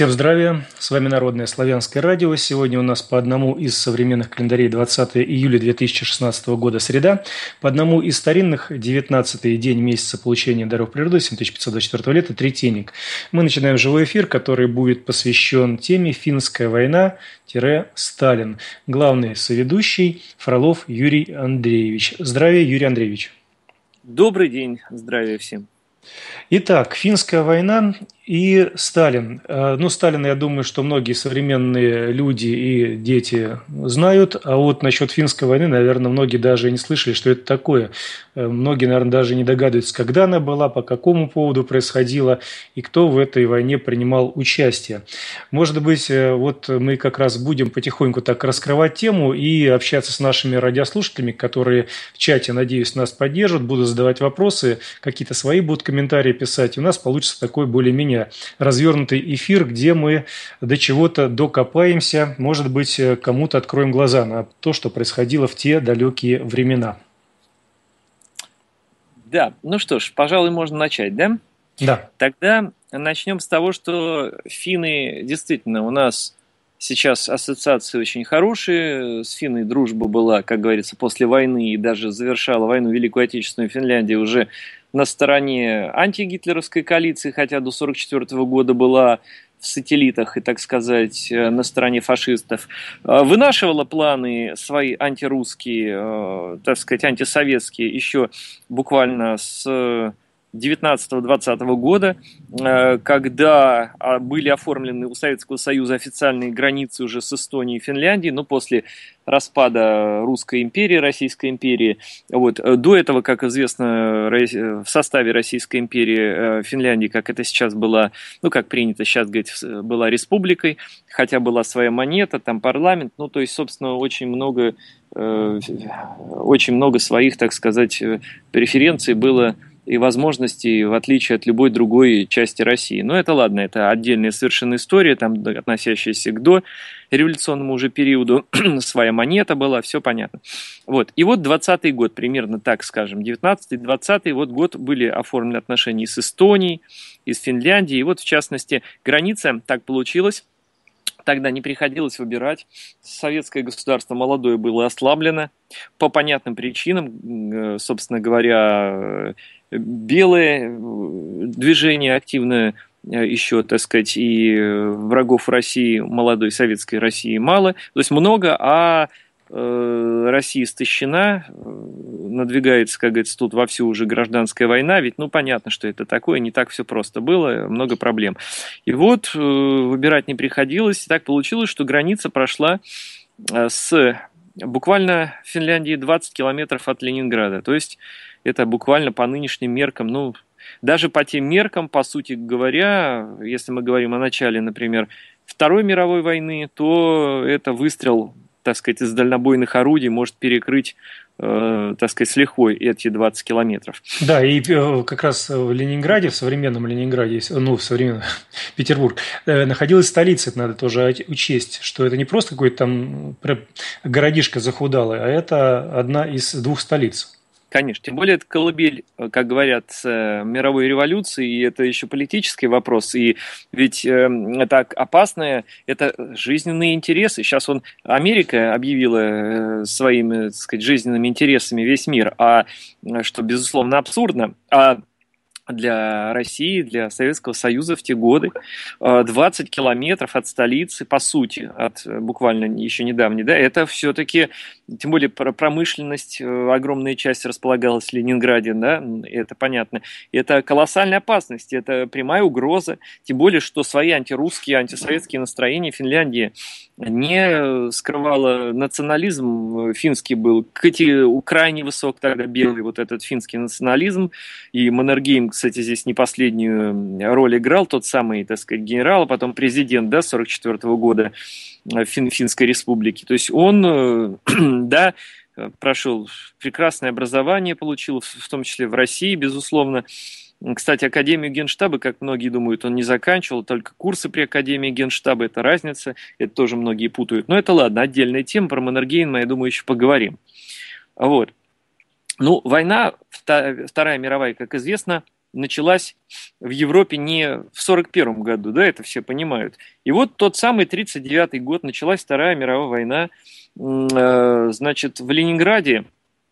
Всем здравия! С вами Народное славянское радио. Сегодня у нас по одному из современных календарей 20 июля 2016 года среда, по одному из старинных 19 день месяца получения даров природы 7524 лета Третейник. Мы начинаем живой эфир, который будет посвящен теме «Финская война-Сталин». Главный соведущий Фролов Юрий Андреевич. Здравия, Юрий Андреевич! Добрый день! Здравия всем! Итак, финская война и Сталин. Э, ну, Сталина, я думаю, что многие современные люди и дети знают, а вот насчет финской войны, наверное, многие даже не слышали, что это такое. Э, многие, наверное, даже не догадываются, когда она была, по какому поводу происходила и кто в этой войне принимал участие. Может быть, э, вот мы как раз будем потихоньку так раскрывать тему и общаться с нашими радиослушателями, которые в чате, надеюсь, нас поддержат, будут задавать вопросы, какие-то свои будут комментарии писать, и у нас получится такой более-менее развернутый эфир, где мы до чего-то докопаемся, может быть, э, кому-то откроем глаза на то, что происходило в те далекие времена. Да, ну что ж, пожалуй, можно начать, да? Да. Тогда начнем с того, что финны действительно у нас сейчас ассоциации очень хорошие. С Финной дружба была, как говорится, после войны и даже завершала войну Великую Отечественную Финляндии уже на стороне антигитлеровской коалиции, хотя до 1944 года была в сателлитах и, так сказать, э, на стороне фашистов, э, вынашивала планы свои антирусские, э, так сказать, антисоветские еще буквально с 19-20 года, э, когда а, были оформлены у Советского Союза официальные границы уже с Эстонией и Финляндией, но после распада Русской империи, Российской империи. Вот. Э, до этого, как известно, э, в составе Российской империи Финляндии, как это сейчас была, ну, как принято сейчас говорить, была республикой, хотя была своя монета, там парламент, ну, то есть, собственно, очень много, очень много своих, так сказать, преференций было и возможностей, в отличие от любой другой части России. Но это ладно, это отдельная совершенно история, там, относящаяся к до революционному уже периоду, своя монета была, все понятно. Вот. И вот 20 год, примерно так скажем, 19-20 вот год были оформлены отношения с Эстонией, из Финляндии, и вот в частности граница, так получилась. Тогда не приходилось выбирать. Советское государство молодое было ослаблено. По понятным причинам, э, собственно говоря, э, белое э, движение активное еще, так сказать, и врагов России, молодой советской России мало. То есть много, а Э, Россия истощена, э, надвигается, как говорится, тут вовсю уже гражданская война, ведь, ну, понятно, что это такое, не так все просто было, много проблем. И вот э, выбирать не приходилось, и так получилось, что граница прошла с буквально в Финляндии 20 километров от Ленинграда, то есть это буквально по нынешним меркам, ну, даже по тем меркам, по сути говоря, если мы говорим о начале, например, Второй мировой войны, то это выстрел так сказать, из дальнобойных орудий может перекрыть э, так сказать, с лихвой эти 20 километров. Да, и э, как раз в Ленинграде, в современном Ленинграде, ну, в современном Петербург, э, находилась столица, это надо тоже учесть, что это не просто какой-то там городишко захудалое, а это одна из двух столиц Конечно, тем более это колыбель, э, как говорят, э, мировой революции, и это еще политический вопрос, и ведь э, это опасное, это жизненные интересы. Сейчас он, Америка объявила э, своими, так сказать, жизненными интересами весь мир, а что, безусловно, абсурдно, а для России, для Советского Союза в те годы. 20 э, километров от столицы, по сути, от э, буквально еще недавней, да, это все-таки, тем более промышленность, э, огромная часть располагалась в Ленинграде, да, это понятно. Это колоссальная опасность, это прямая угроза, тем более, что свои антирусские, антисоветские настроения Финляндии не скрывала национализм финский был, крайне высок тогда белый вот этот финский национализм и Маннергейм, кстати, здесь не последнюю роль играл, тот самый, так сказать, генерал, а потом президент, да, 44 -го года э, Фин Финской республики. То есть он, э, да, э, прошел прекрасное образование, получил, в том числе в России, безусловно. Кстати, Академию Генштаба, как многие думают, он не заканчивал, только курсы при Академии Генштаба, это разница, это тоже многие путают. Но это ладно, отдельная тема, про Маннергейн мы, я думаю, еще поговорим. Вот. Ну, война, Вторая мировая, как известно, началась в Европе не в 1941 году, да, это все понимают. И вот тот самый 1939 год, началась Вторая мировая война, э, значит, в Ленинграде,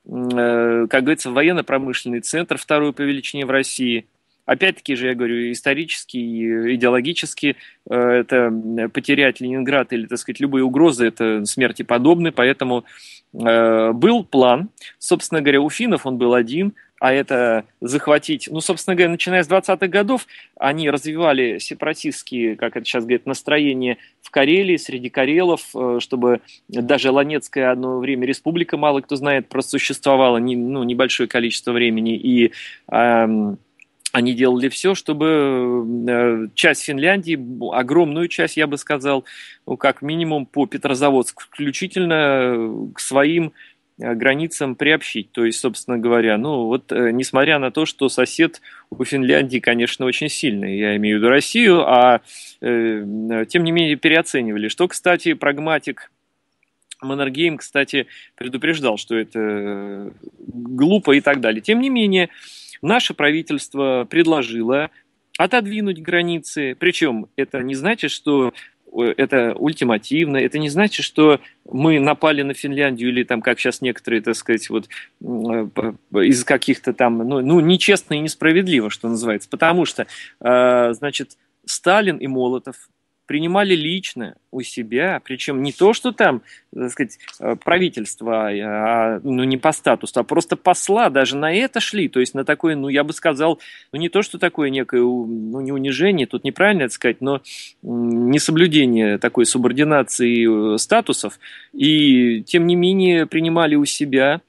э, как говорится, военно-промышленный центр, второй по величине в России. Опять-таки же, я говорю, исторически и э, идеологически это потерять Ленинград или, так сказать, любые угрозы, это смерти подобны, поэтому был план. Собственно говоря, у финнов он был один – а это захватить. Ну, собственно говоря, начиная с 20-х годов они развивали сепаратистские, как это сейчас говорят, настроения в Карелии, среди карелов, э, чтобы даже Ланецкая одно время республика, мало кто знает, просуществовала не, ну, небольшое количество времени, и эм, они делали все, чтобы э, часть Финляндии, огромную часть, я бы сказал, ну, как минимум по Петрозаводск включительно э, к своим Э, границам приобщить. То есть, собственно говоря, ну вот э, несмотря на то, что сосед у Финляндии, конечно, очень сильный, я имею в виду Россию, а э, э тем не менее переоценивали. Что, кстати, прагматик Маннергейм, кстати, предупреждал, что это глупо и так далее. Тем не менее, наше правительство предложило отодвинуть границы. Причем это не значит, что это ультимативно. Это не значит, что мы напали на Финляндию или там, как сейчас некоторые, так сказать, вот из каких-то там, ну, ну нечестно и несправедливо, что называется. Потому что, э, значит, Сталин и Молотов принимали лично у себя, причем не то, что там, так сказать, э, правительство, э, а, ну не по статусу, а просто посла даже на это шли, то есть на такое, ну я бы сказал, ну не то, что такое некое, ну не унижение, тут неправильно это сказать, но не соблюдение такой субординации э, статусов, и тем не менее принимали у себя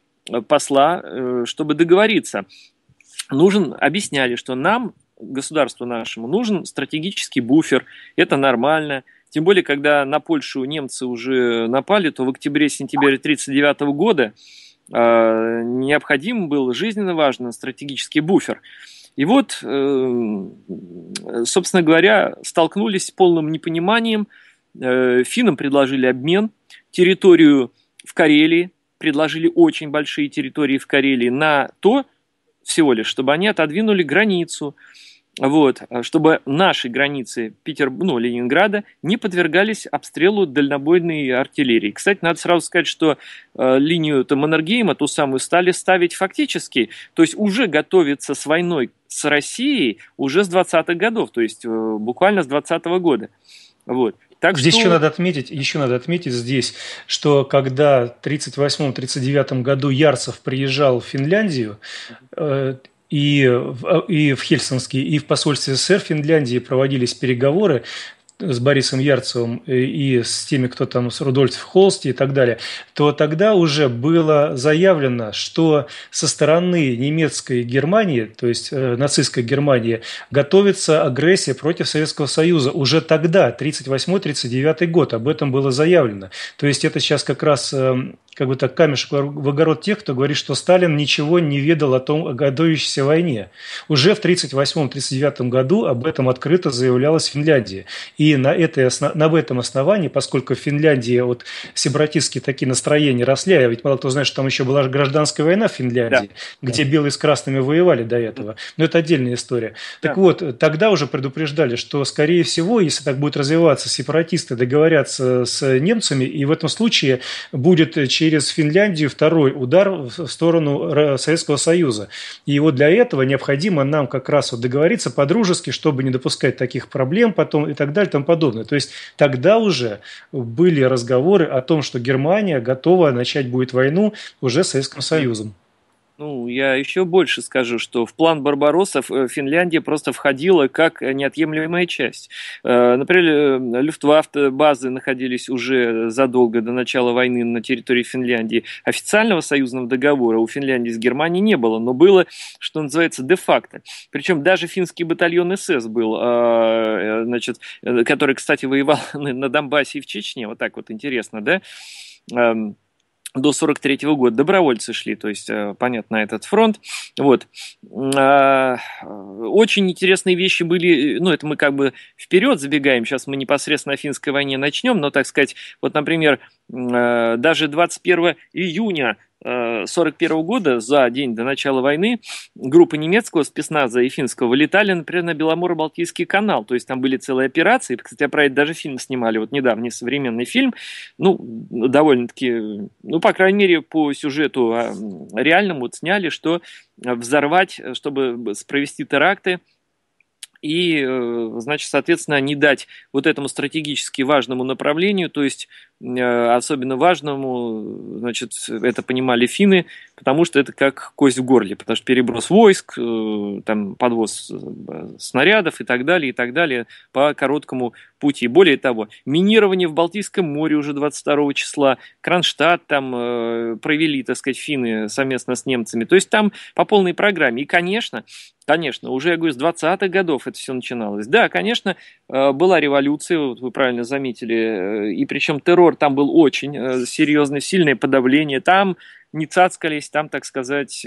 посла, чтобы договориться. Нужен, объясняли, что нам государству нашему нужен стратегический буфер, это нормально. Тем более, когда на Польшу немцы уже напали, то в октябре-сентябре 1939 года э, необходим был жизненно важный стратегический буфер. И вот, э, собственно говоря, столкнулись с полным непониманием. Э, финнам предложили обмен, территорию в Карелии, предложили очень большие территории в Карелии на то, всего лишь, чтобы они отодвинули границу, э, вот, э, чтобы наши границы Питер, ну, Ленинграда не подвергались обстрелу дальнобойной артиллерии. Кстати, надо сразу сказать, что э, линию -то Маннергейма, ту самую, стали ставить фактически, то есть уже готовится с войной с Россией уже с 20-х годов, то есть э, буквально с 20-го года. Вот. Так здесь что... еще надо отметить, еще надо отметить здесь, что когда в 1938-1939 году Ярцев приезжал в Финляндию, э, и в, э, и в Хельсинске, и в посольстве СССР Финляндии проводились переговоры с Борисом Ярцевым и с теми, кто там, с Рудольф Холсти и так далее, то тогда уже было заявлено, что со стороны немецкой Германии, то есть э, нацистской Германии, готовится агрессия против Советского Союза. Уже тогда, 1938-1939 год, об этом было заявлено. То есть это сейчас как раз э, как бы так камешек в огород тех, кто говорит, что Сталин ничего не ведал о том о готовящейся войне. Уже в 1938-1939 году об этом открыто заявлялось в Финляндии. И на, этой, на этом основании, поскольку в Финляндии вот сепаратистские такие настроения росли, а ведь мало кто знает, что там еще была гражданская война в Финляндии, да. где да. белые с красными воевали до этого. Но это отдельная история. Так да. вот, тогда уже предупреждали, что, скорее всего, если так будет развиваться, сепаратисты договорятся с немцами, и в этом случае будет через через Финляндию второй удар в сторону Советского Союза. И вот для этого необходимо нам как раз вот договориться по-дружески, чтобы не допускать таких проблем потом и так далее и тому подобное. То есть тогда уже были разговоры о том, что Германия готова начать будет войну уже с Советским Союзом. Ну, я еще больше скажу, что в план Барбаросов э, Финляндия просто входила как неотъемлемая часть. Э, например, э, люфтваффе базы находились уже задолго до начала войны на территории Финляндии. Официального союзного договора у Финляндии с Германией не было, но было, что называется, де-факто. Причем даже финский батальон СС был, а, значит, который, кстати, воевал на Донбассе и в Чечне, вот так вот интересно, да? Эм, до 43 -го года добровольцы шли, то есть, э, понятно, этот фронт. Вот. А, очень интересные вещи были, э, ну, это мы как бы вперед забегаем, сейчас мы непосредственно о финской войне начнем, но, так сказать, вот, например, Э, даже 21 июня 1941 э, года, за день до начала войны, группы немецкого спецназа и финского вылетали, например, на Беломоро-Балтийский канал. То есть там были целые операции. Кстати, про это даже фильм снимали. Вот недавний современный фильм. Ну, довольно-таки, ну, по крайней мере, по сюжету а, реальному вот сняли, что взорвать, э, чтобы провести теракты – и, э, значит, соответственно, не дать вот этому стратегически важному направлению, то есть э, особенно важному, значит, это понимали финны, потому что это как кость в горле, потому что переброс войск, э, там подвоз снарядов и так далее, и так далее по короткому пути. Более того, минирование в Балтийском море уже 22 числа, Кронштадт там провели, так сказать, финны совместно с немцами, то есть там по полной программе. И, конечно, Конечно, уже, я говорю, с 20-х годов это все начиналось. Да, конечно, э, была революция, вот вы правильно заметили, э, и причем террор там был очень э, серьезный, сильное подавление. Там не цацкались, там, так сказать,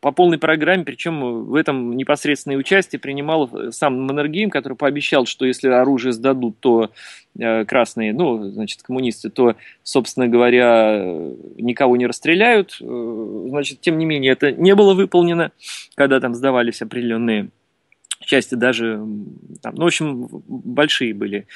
по полной программе, причем э, в этом непосредственное участие принимал э, сам Маннергейм, который пообещал, что если оружие сдадут, то э, красные, ну, значит, коммунисты, то, собственно говоря, э, никого не расстреляют. Значит, тем не менее, это не было выполнено, когда там сдавались определенные части даже, там, ну, в общем, большие были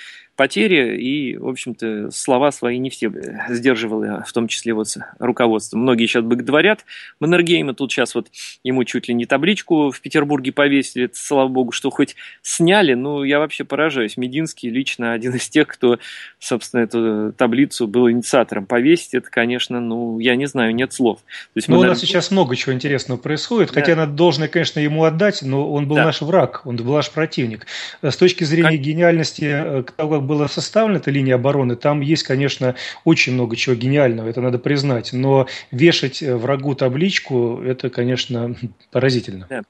потери, и, в общем-то, слова свои не все сдерживало, в том числе вот руководство. Многие сейчас боготворят Маннергейма, а тут сейчас вот ему чуть ли не табличку в Петербурге повесили, это, слава богу, что хоть сняли, но ну, я вообще поражаюсь. Мединский лично один из тех, кто, собственно, эту таблицу был инициатором повесить, это, конечно, ну, я не знаю, нет слов. То есть, ну, Маннергейм... у нас сейчас много чего интересного происходит, да. хотя надо должное, конечно, ему отдать, но он был да. наш враг, он был наш противник. С точки зрения как... гениальности э, того, как была составлена эта линия обороны, там есть, конечно, очень много чего гениального, это надо признать. Но вешать э, врагу табличку, это, конечно, поразительно. Да.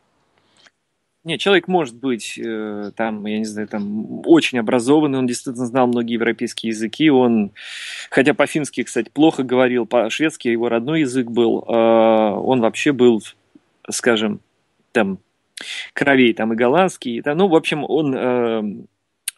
Нет, человек может быть э, там, я не знаю, там очень образованный, он действительно знал многие европейские языки, он, хотя по-фински, кстати, плохо говорил, по-шведски его родной язык был, э, он вообще был, скажем, там, кровей, там и голландский, и там, ну, в общем, он э,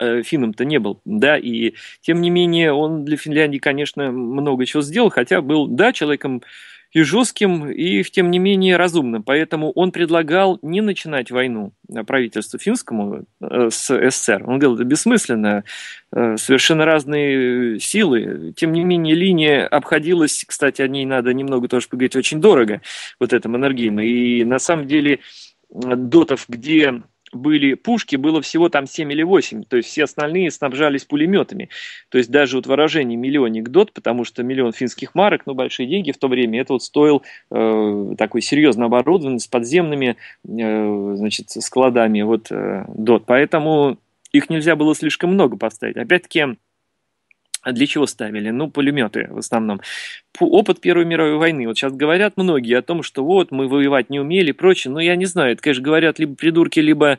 Э, финном-то не был, да, и тем не менее он для Финляндии, конечно, много чего сделал, хотя был, да, человеком и жестким, и тем не менее разумным. Поэтому он предлагал не начинать войну правительству финскому э, с СССР. Он говорил, это бессмысленно, э, совершенно разные силы. Тем не менее, линия обходилась, кстати, о ней надо немного тоже поговорить, очень дорого, вот этом энергийно. И на самом деле дотов, где были пушки, было всего там 7 или 8, то есть все остальные снабжались пулеметами. То есть даже вот выражение «миллионник дот», потому что миллион финских марок, ну, большие деньги в то время, это вот стоил э, такой серьезно оборудованный с подземными, э, значит, складами вот э, дот. Поэтому их нельзя было слишком много поставить. Опять-таки, а для чего ставили? Ну, пулеметы в основном. Опыт Первой мировой войны. Вот сейчас говорят многие о том, что вот мы воевать не умели и прочее. Но я не знаю, это, конечно, говорят либо придурки, либо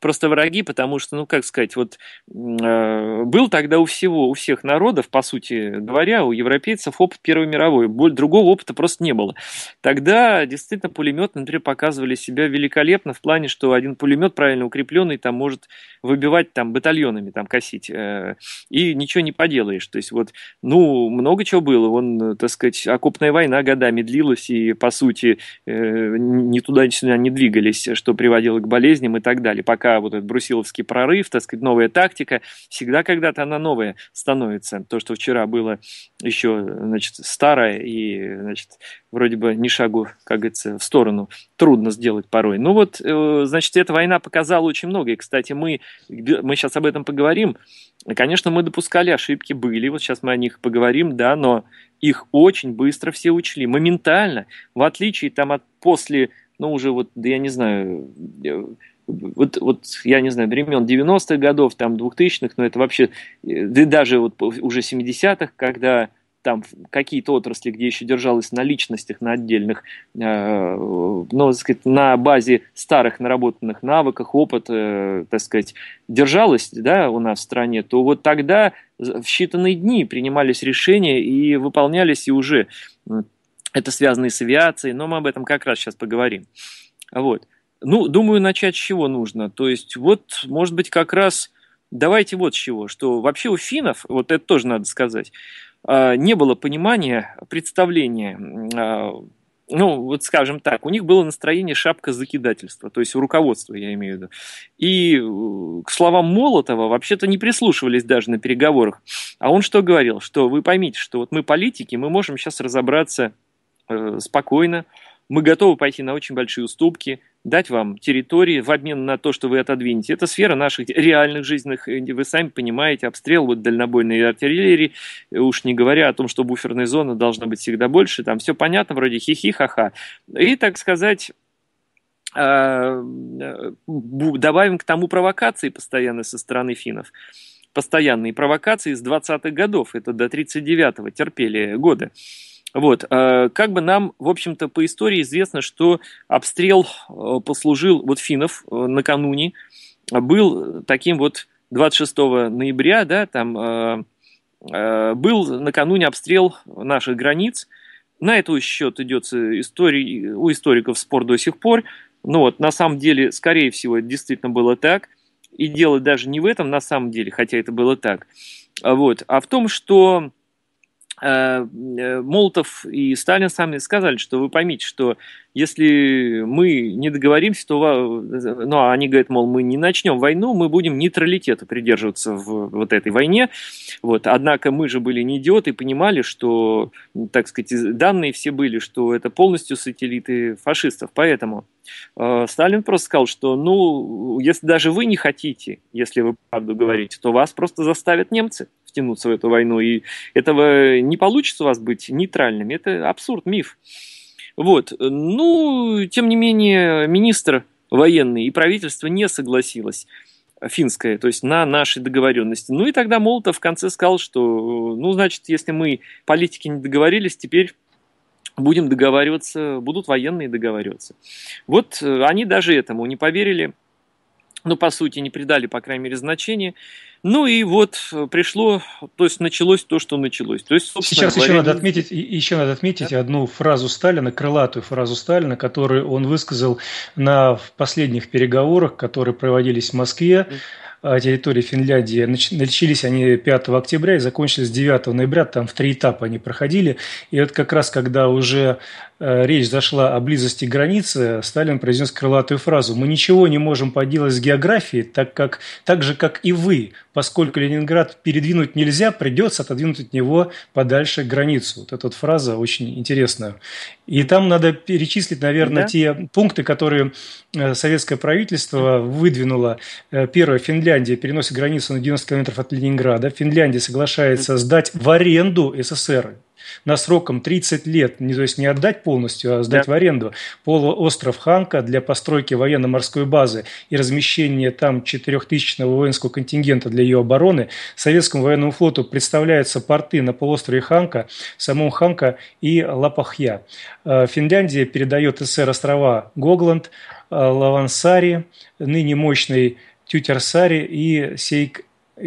просто враги, потому что, ну, как сказать, вот э, был тогда у всего, у всех народов, по сути говоря, у европейцев опыт Первой мировой, более другого опыта просто не было. Тогда действительно пулеметы, например, показывали себя великолепно в плане, что один пулемет правильно укрепленный там может выбивать там батальонами там косить, э, и ничего не поделаешь. То есть вот, ну, много чего было. Вон, так сказать, окопная война годами длилась, и, по сути, э, не туда, ни сюда не двигались, что приводило к болезням и так далее, пока пока вот этот брусиловский прорыв, так сказать, новая тактика, всегда когда-то она новая становится. То, что вчера было еще, значит, старое и, значит, вроде бы ни шагу, как говорится, в сторону трудно сделать порой. Ну вот, э, значит, эта война показала очень многое. Кстати, мы, мы сейчас об этом поговорим. Конечно, мы допускали ошибки, были, вот сейчас мы о них поговорим, да, но их очень быстро все учли, моментально, в отличие там от после, ну уже вот, да я не знаю, э, вот, вот я не знаю, времен 90-х годов, там 2000-х, но это вообще, э, да даже вот уже 70-х, когда там какие-то отрасли, где еще держалось на личностях, на отдельных, э, ну, так сказать, на базе старых наработанных навыков, опыта, э, так сказать, держалось, да, у нас в стране, то вот тогда в считанные дни принимались решения и выполнялись, и уже это связано и с авиацией, но мы об этом как раз сейчас поговорим. Вот. Ну, думаю, начать с чего нужно. То есть, вот, может быть, как раз давайте вот с чего, что вообще у финнов, вот это тоже надо сказать, а, не было понимания, представления, а, ну, вот скажем так, у них было настроение шапка закидательства, то есть у руководства, я имею в виду. И э, к словам Молотова вообще-то не прислушивались даже на переговорах. А он что говорил? Что вы поймите, что вот мы политики, мы можем сейчас разобраться э, спокойно, мы готовы пойти на очень большие уступки, дать вам территории в обмен на то, что вы отодвинете. Это сфера наших реальных жизненных, э, вы сами понимаете, обстрел вот дальнобойной артиллерии, уж не говоря о том, что буферная зона должна быть всегда больше, там все понятно, вроде хихи, ха-ха. И, так сказать, а, добавим к тому провокации постоянно со стороны финнов постоянные провокации с 20-х годов, это до 39-го терпели годы. Вот, э, как бы нам, в общем-то, по истории известно, что обстрел э, послужил вот финнов э, накануне, был таким вот 26 ноября, да, там был накануне обстрел наших границ. На этот счет идет истории, у историков спор до сих пор. Но ну вот, на самом деле, скорее всего, это действительно было так. И дело даже не в этом, на самом деле, хотя это было так. Вот, а в том, что Э, э, Молотов и Сталин сами сказали, что вы поймите, что если мы не договоримся, то ну, а они говорят, мол, мы не начнем войну, мы будем нейтралитета придерживаться в вот этой войне. Вот. Однако мы же были не идиоты и понимали, что, так сказать, данные все были, что это полностью сателлиты фашистов. Поэтому э, Сталин просто сказал, что, ну, если даже вы не хотите, если вы правду говорите, то вас просто заставят немцы втянуться в эту войну. И этого не получится у вас быть нейтральным Это абсурд, миф. Вот. Ну, тем не менее, министр военный и правительство не согласилось финское, то есть на нашей договоренности. Ну и тогда Молотов в конце сказал, что, ну, значит, если мы политики не договорились, теперь будем договариваться, будут военные договариваться. Вот э, они даже этому не поверили, ну, по сути, не придали, по крайней мере, значения. Ну и вот э, пришло, то есть началось то, что началось. То есть, Сейчас говоря, еще надо отметить, еще надо отметить да? одну фразу Сталина, крылатую фразу Сталина, которую он высказал на последних переговорах, которые проводились в Москве а территории Финляндии. Начались они 5 октября и закончились 9 ноября. Там в три этапа они проходили. И вот как раз, когда уже э, речь зашла о близости границы, Сталин произнес крылатую фразу «Мы ничего не можем поделать с географией, так, как, так же, как и вы поскольку Ленинград передвинуть нельзя, придется отодвинуть от него подальше границу. Вот эта вот фраза очень интересная. И там надо перечислить, наверное, да? те пункты, которые э, советское правительство выдвинуло. Э, первое, Финляндия переносит границу на 90 километров от Ленинграда. Финляндия соглашается сдать в аренду СССР на сроком 30 лет, то есть не отдать полностью, а сдать да. в аренду полуостров Ханка для постройки военно-морской базы и размещения там 4000-го воинского контингента для ее обороны, советскому военному флоту представляются порты на полуострове Ханка, самом Ханка и Лапахья. Э, Финляндия передает СССР острова Гогланд, э, Лавансари, ныне мощный Тютерсари и Сейк,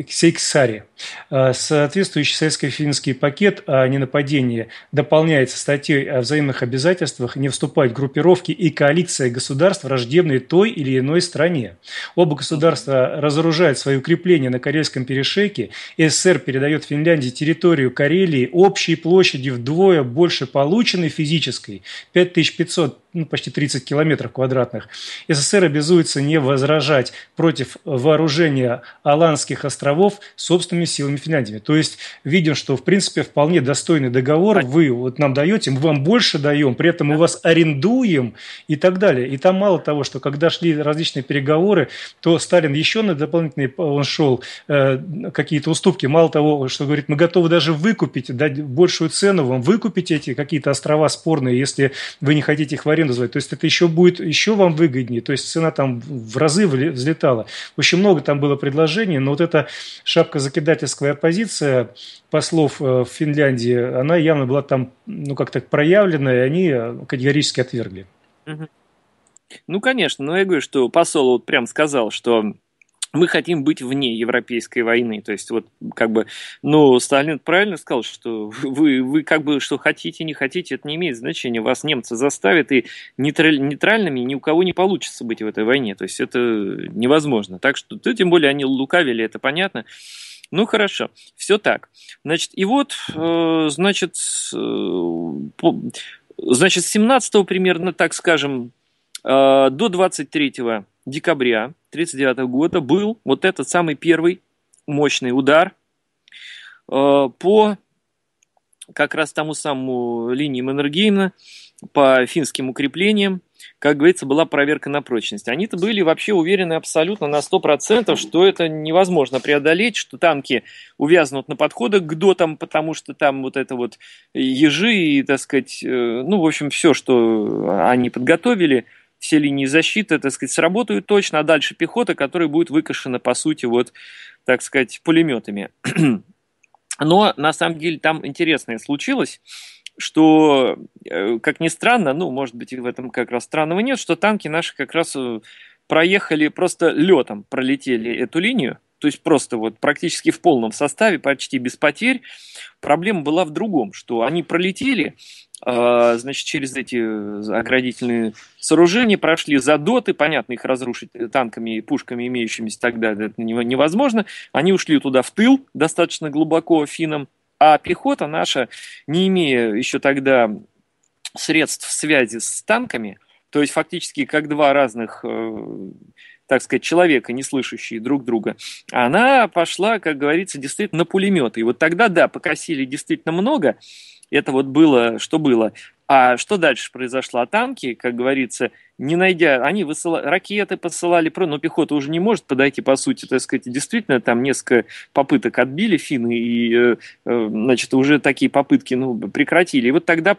Сейксари. Э, соответствующий советско-финский пакет о ненападении дополняется статьей о взаимных обязательствах не вступать в группировки и коалиции государств, враждебные той или иной стране. Оба государства разоружают свои укрепления на Карельском перешейке. СССР передает Финляндии территорию Карелии общей площади вдвое больше полученной физической – 5500 ну, почти 30 километров квадратных. СССР обязуется не возражать против вооружения Аланских островов собственными силами Финляндии. То есть видим, что, в принципе, вполне достойный договор. Вы вот нам даете, мы вам больше даем, при этом мы вас арендуем и так далее. И там мало того, что когда шли различные переговоры, то Сталин еще на дополнительные, он шел э, какие-то уступки. Мало того, что говорит, мы готовы даже выкупить, дать большую цену вам, выкупить эти какие-то острова спорные, если вы не хотите их в аренду звать. То есть это еще будет, еще вам выгоднее. То есть цена там в разы взлетала. Очень много там было предложений, но вот эта шапка закидать предательская позиция послов э, в Финляндии, она явно была там, ну, как-то проявлена, и они э, категорически отвергли. Ну, конечно, но я говорю, что посол вот прям сказал, что мы хотим быть вне европейской войны. То есть, вот как бы, ну, Сталин правильно сказал, что вы, вы как бы что хотите, не хотите, это не имеет значения. Вас немцы заставят, и нейтральными ни у кого не получится быть в этой войне. То есть, это невозможно. Так что, да, тем более, они лукавили, это понятно. Ну хорошо, все так. Значит, и вот, э, значит, э, по, значит, 17 примерно, так скажем, э, до 23 декабря 1939 года был вот этот самый первый мощный удар э, по как раз тому самому линии Маннергейма, по финским укреплениям, как говорится, была проверка на прочность. Они-то были вообще уверены абсолютно на 100%, что это невозможно преодолеть, что танки увязнут на подходах к дотам, потому что там вот это вот ежи и, так сказать, э, ну, в общем, все, что они подготовили, все линии защиты, так сказать, сработают точно, а дальше пехота, которая будет выкашена, по сути, вот, так сказать, пулеметами. Но, на самом деле, там интересное случилось что, э, как ни странно, ну, может быть, и в этом как раз странного нет, что танки наши как раз э, проехали просто летом, пролетели эту линию, то есть просто вот практически в полном составе, почти без потерь. Проблема была в другом, что они пролетели, а, значит, через эти э, оградительные сооружения, прошли задоты, понятно, их разрушить танками и пушками имеющимися тогда это невозможно. Они ушли туда в тыл, достаточно глубоко финном, а пехота наша, не имея еще тогда средств связи с танками, то есть фактически как два разных, э, так сказать, человека, не слышащие друг друга, она пошла, как говорится, действительно на пулеметы. И вот тогда, да, покосили действительно много, это вот было, что было. А что дальше произошло? танки, как говорится, не найдя, они высылали, ракеты посылали, но пехота уже не может подойти, по сути, так сказать, действительно, там несколько попыток отбили финны, и, э, э, значит, уже такие попытки, ну, прекратили. И вот тогда,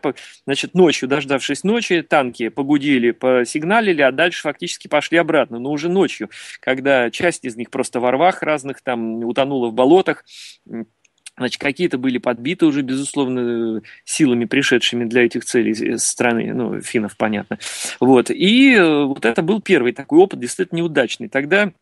значит, ночью, дождавшись ночи, танки погудели, посигналили, а дальше фактически пошли обратно, но уже ночью, когда часть из них просто во рвах разных, там, утонула в болотах, Значит, какие-то были подбиты уже, безусловно, силами, пришедшими для этих целей страны, ну, финнов, понятно. Вот. И э, вот это был первый такой опыт, действительно неудачный. Тогда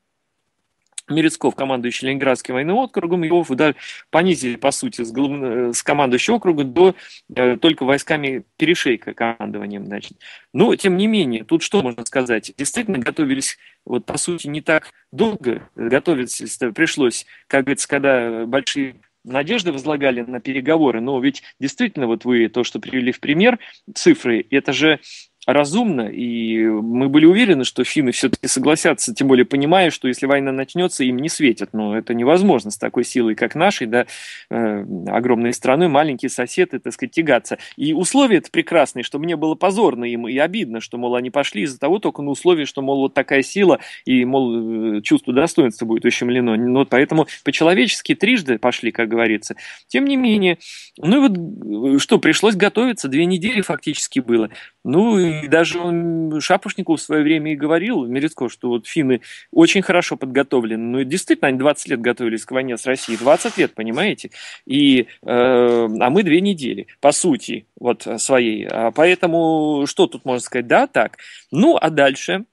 Мерецков, командующий ленинградским военным округом, его даже понизили, по сути, с, глав... Э, с командующего округа до э, только войсками перешейка командованием, значит. Но, тем не менее, тут что можно сказать? Действительно, готовились, вот, по сути, не так долго, готовиться пришлось, как говорится, когда большие надежды возлагали на переговоры, но ведь действительно вот вы то, что привели в пример, цифры, это же разумно, и мы были уверены, что финны все-таки согласятся, тем более понимая, что если война начнется, им не светят, Но это невозможно с такой силой, как нашей, да, э, огромной страной, маленькие соседы, так сказать, тягаться. И условия это прекрасные, что мне было позорно им и обидно, что, мол, они пошли из-за того только на условие, что, мол, вот такая сила, и, мол, э, чувство достоинства будет ущемлено. Но ну, поэтому по-человечески трижды пошли, как говорится. Тем не менее, ну и вот э, что, пришлось готовиться, две недели фактически было. Ну, и даже он, Шапошников в свое время и говорил, Мерецко, что вот финны очень хорошо подготовлены. Ну, действительно, они 20 лет готовились к войне с Россией. 20 лет, понимаете? И, э, а мы две недели, по сути, вот э, своей. А поэтому что тут можно сказать? Да, так. Ну, а дальше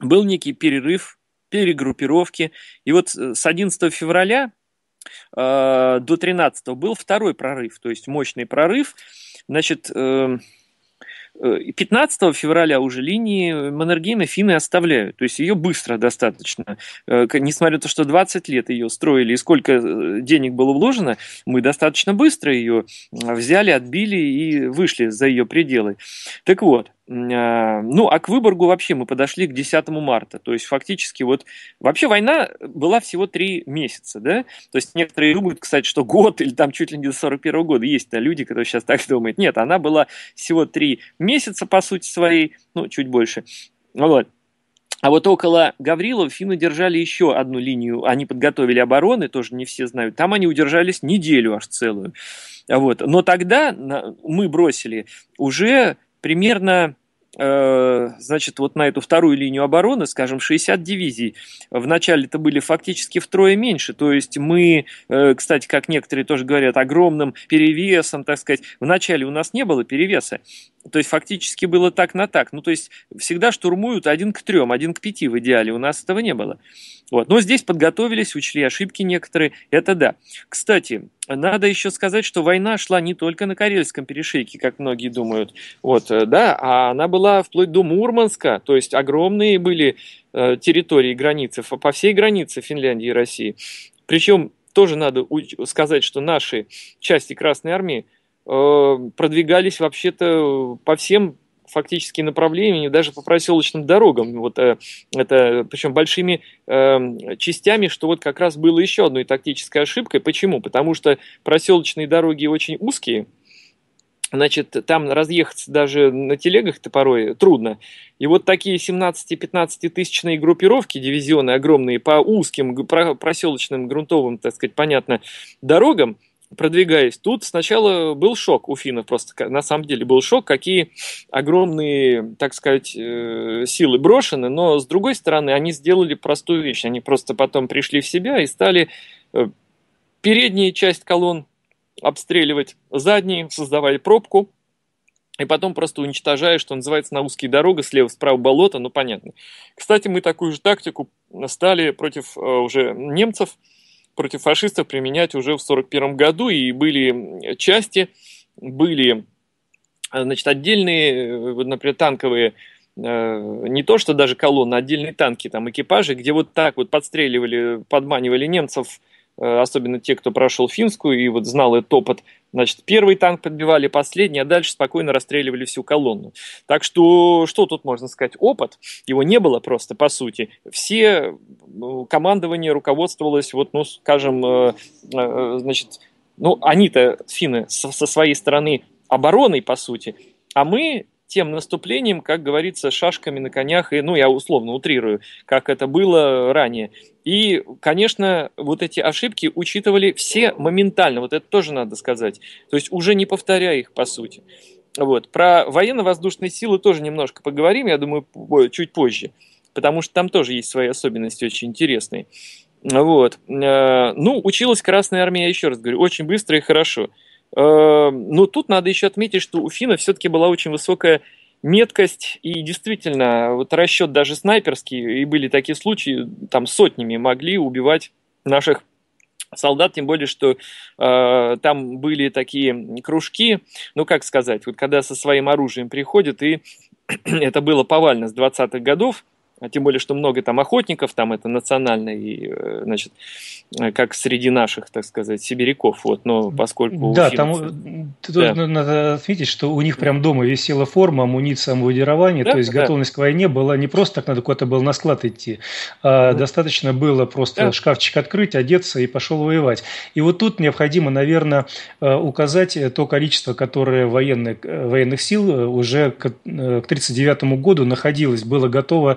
был некий перерыв, перегруппировки. И вот э, с 11 февраля э, до 13 был второй прорыв, то есть мощный прорыв. Значит, э, 15 э, февраля уже линии Маннергейма финны оставляют. То есть ее быстро достаточно. Э, несмотря на то, что 20 лет ее строили и сколько э, денег было вложено, мы достаточно быстро ее взяли, отбили и вышли за ее пределы. Так вот, а, ну, а к Выборгу вообще мы подошли к 10 марта. То есть, фактически, вот вообще война была всего три месяца, да? То есть, некоторые думают, кстати, что год или там чуть ли не до 41 года. Есть да, люди, которые сейчас так думают. Нет, она была всего три месяца, по сути своей, ну, чуть больше. Вот. А вот около Гаврилова финны держали еще одну линию. Они подготовили обороны, тоже не все знают. Там они удержались неделю аж целую. Вот. Но тогда мы бросили уже примерно э, значит, вот на эту вторую линию обороны, скажем, 60 дивизий. Вначале это были фактически втрое меньше. То есть мы, э, кстати, как некоторые тоже говорят, огромным перевесом, так сказать. Вначале у нас не было перевеса. То есть фактически было так на так. Ну, то есть всегда штурмуют один к трем, один к пяти в идеале. У нас этого не было. Вот. Но здесь подготовились, учли ошибки некоторые. Это да. Кстати, надо еще сказать, что война шла не только на Карельском перешейке, как многие думают, вот, э, да, а она была вплоть до Мурманска, то есть огромные были э, территории, границы, по всей границе Финляндии и России. Причем тоже надо сказать, что наши части Красной Армии Э, продвигались вообще-то по всем фактически направлениями, даже по проселочным дорогам. Вот э, это, причем большими э, частями, что вот как раз было еще одной тактической ошибкой. Почему? Потому что проселочные дороги очень узкие, значит, там разъехаться даже на телегах-то порой трудно. И вот такие 17-15 тысячные группировки, дивизионы огромные по узким проселочным грунтовым, так сказать, понятно, дорогам, продвигаясь, тут сначала был шок у финнов, просто на самом деле был шок, какие огромные, так сказать, э, силы брошены, но с другой стороны, они сделали простую вещь, они просто потом пришли в себя и стали э, переднюю часть колонн обстреливать, задние, создавали пробку, и потом просто уничтожая, что называется, на узкие дороги, слева-справа болото, ну понятно. Кстати, мы такую же тактику стали против э, уже немцев – против фашистов применять уже в 1941 году, и были части, были э, значит, отдельные, э, например, танковые э, не то, что даже колонны, а отдельные танки, там экипажи, где вот так вот подстреливали, подманивали немцев Э, особенно те, кто прошел финскую и вот знал этот опыт. Значит, первый танк подбивали, последний, а дальше спокойно расстреливали всю колонну. Так что, что тут можно сказать? Опыт, его не было просто, по сути. Все э, командование руководствовалось, вот, ну, скажем, э, значит, ну, они-то, финны, со, своей стороны обороной, по сути, а мы тем наступлением, как говорится, шашками на конях, и, ну, я условно утрирую, как это было ранее. И, конечно, вот эти ошибки учитывали все моментально, вот это тоже надо сказать. То есть уже не повторяя их, по сути. Вот. Про военно-воздушные силы тоже немножко поговорим, я думаю, чуть позже, потому что там тоже есть свои особенности очень интересные. Вот. Э, ну, училась Красная Армия, еще раз говорю, очень быстро и хорошо. Э, но тут надо еще отметить, что у фина все-таки была очень высокая меткость и действительно вот расчет даже снайперский, и были такие случаи, там сотнями могли убивать наших солдат, тем более, что э, там были такие кружки, ну как сказать, вот когда со своим оружием приходят, и это было повально с 20-х годов, а тем более, что много там охотников, там это национальный, э, значит, э, как среди наших, так сказать, сибиряков, вот, но поскольку... Да, финцев... там да. тоже надо отметить, что у них прям дома висела форма, амуниция, амундирование, да, то есть да. готовность к войне была не просто так, надо куда-то было на склад идти, а да. достаточно было просто да. шкафчик открыть, одеться и пошел воевать. И вот тут необходимо, наверное, э, указать то количество, которое военных, военных сил уже к 1939 году находилось, было готово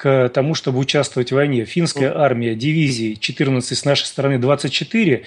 к тому, чтобы участвовать в войне. Финская армия, дивизии 14, с нашей стороны 24, э,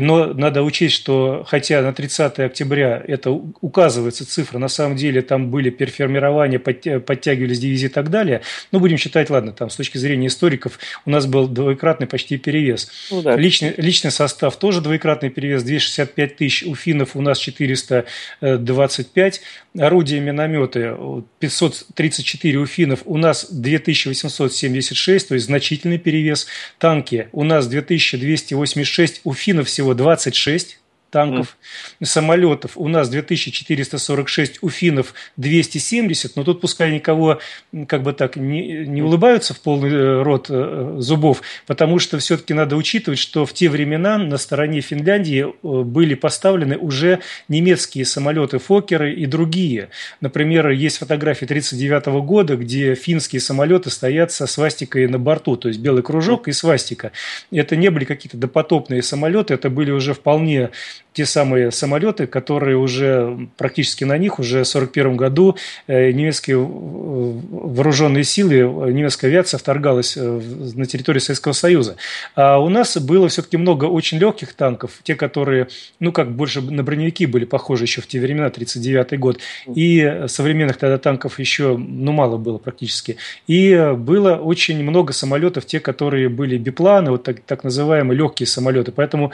но надо учесть, что хотя на 30 октября это указывается цифра, на самом деле там были переформирования, подтягивались дивизии и так далее, но будем считать, ладно, там с точки зрения историков у нас был двоекратный почти перевес. Ну, да. личный, личный состав тоже двоекратный перевес, 265 тысяч, у финнов у нас 425, э, орудия минометы 534 у финнов, у нас 2000 2876, то есть значительный перевес. Танки у нас 2286, у финнов всего 26, танков, mm. самолетов. У нас 2446, у финнов 270, но тут пускай никого как бы так не, не улыбаются в полный э, рот э, зубов, потому что все-таки надо учитывать, что в те времена на стороне Финляндии э, были поставлены уже немецкие самолеты Фокеры и другие. Например, есть фотографии 1939 года, где финские самолеты стоят со свастикой на борту, то есть белый кружок и свастика. Это не были какие-то допотопные самолеты, это были уже вполне те самые самолеты, которые уже практически на них уже в 1941 году э, немецкие э, вооруженные силы, э, немецкая авиация вторгалась на территорию Советского Союза. А у нас было все-таки много очень легких танков, те, которые, ну как, больше на броневики были похожи еще в те времена, 1939 год, и современных тогда танков еще, ну мало было практически. И было очень много самолетов, те, которые были бипланы, вот так, так называемые легкие самолеты. Поэтому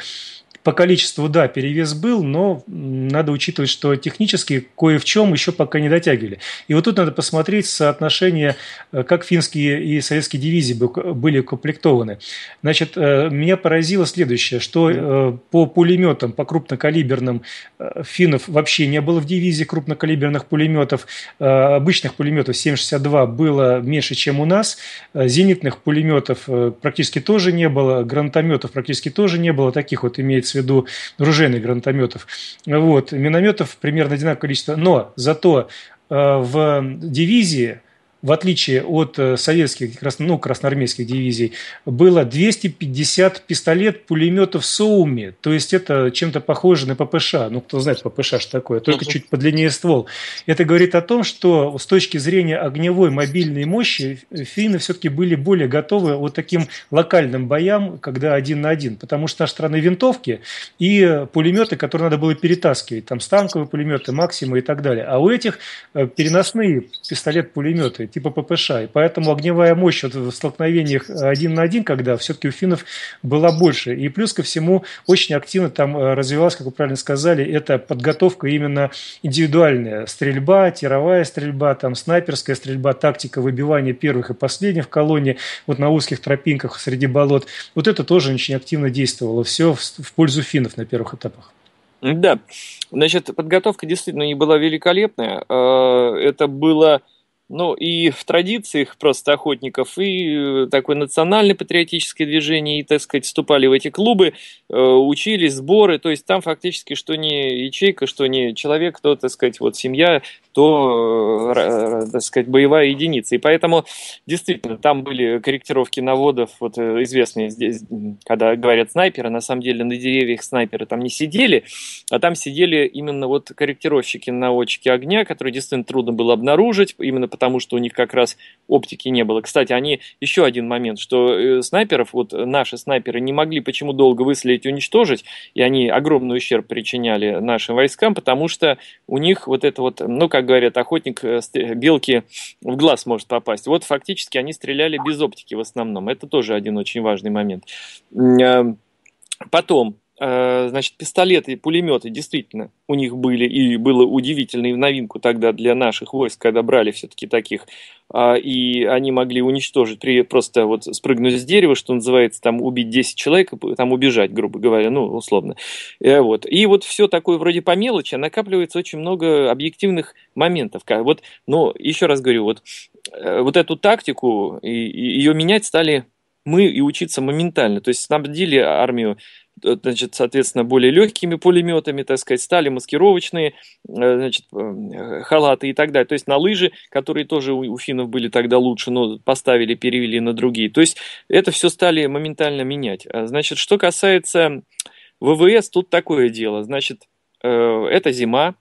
по количеству, да, перевес был, но надо учитывать, что технически кое в чем еще пока не дотягивали. И вот тут надо посмотреть соотношение, э, как финские и советские дивизии были укомплектованы. Значит, э, меня поразило следующее, что э, по пулеметам, по крупнокалиберным финнов вообще не было в дивизии крупнокалиберных пулеметов. Обычных пулеметов 7,62 было меньше, чем у нас. Зенитных пулеметов практически тоже не было, гранатометов практически тоже не было. Таких вот имеется имеется в виду ружейных гранатометов. Вот, минометов примерно одинаковое количество, но зато э, в дивизии в отличие от э, советских, ну, красноармейских дивизий, было 250 пистолет, пулеметов Соуми. То есть это чем-то похоже на ППШ. Ну, кто знает ППШ, что такое, только uh-huh. чуть подлиннее ствол. Это говорит о том, что с точки зрения огневой мобильной мощи финны все-таки были более готовы вот таким локальным боям, когда один на один. Потому что наши страны винтовки и пулеметы, которые надо было перетаскивать. Там станковые пулеметы, максимы и так далее. А у этих э, переносные пистолет-пулеметы типа ППШ. И поэтому огневая мощь вот в столкновениях один на один, когда все-таки у финнов была больше. И плюс ко всему очень активно там э, развивалась, как вы правильно сказали, эта подготовка именно индивидуальная. Стрельба, тировая стрельба, там снайперская стрельба, тактика выбивания первых и последних в колонии, вот на узких тропинках среди болот. Вот это тоже очень активно действовало. Все в, в пользу финнов на первых этапах. Да, значит, подготовка действительно не была великолепная. Э, это было ну и в традициях просто охотников, и э, такое национально-патриотическое движение, и, так сказать, вступали в эти клубы, э, учились, сборы, то есть там фактически что не ячейка, что не человек, кто, так сказать, вот семья, то, э, так сказать, боевая единица. И поэтому, действительно, там были корректировки наводов, вот э, известные здесь, когда говорят снайперы, на самом деле на деревьях снайперы там не сидели, а там сидели именно вот корректировщики наводчики огня, которые действительно трудно было обнаружить, именно потому что у них как раз оптики не было. Кстати, они, еще один момент, что э, снайперов, вот наши снайперы не могли почему долго выследить и уничтожить, и они огромный ущерб причиняли нашим войскам, потому что у них вот это вот, ну, как говорят, охотник э, белки в глаз может попасть. Вот фактически они стреляли без оптики в основном. Это тоже один очень важный момент. Э, потом, Э, значит, пистолеты и пулеметы действительно у них были, и было удивительно и в новинку тогда для наших войск, когда брали все-таки таких, а, и они могли уничтожить, при, просто вот спрыгнуть с дерева, что называется, там убить 10 человек, там убежать, грубо говоря, ну, условно. Э, вот. И вот все такое вроде по мелочи, а накапливается очень много объективных моментов. Вот, но еще раз говорю, вот, э, вот эту тактику, ее менять стали мы и учиться моментально. То есть снабдили армию Э, значит, соответственно, более легкими пулеметами, так сказать, стали маскировочные, э, значит, э, халаты и так далее. То есть на лыжи, которые тоже у, у финнов были тогда лучше, но поставили, перевели на другие. То есть это все стали моментально менять. А значит, что касается ВВС, тут такое дело. Значит, э, это зима,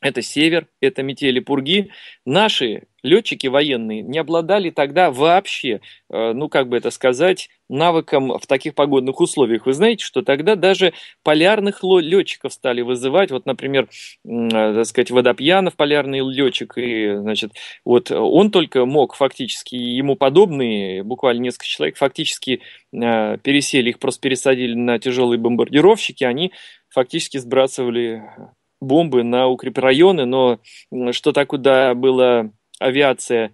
это север, это метели Пурги. Наши летчики военные не обладали тогда вообще, э, ну как бы это сказать, навыком в таких погодных условиях. Вы знаете, что тогда даже полярных летчиков стали вызывать. Вот, например, э, так сказать, Водопьянов, полярный летчик, и, значит, вот он только мог фактически, ему подобные, буквально несколько человек, фактически э, пересели, их просто пересадили на тяжелые бомбардировщики, они фактически сбрасывали бомбы на укрепрайоны, но что так куда была авиация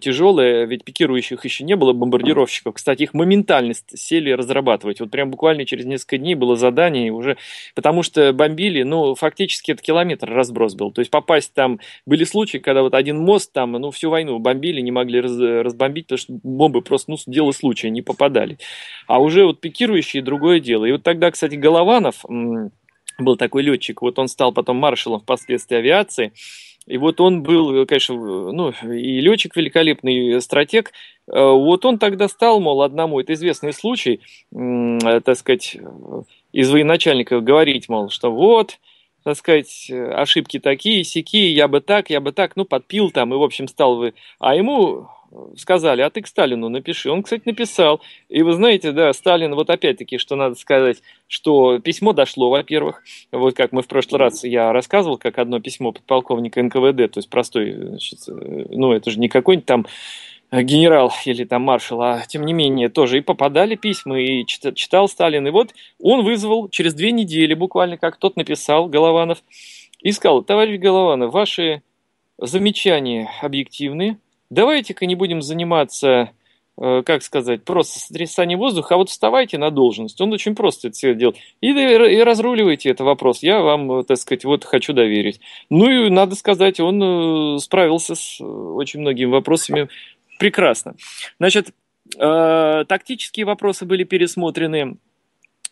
тяжелая, ведь пикирующих еще не было бомбардировщиков. Кстати, их моментально сели разрабатывать. Вот прям буквально через несколько дней было задание уже, потому что бомбили, ну, фактически это километр разброс был. То есть попасть там, были случаи, когда вот один мост там, ну, всю войну бомбили, не могли раз, разбомбить, потому что бомбы просто, ну, дело случая, не попадали. А уже вот пикирующие другое дело. И вот тогда, кстати, Голованов был такой летчик, вот он стал потом маршалом впоследствии авиации, и вот он был, конечно, ну, и летчик великолепный, и стратег. Э, вот он тогда стал, мол, одному, это известный случай, э, так сказать, э, из военачальников говорить, мол, что вот, так сказать, э, ошибки такие, сики, я бы так, я бы так, ну, подпил там, и, в общем, стал вы. А ему э, сказали, а ты к Сталину напиши. Он, кстати, написал. И вы знаете, да, Сталин, вот опять-таки, что надо сказать, что письмо дошло, во-первых, вот как мы в прошлый раз, я рассказывал, как одно письмо подполковника НКВД, то есть простой, э, значит, ну, это же не какой-нибудь там Э, генерал или там маршал, а тем не менее тоже и попадали письма, и читал Сталин. И вот он вызвал через две недели буквально, как тот написал, Голованов, и сказал, товарищ Голованов, ваши замечания объективны, давайте-ка не будем заниматься э, как сказать, просто сотрясание воздуха, а вот вставайте на должность. Он очень просто это все делает. И, и разруливайте этот вопрос. Я вам, э, так сказать, вот хочу доверить. Ну и, надо сказать, он справился с очень многими вопросами Прекрасно. Значит, э, тактические вопросы были пересмотрены.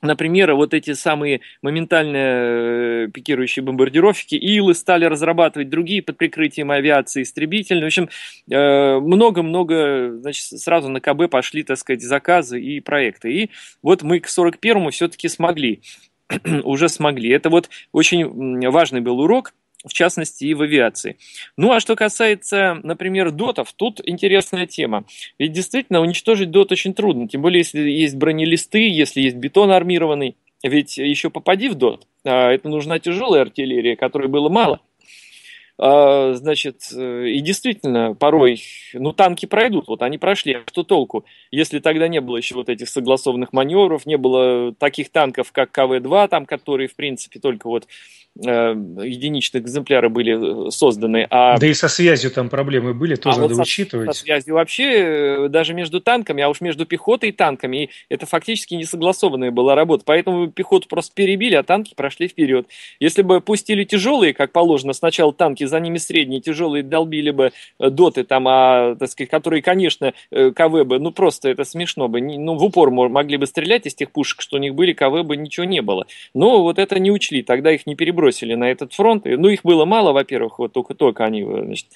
Например, вот эти самые моментально э, пикирующие бомбардировщики, Илы стали разрабатывать другие под прикрытием авиации истребительные. В общем, э, много-много, значит, сразу на КБ пошли, так сказать, заказы и проекты. И вот мы к 41-му все-таки смогли, уже смогли. Это вот очень важный был урок – в частности, и в авиации. Ну, а что касается, например, дотов, тут интересная тема. Ведь действительно уничтожить дот очень трудно, тем более, если есть бронелисты, если есть бетон армированный. Ведь еще попади в дот, а это нужна тяжелая артиллерия, которой было мало – а, значит, э, и действительно, порой, ну, танки пройдут, вот они прошли, а что толку? Если тогда не было еще вот этих согласованных маневров, не было таких танков, как КВ-2, там, которые, в принципе, только вот э, единичные экземпляры были э, созданы. А... Да и со связью там проблемы были, тоже а надо вот со, учитывать. Со связью вообще, э, даже между танками, а уж между пехотой и танками, и это фактически несогласованная была работа, поэтому пехоту просто перебили, а танки прошли вперед. Если бы пустили тяжелые, как положено, сначала танки охранники, за ними средние, тяжелые, долбили бы э, доты там, а, так сказать, которые, конечно, э, КВ бы, ну просто это смешно бы, ну в упор могли бы стрелять из тех пушек, что у них были, КВ бы ничего не было. Но вот это не учли, тогда их не перебросили на этот фронт. Ну их было мало, во-первых, вот только-только они э, значит,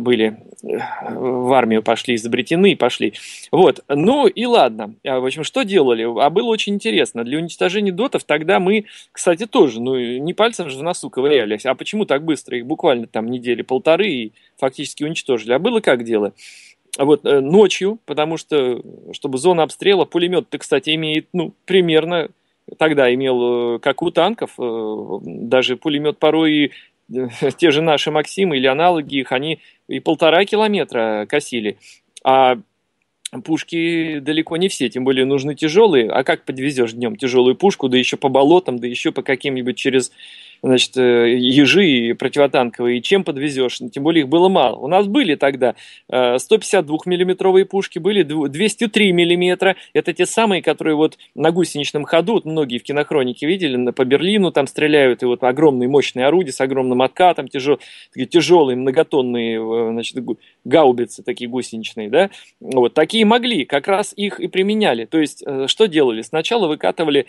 были в армию пошли, изобретены и пошли. Вот, ну и ладно. А, в общем, что делали? А было очень интересно. Для уничтожения дотов тогда мы, кстати, тоже, ну не пальцем же в носу ковырялись. А почему так быстро их буквально там недели полторы и фактически уничтожили. А было как дело? Вот э, ночью, потому что, чтобы зона обстрела, пулемет-то, кстати, имеет, ну, примерно тогда имел, э, как у танков, э, даже пулемет порой и те же наши Максимы или аналоги их, они и полтора километра косили. А пушки далеко не все, тем более нужны тяжелые. А как подвезешь днем тяжелую пушку, да еще по болотам, да еще по каким-нибудь через значит, э, ежи противотанковые, и чем подвезешь, тем более их было мало. У нас были тогда 152-миллиметровые э, пушки, были 203 миллиметра, это те самые, которые вот на гусеничном ходу, вот многие в кинохронике видели, по Берлину там стреляют, и вот огромные мощные орудия с огромным откатом, тяжел, тяжелые многотонные э, значит, гаубицы такие гусеничные, да, вот такие могли, как раз их и применяли. То есть, что делали? Сначала выкатывали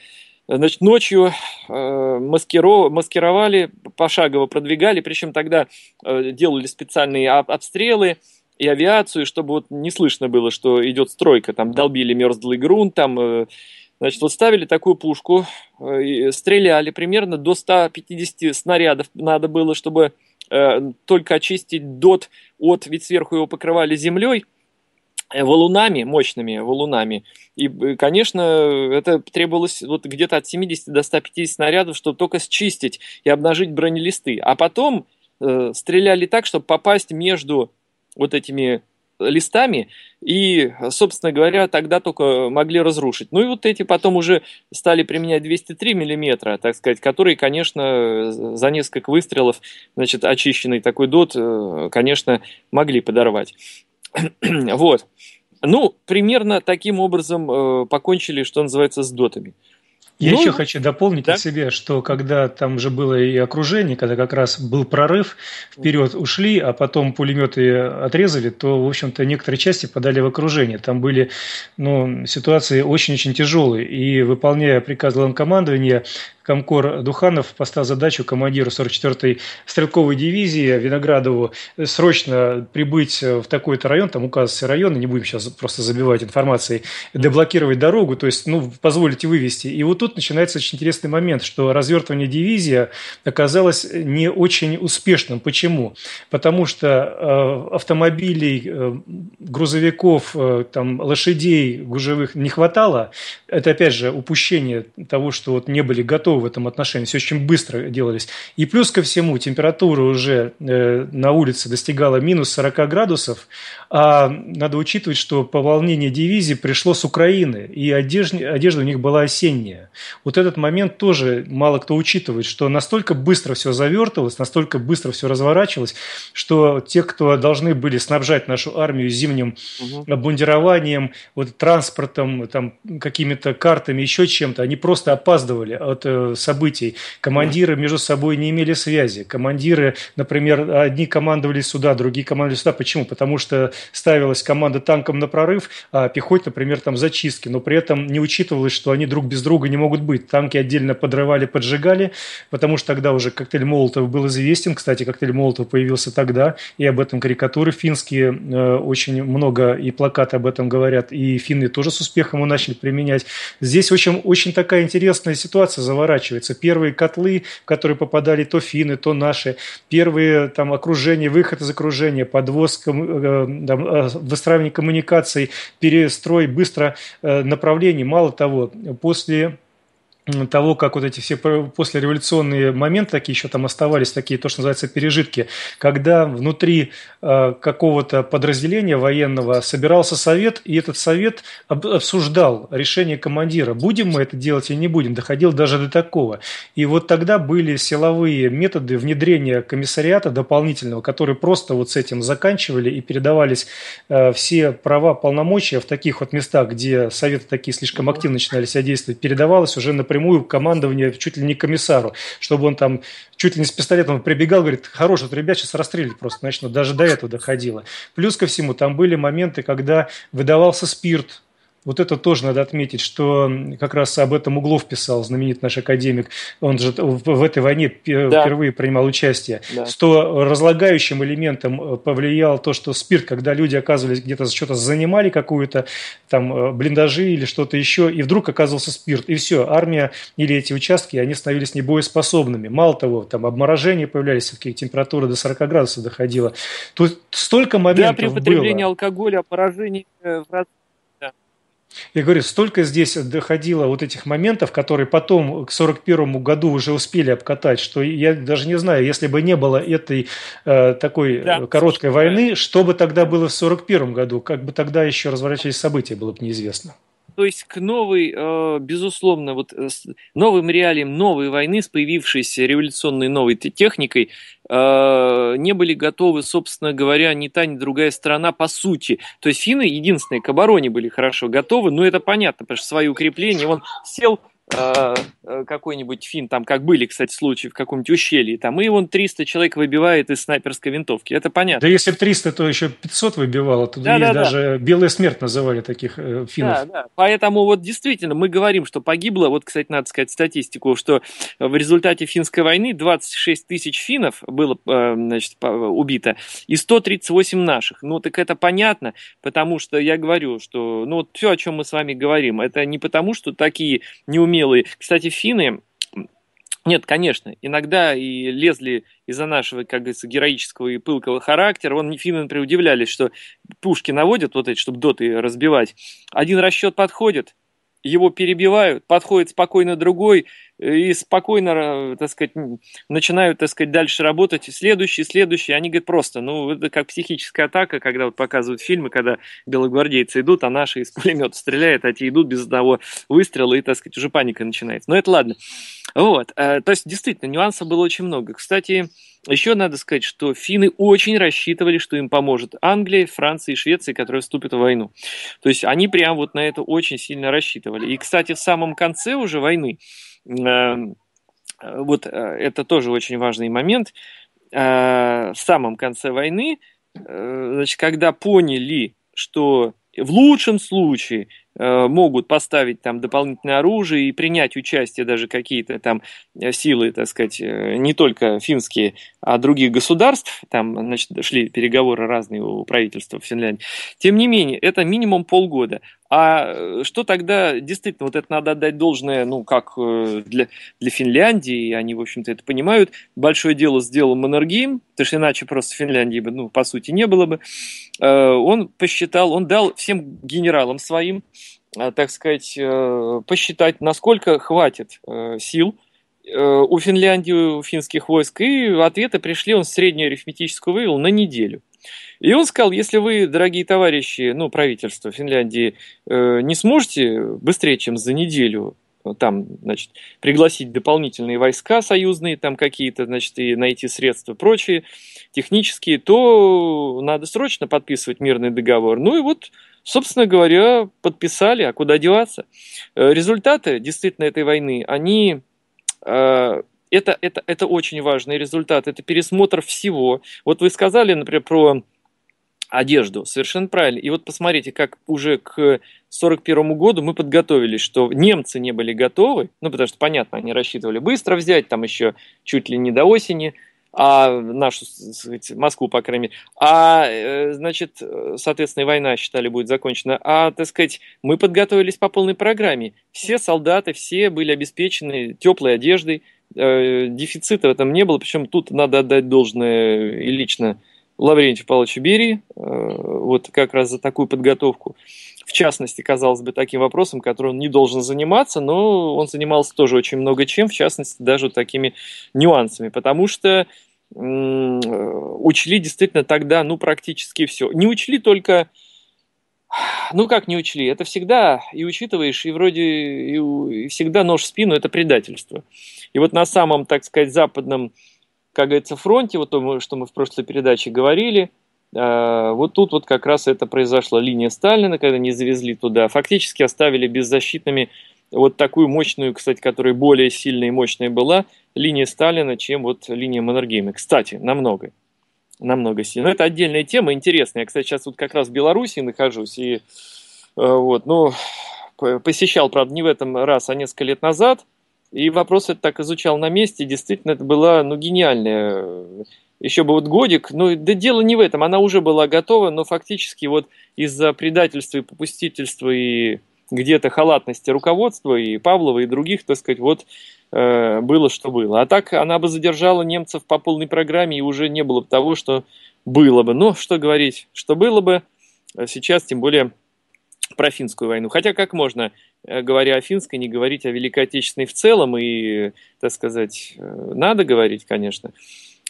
Значит, ночью э, маскировали, пошагово продвигали, причем тогда э, делали специальные обстрелы и авиацию, чтобы вот не слышно было, что идет стройка, там долбили мерзлый грунт, там, э, значит, вот ставили такую пушку, э, стреляли примерно до 150 снарядов надо было, чтобы э, только очистить дот от, ведь сверху его покрывали землей, Э, валунами, мощными валунами. И, э, конечно, это требовалось вот где-то от 70 до 150 снарядов, чтобы только счистить и обнажить бронелисты. А потом э, стреляли так, чтобы попасть между вот этими листами, и, собственно говоря, тогда только могли разрушить. Ну и вот эти потом уже стали применять 203 миллиметра, так сказать, которые, конечно, за несколько выстрелов, значит, очищенный такой дот, э, конечно, могли подорвать. вот. Ну, примерно таким образом э, покончили, что называется, с дотами. Я ну, еще хочу дополнить да? о себе, что когда там же было и окружение, когда как раз был прорыв, вперед ушли, а потом пулеметы отрезали, то, в общем-то, некоторые части подали в окружение. Там были ну, ситуации очень-очень тяжелые. И выполняя приказ главкомандования, Комкор Духанов поставил задачу командиру 44-й стрелковой дивизии Виноградову срочно прибыть в такой-то район, там указывается район, не будем сейчас просто забивать информацией, деблокировать дорогу, то есть, ну, позволить вывести. И вот тут начинается очень интересный момент, что развертывание дивизии оказалось не очень успешным. Почему? Потому что э, автомобилей, э, грузовиков, э, там, лошадей гужевых не хватало. Это, опять же, упущение того, что вот не были готовы в этом отношении. Все очень быстро делались. И плюс ко всему, температура уже э, на улице достигала минус 40 градусов, а надо учитывать, что пополнение дивизии пришло с Украины, и одежда, одежда у них была осенняя. Вот этот момент тоже мало кто учитывает, что настолько быстро все завертывалось, настолько быстро все разворачивалось, что те, кто должны были снабжать нашу армию зимним угу. обмундированием, вот, транспортом, там, какими-то картами, еще чем-то, они просто опаздывали от э, событий. Командиры между собой не имели связи. Командиры, например, одни командовали сюда, другие командовали сюда. Почему? Потому что ставилась команда танком на прорыв, а пехоть, например, там зачистки, но при этом не учитывалось, что они друг без друга не могут быть. Танки отдельно подрывали, поджигали, потому что тогда уже коктейль Молотов был известен. Кстати, коктейль Молотов появился тогда, и об этом карикатуры финские э, очень много, и плакаты об этом говорят, и финны тоже с успехом его начали применять. Здесь в общем, очень такая интересная ситуация заворачивается. Первые котлы, в которые попадали то финны, то наши, первые там окружения, выход из окружения, подвозка э, э там, э, выстраивание коммуникаций, перестрой быстро э, направлений. Мало того, после того, как вот эти все послереволюционные моменты такие еще там оставались, такие то, что называется пережитки, когда внутри э, какого-то подразделения военного собирался совет, и этот совет обсуждал решение командира, будем мы это делать или не будем, доходил даже до такого. И вот тогда были силовые методы внедрения комиссариата дополнительного, которые просто вот с этим заканчивали и передавались э, все права, полномочия в таких вот местах, где советы такие слишком активно начинали себя действовать, передавалось уже на напрямую командование чуть ли не комиссару, чтобы он там чуть ли не с пистолетом прибегал, говорит, хорош, вот ребят сейчас расстрелить просто начнут, даже до этого доходило. Плюс ко всему, там были моменты, когда выдавался спирт вот это тоже надо отметить, что как раз об этом Углов писал, знаменит наш академик. Он же в этой войне да. впервые принимал участие. Да. Что разлагающим элементом э, повлиял то, что спирт, когда люди оказывались где-то что-то занимали какую-то, там, э, блиндажи или что-то еще, и вдруг оказывался спирт. И все, армия или эти участки, они становились небоеспособными. Мало того, там обморожения появлялись, все-таки температура до 40 градусов доходила. Тут столько моментов Для при употреблении было. алкоголя, поражение э, в разных я говорю, столько здесь доходило вот этих моментов, которые потом к 41 году уже успели обкатать, что я даже не знаю, если бы не было этой э, такой э, да, короткой войны, что бы тогда было в 41 году, как бы тогда еще разворачивались события, было бы неизвестно. То есть к новой, э, безусловно, вот э, новым реалиям новой войны с появившейся революционной новой техникой Э, не были готовы, собственно говоря, ни та, ни другая страна по сути. То есть финны единственные к обороне были хорошо готовы, но это понятно, потому что свои укрепления, он сел Э, э, какой-нибудь фин, там, как были, кстати, случаи в каком-нибудь ущелье, там, и он 300 человек выбивает из снайперской винтовки. Это понятно. Да если 300, то еще 500 выбивало. Тут да, есть да, даже да. «Белая смерть» называли таких э, финнов. Да, да. Поэтому вот действительно мы говорим, что погибло, вот, кстати, надо сказать статистику, что в результате финской войны 26 тысяч финнов было, э, значит, убито и 138 наших. Ну, так это понятно, потому что я говорю, что, ну, вот все, о чем мы с вами говорим, это не потому, что такие неумелые смелые. Кстати, финны нет, конечно, иногда и лезли из-за нашего, как говорится, героического и пылкого характера. Вон финны, например, удивлялись, что пушки наводят вот эти, чтобы доты разбивать. Один расчет подходит, его перебивают, подходит спокойно другой э, и спокойно, э, так сказать, начинают, так сказать, дальше работать. Следующий, следующий. Они говорят просто, ну, это как психическая атака, когда вот показывают фильмы, когда белогвардейцы идут, а наши из пулемета стреляют, а те идут без одного выстрела, и, так сказать, уже паника начинается. Но это ладно. Вот, э, то есть действительно нюансов было очень много. Кстати, еще надо сказать, что финны очень рассчитывали, что им поможет Англия, Франция и Швеция, которые вступят в войну. То есть они прям вот на это очень сильно рассчитывали. И, кстати, в самом конце уже войны, эм, э, вот э, это тоже очень важный момент, в самом конце войны, значит, когда поняли, что в лучшем случае Э, могут поставить там дополнительное оружие и принять участие даже какие-то там э, силы, так сказать, э, не только финские, а других государств. Там, значит, шли переговоры разные у правительства в Финляндии. Тем не менее, это минимум полгода. А что тогда действительно, вот это надо отдать должное, ну, как для, для Финляндии, они, в общем-то, это понимают. Большое дело сделал Маннергейм, потому что иначе просто Финляндии бы, ну, по сути, не было бы. Он посчитал, он дал всем генералам своим, Э, так сказать, э, посчитать, насколько хватит э, сил у Финляндии, у финских войск, и ответы пришли, он среднюю арифметическую вывел на неделю. И он сказал, если вы, дорогие товарищи, ну, правительство Финляндии, не сможете быстрее, чем за неделю там, значит, пригласить дополнительные войска союзные, там какие-то, значит, и найти средства прочие, технические, то надо срочно подписывать мирный договор. Ну и вот собственно говоря, подписали, а куда деваться. Э, результаты действительно этой войны, они э, это, это, это очень важный результат, это пересмотр всего. Вот вы сказали, например, про одежду, совершенно правильно. И вот посмотрите, как уже к 1941 году мы подготовились, что немцы не были готовы, ну потому что, понятно, они рассчитывали быстро взять, там еще чуть ли не до осени – а нашу, сказать, Москву, по крайней мере, а, э, значит, соответственно, и война, считали, будет закончена, а, так сказать, мы подготовились по полной программе. Все солдаты, все были обеспечены теплой одеждой, э, дефицита в этом не было, причем тут надо отдать должное и лично Лаврентию Павловичу Берии, э, вот как раз за такую подготовку в частности, казалось бы, таким вопросом, которым он не должен заниматься, но он занимался тоже очень много чем, в частности, даже такими нюансами, потому что э, учли действительно тогда, ну, практически все. Не учли только, ну, как не учли, это всегда и учитываешь, и вроде, и, и всегда нож в спину, это предательство. И вот на самом, так сказать, западном, как говорится, фронте, вот то, что мы в прошлой передаче говорили – Э, вот тут вот как раз это произошла линия Сталина, когда не завезли туда. Фактически оставили беззащитными вот такую мощную, кстати, которая более сильная и мощная была, линия Сталина, чем вот линия Маннергейма. Кстати, намного. Намного сильнее. Но это отдельная тема, интересная. Я, кстати, сейчас вот как раз в Беларуси нахожусь, и э, вот, ну, посещал, правда, не в этом раз, а несколько лет назад, и вопрос это так изучал на месте, действительно, это была, ну, гениальная еще бы вот годик, но ну, да дело не в этом, она уже была готова, но фактически вот из-за предательства и попустительства и где-то халатности руководства и Павлова и других, так сказать, вот э, было, что было. А так она бы задержала немцев по полной программе и уже не было бы того, что было бы. Но что говорить, что было бы а сейчас, тем более про финскую войну. Хотя как можно, э, говоря о финской, не говорить о Великой Отечественной в целом и, так сказать, э, надо говорить, конечно.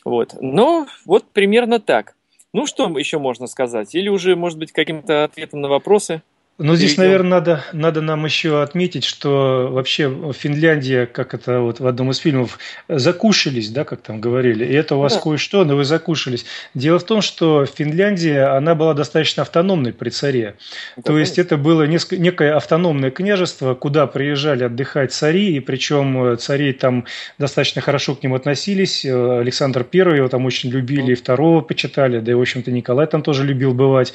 Вот. Но ну, вот примерно так. Ну, что еще можно сказать? Или уже, может быть, каким-то ответом на вопросы? Но ну, здесь, наверное, надо, надо нам еще отметить, что вообще Финляндия, как это вот в одном из фильмов, закушались, да, как там говорили, и это у вас да. кое-что, но вы закушались. Дело в том, что Финляндия, она была достаточно автономной при царе. Да, То есть это было неск... некое автономное княжество, куда приезжали отдыхать цари, и причем э, цари там достаточно хорошо к ним относились. Э, Александр I его там очень любили, и второго почитали, да и, в общем-то, Николай там тоже любил бывать.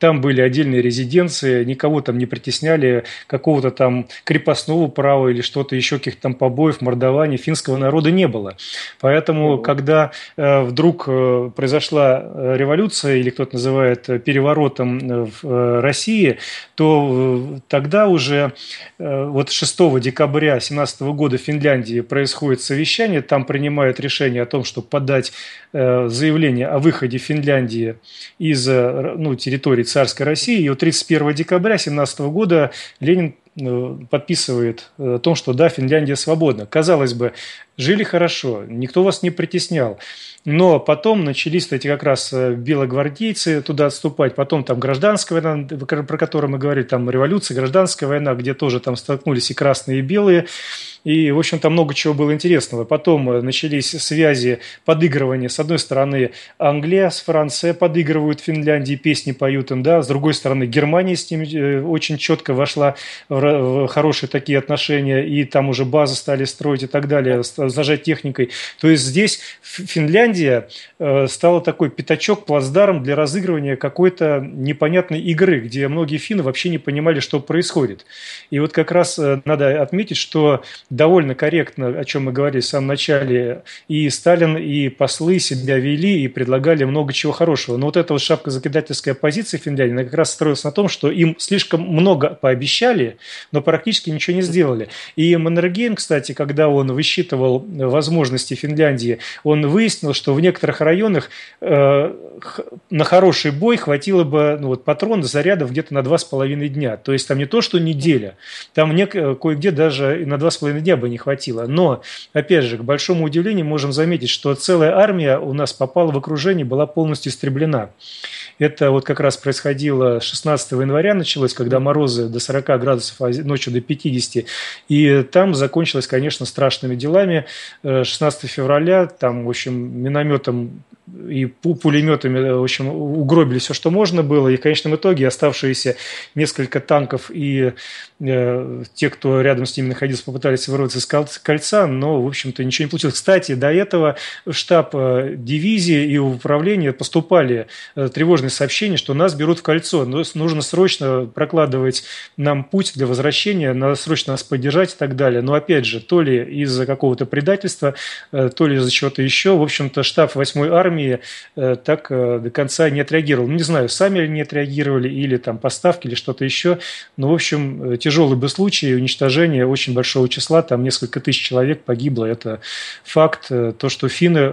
Там были отдельные резиденции, Николай никого там не притесняли, какого-то там крепостного права или что-то еще, каких-то там побоев, мордований финского народа не было. Поэтому, mm-hmm. когда э, вдруг э, произошла э, революция, или кто-то называет э, переворотом э, в э, России, то э, тогда уже э, вот 6 декабря 2017 года в Финляндии происходит совещание, там принимают решение о том, что подать заявление о выходе Финляндии из ну, территории царской России, и вот 31 декабря февраля 2017 года Ленин э, подписывает э, о том, что да, Финляндия свободна. Казалось бы, жили хорошо, никто вас не притеснял. Но потом начались эти как раз э, белогвардейцы туда отступать, потом там гражданская война, про которую мы говорили, там революция, гражданская война, где тоже там столкнулись и красные, и белые. И, в общем, там много чего было интересного. Потом э, начались связи, подыгрывания. С одной стороны, Англия с Францией подыгрывают Финляндии, песни поют им, да. С другой стороны, Германия с ним э, очень четко вошла в хорошие такие отношения, и там уже базы стали строить и так далее. Э, зажать техникой. То есть здесь Финляндия э, стала такой пятачок, плацдарм для разыгрывания какой-то непонятной игры, где многие финны вообще не понимали, что происходит. И вот как раз э, надо отметить, что довольно корректно, о чем мы говорили в самом начале, и Сталин, и послы себя вели и предлагали много чего хорошего. Но вот эта вот шапка закидательская позиция Финляндии, она как раз строилась на том, что им слишком много пообещали, но практически ничего не сделали. И Маннергейм, кстати, когда он высчитывал исследовал возможности Финляндии, он выяснил, что в некоторых районах э, на хороший бой хватило бы ну, вот, патрона зарядов где-то на 2,5 дня. То есть там не то, что неделя, там не, э, кое-где даже и на 2,5 дня бы не хватило. Но, опять же, к большому удивлению можем заметить, что целая армия у нас попала в окружение, была полностью истреблена. Это вот как раз происходило 16 января началось, когда морозы до 40 градусов, а ночью до 50. И там закончилось, конечно, страшными делами. 16 э, февраля там, в общем, минометом и пулеметами, э, в общем, угробили все, что можно было. И в конечном итоге оставшиеся несколько танков и э, те, кто рядом с ними находился, попытались вырваться из кольца, но, в общем-то, ничего не получилось. Кстати, до этого штаб э, дивизии и управления поступали э, тревожные сообщения, что нас берут в кольцо, но ну, нужно срочно прокладывать нам путь для возвращения, надо срочно нас поддержать и так далее. Но, опять же, то ли из-за какого-то предательства, то ли из-за чего-то еще, в общем-то, штаб 8-й армии армии э, так э, до конца не отреагировал. Ну, не знаю, сами ли не отреагировали, или там поставки, или что-то еще. Но, ну, в общем, э, тяжелый бы случай уничтожения очень большого числа, там несколько тысяч человек погибло. Это факт. То, что финны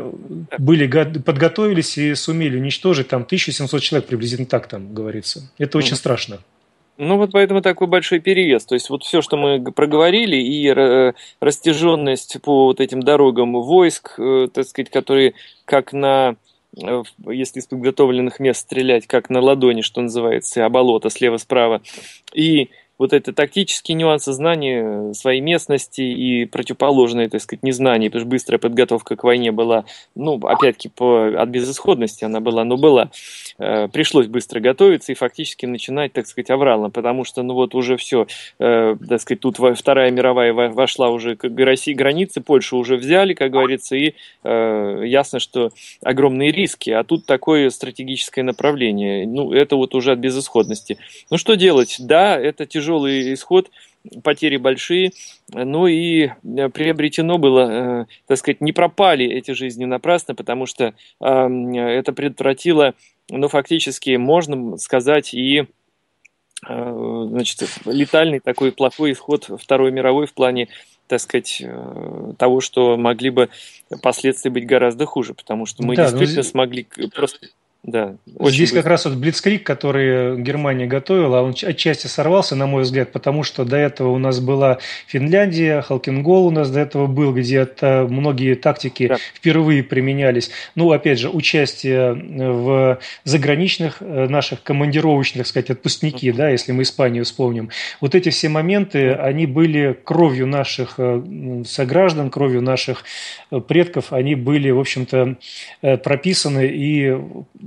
были, подготовились и сумели уничтожить там 1700 человек, приблизительно так там говорится. Это очень страшно. Ну вот поэтому такой большой переезд. То есть вот все, что мы проговорили, и э, растяженность по вот этим дорогам войск, э, так сказать, которые как на э, если из подготовленных мест стрелять, как на ладони, что называется, а болото слева-справа. И вот это тактические нюансы знания э, своей местности и противоположное, так сказать, незнание, потому что быстрая подготовка к войне была, ну, опять-таки, по, от безысходности она была, но была. Э, пришлось быстро готовиться и фактически начинать, так сказать, аврально, потому что, ну, вот уже все, э, так сказать, тут Вторая мировая вошла уже к России, границы Польши уже взяли, как говорится, и э, ясно, что огромные риски, а тут такое стратегическое направление. Ну, это вот уже от безысходности. Ну, что делать? Да, это тяжело тяжелый исход, потери большие, но ну и э, приобретено было, э, так сказать, не пропали эти жизни напрасно, потому что эм, это предотвратило, ну, фактически, можно сказать, и э, значит, летальный такой плохой исход Второй мировой в плане так сказать, того, что могли бы последствия быть гораздо хуже, потому что мы да, ну, действительно ну, смогли просто да. Вот здесь быстро. как раз вот Блицкрик, который Германия готовила, он отчасти сорвался, на мой взгляд, потому что до этого у нас была Финляндия, Халкингол у нас до этого был, где то многие тактики да. впервые применялись. Ну, опять же, участие э, в заграничных э, наших командировочных, так сказать, отпускники, да, если мы Испанию вспомним. Вот эти все моменты, они были кровью наших э, сограждан, кровью наших предков, они были, в общем-то, прописаны и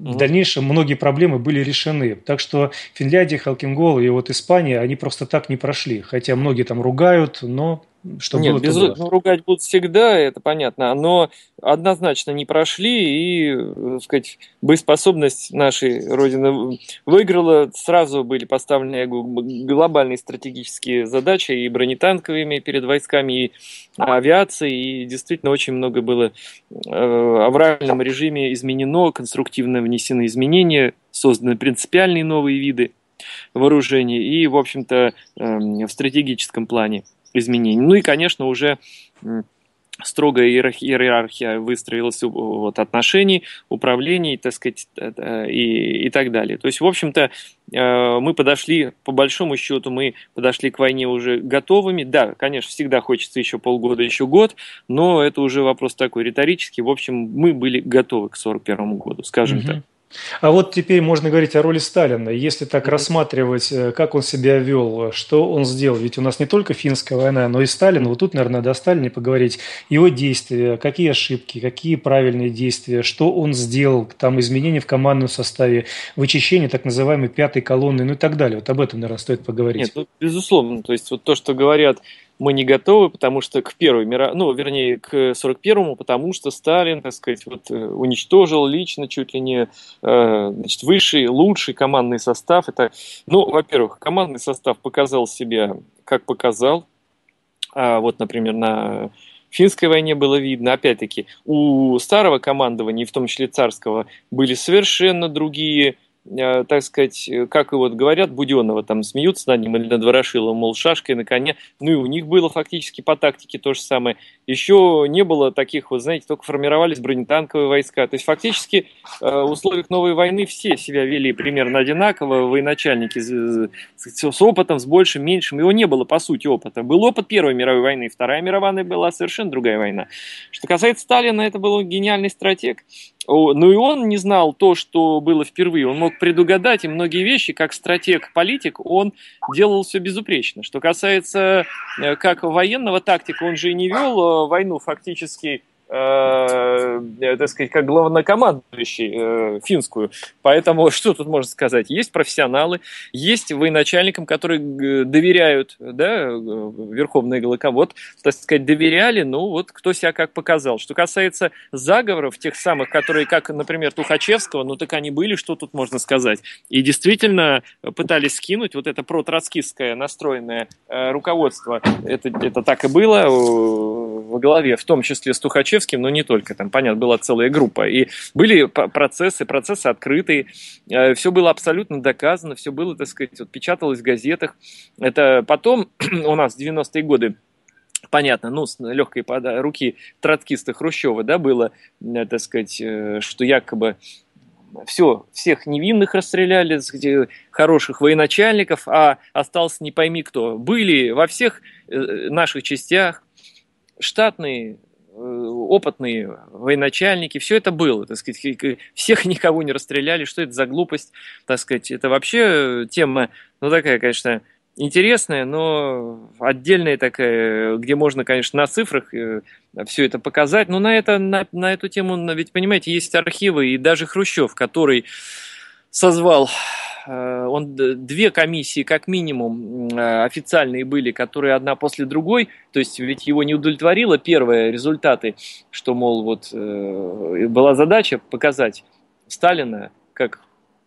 ну в дальнейшем многие проблемы были решены. Так что Финляндия, Халкингол и вот Испания, они просто так не прошли. Хотя многие там ругают, но что Нет, было, без... ну, ругать будут всегда, это понятно, но однозначно не прошли, и, так э, сказать, боеспособность нашей Родины выиграла. Сразу были поставлены глобальные стратегические задачи и бронетанковыми перед войсками, и авиацией, и действительно очень много было э, в реальном режиме изменено, конструктивно внесены изменения, созданы принципиальные новые виды вооружений и, в общем-то, эм, в стратегическом плане – изменений. Ну и, конечно, уже строгая иерархия выстроилась вот, отношений, управлений, так сказать, э, э, и, и так далее. То есть, в общем-то, э, мы подошли, по большому счету, мы подошли к войне уже готовыми. Да, конечно, всегда хочется еще полгода, еще год, но это уже вопрос такой риторический. В общем, мы были готовы к 1941 году, скажем угу. так. А вот теперь можно говорить о роли Сталина. Если так mm-hmm. рассматривать, э, как он себя вел, что он сделал. Ведь у нас не только финская война, но и Сталин. Вот тут, наверное, до Сталина поговорить. Его действия, какие ошибки, какие правильные действия, что он сделал, там изменения в командном составе, вычищение так называемой пятой колонны, ну и так далее. Вот об этом, наверное, стоит поговорить. Нет, ну, безусловно. То есть вот то, что говорят мы не готовы, потому что к Первой мировой, ну, вернее, к 41-му, потому что Сталин, так сказать, вот, э, уничтожил лично чуть ли не э, значит, высший, лучший командный состав. Это, ну, во-первых, командный состав показал себя, как показал. А вот, например, на финской войне было видно, опять-таки, у старого командования, в том числе царского, были совершенно другие Э, так сказать, э, как и вот говорят, Буденова там смеются над ним или над Ворошиловым, мол, шашкой на коне. Ну и у них было фактически по тактике то же самое. Еще не было таких, вот знаете, только формировались бронетанковые войска. То есть фактически э, в условиях новой войны все себя вели примерно одинаково, военачальники с опытом, с большим, меньшим. Его не было, по сути, опыта. Был опыт Первой мировой войны, Вторая мировая была совершенно другая война. Что касается Сталина, это был гениальный стратег. Ну и он не знал то, что было впервые. Он мог предугадать, и многие вещи, как стратег, политик, он делал все безупречно. Что касается э, как военного тактика, он же и не вел э, войну фактически э, так сказать, как главнокомандующий э, финскую. Поэтому что тут можно сказать? Есть профессионалы, есть военачальникам, которые доверяют, да, э, верховный глока. Вот, так сказать, доверяли, ну вот кто себя как показал. Что касается заговоров, тех самых, которые, как, например, Тухачевского, ну так они были, что тут можно сказать. И действительно пытались скинуть вот это протроцкистское настроенное э, руководство. Это, это так и было э, во главе, в том числе с Тухачевским, Достоевским, но не только. Там, понятно, была целая группа. И были процессы, процессы открытые. Э, все было абсолютно доказано, все было, так сказать, вот, печаталось в газетах. Это потом у нас 90-е годы понятно, ну, с легкой пода- руки троткиста Хрущева, да, было, э, так сказать, э, что якобы все, всех невинных расстреляли, хороших военачальников, а остался не пойми кто. Были во всех наших частях штатные Э, опытные военачальники, все это было, так сказать, всех никого не расстреляли, что это за глупость, так сказать, это вообще э, тема, ну такая, конечно, интересная, но отдельная такая, где можно, конечно, на цифрах э, все это показать, но на, это, на, на эту тему, ведь, понимаете, есть архивы, и даже Хрущев, который созвал э, он две комиссии как минимум э, официальные были, которые одна после другой, то есть ведь его не удовлетворило первые результаты, что, мол, вот э, была задача показать Сталина как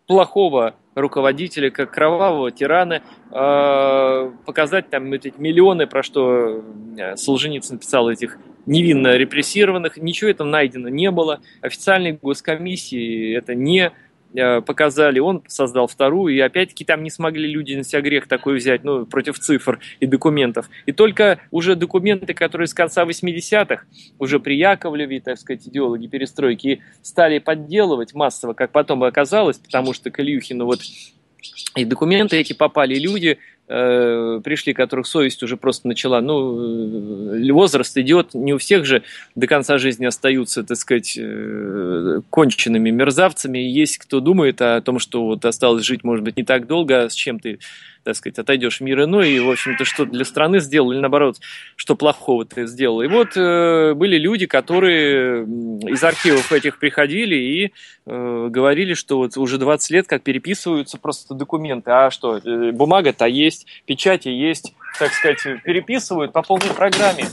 плохого руководителя, как кровавого тирана, показать там эти миллионы, про что Солженицын писал этих невинно репрессированных, ничего этого найдено не было, официальной госкомиссии это не Э, показали, он создал вторую, и опять-таки там не смогли люди на себя грех такой взять, ну, против цифр и документов. И только уже документы, которые с конца 80-х, уже при Яковлеве, так сказать, идеологи перестройки, стали подделывать массово, как потом оказалось, потому что к Ильюхину вот и документы эти попали, люди Э, пришли, которых совесть уже просто начала. Ну, э, возраст идет, не у всех же до конца жизни остаются, так сказать, э, конченными мерзавцами. Есть кто думает о том, что вот осталось жить, может быть, не так долго, а с чем ты так сказать, отойдешь в мир иной, и, в общем, то что для страны сделал, или наоборот, что плохого ты сделал. И вот э, были люди, которые из архивов этих приходили и э, говорили, что вот уже 20 лет как переписываются просто документы, а что, э, бумага-то есть, печати есть, так сказать, переписывают по полной программе.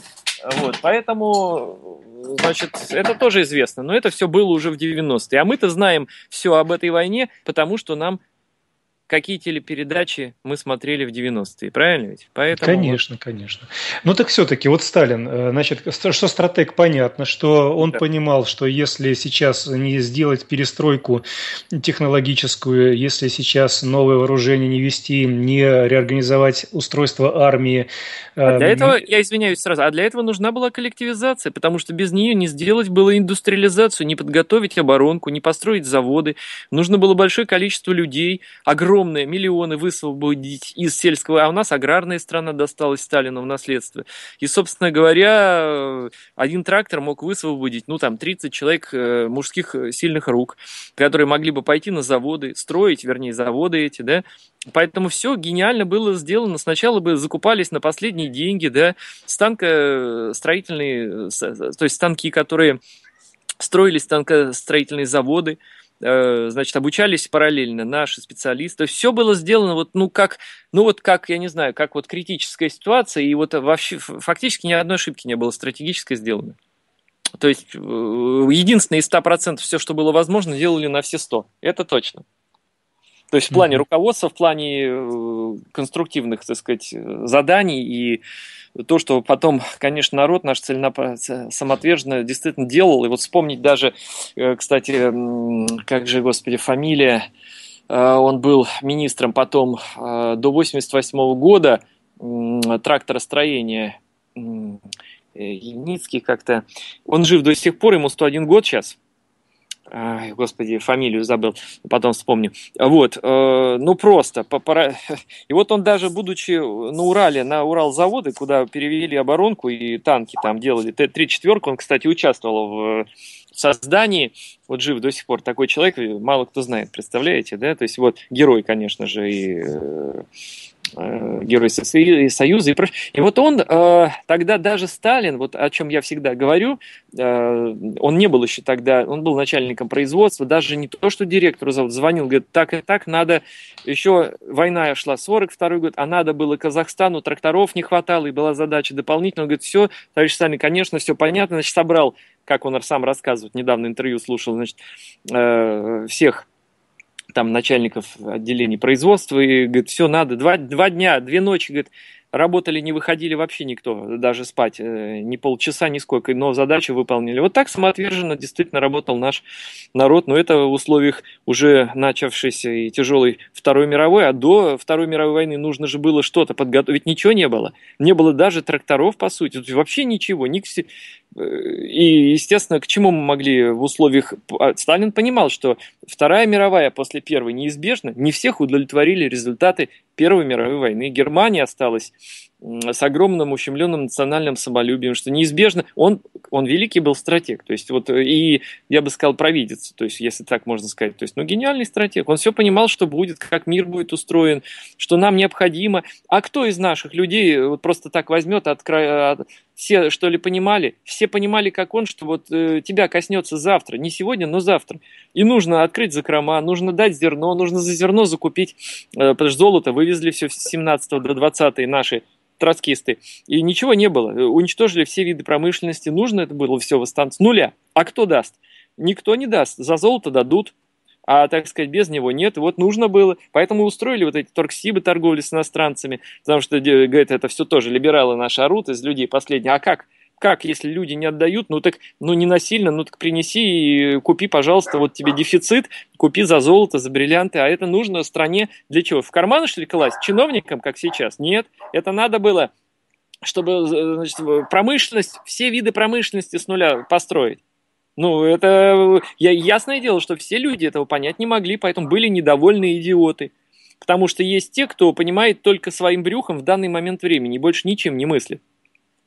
Вот, поэтому, значит, это тоже известно, но это все было уже в 90-е. А мы-то знаем все об этой войне, потому что нам какие телепередачи мы смотрели в 90-е, правильно ведь? Поэтому конечно, вот... конечно. Ну так все-таки, вот Сталин, э, значит, что стратег, понятно, что он да. понимал, что если сейчас не сделать перестройку технологическую, если сейчас новое вооружение не вести, не реорганизовать устройство армии. А для эм, этого, я извиняюсь сразу, а для этого нужна была коллективизация, потому что без нее не сделать было индустриализацию, не подготовить оборонку, не построить заводы. Нужно было большое количество людей, огромное огромные миллионы высвободить из сельского, а у нас аграрная страна досталась Сталину в наследство. И, собственно говоря, один трактор мог высвободить, ну, там, 30 человек э, мужских э, сильных рук, которые могли бы пойти на заводы, строить, вернее, заводы эти, да, Поэтому все гениально было сделано. Сначала бы закупались на последние деньги, да, станка э, строительные, то есть станки, которые строились станкостроительные заводы, Э, значит, обучались параллельно наши специалисты. Все было сделано вот, ну, как, ну, вот как, я не знаю, как вот критическая ситуация, и вот вообще фактически ни одной ошибки не было стратегической сделано. То есть э, единственное из 100% все, что было возможно, делали на все 100. Это точно. То есть в плане руководства, в плане э, конструктивных, так сказать, заданий и то, что потом, конечно, народ наш целенаправленно, э, самоотверженно действительно делал. И вот вспомнить даже, э, кстати, как же, господи, фамилия, он был министром потом до 88 -го года тракторостроения Яницкий как-то. Он жив до сих пор, ему 101 год сейчас. Ай, господи, фамилию забыл, потом вспомню. Вот, э, ну просто. Пора... И вот он даже, будучи на Урале, на Уралзаводы, куда перевели оборонку и танки там делали, Т-34, он, кстати, участвовал в создании, вот жив до сих пор такой человек, мало кто знает, представляете, да? То есть вот герой, конечно же, и э, Э, герой Союза и И вот он, э, тогда даже Сталин, вот о чем я всегда говорю, э, он не был еще тогда, он был начальником производства, даже не то, что директору зовут, звонил, говорит, так и так надо, еще война шла 42 год, а надо было Казахстану, тракторов не хватало, и была задача дополнительная, он говорит, все, товарищ Сталин, конечно, все понятно, значит, собрал, как он сам рассказывает, недавно интервью слушал, значит, всех там начальников отделений производства, и говорит, все надо, два, два дня, две ночи, говорит, работали, не выходили вообще никто, даже спать, э, ни полчаса, ни сколько, но задачу выполнили. Вот так самоотверженно действительно работал наш народ, но это в условиях уже начавшейся и тяжелой Второй мировой, а до Второй мировой войны нужно же было что-то подготовить, ничего не было, не было даже тракторов, по сути, вообще ничего, ни, и, естественно, к чему мы могли в условиях... А, Сталин понимал, что Вторая мировая после Первой неизбежна. Не всех удовлетворили результаты Первой мировой войны. Германия осталась с огромным ущемленным национальным самолюбием, что неизбежно он, он великий был стратег, то есть вот э, и я бы сказал провидец, то есть если так можно сказать, то есть ну гениальный стратег, он все понимал, что будет, как мир будет устроен, что нам необходимо, а кто из наших людей э, вот просто так возьмет, от, э, от, все что ли понимали, все понимали, как он, что вот э, тебя коснется завтра, не сегодня, но завтра, и нужно открыть закрома, нужно дать зерно, нужно за зерно закупить, э, потому что золото вывезли все с 17 до 20 нашей троцкисты. И ничего не было. Э, уничтожили все виды промышленности. Нужно это было все восстановить с нуля. А кто даст? Никто не даст. За золото дадут, а, так сказать, без него нет. Вот нужно было. Поэтому устроили вот эти торгсибы торговли с иностранцами, потому что, говорят, это все тоже либералы наши орут из людей последние. А как? как, если люди не отдают, ну так, ну не насильно, ну так принеси и купи, пожалуйста, вот тебе дефицит, купи за золото, за бриллианты, а это нужно стране для чего? В карманы, что ли, класть? Чиновникам, как сейчас? Нет, это надо было чтобы значит, промышленность, все виды промышленности с нуля построить. Ну, это я, ясное дело, что все люди этого понять не могли, поэтому были недовольны идиоты. Потому что есть те, кто понимает только своим брюхом в данный момент времени и больше ничем не мыслит.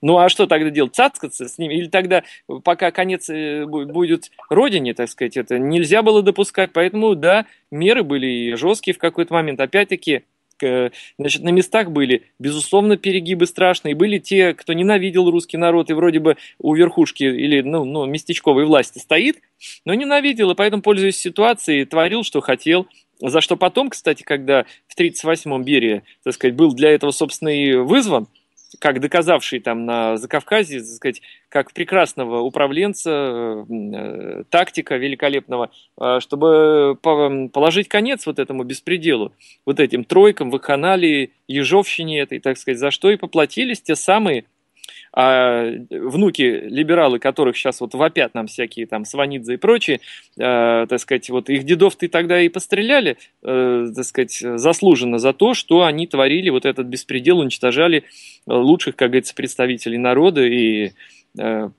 Ну а что тогда делать? Цацкаться с ними? Или тогда, пока конец э, будет родине, так сказать, это нельзя было допускать. Поэтому, да, меры были жесткие в какой-то момент. Опять-таки, значит, на местах были, безусловно, перегибы страшные. Были те, кто ненавидел русский народ и вроде бы у верхушки или ну, ну, местечковой власти стоит, но ненавидел, и поэтому, пользуясь ситуацией, творил, что хотел. За что потом, кстати, когда в 1938-м Берия, так сказать, был для этого, собственно, и вызван – как доказавший там на Закавказье, так сказать, как прекрасного управленца, э, тактика великолепного, э, чтобы положить конец вот этому беспределу, вот этим тройкам, вакханалии, ежовщине этой, так сказать, за что и поплатились те самые а внуки либералы, которых сейчас вот вопят нам всякие там Сванидзе и прочие, э, так сказать, вот их дедов ты тогда и постреляли, э, так сказать, заслуженно за то, что они творили вот этот беспредел, уничтожали э, лучших, как говорится, представителей народа и э,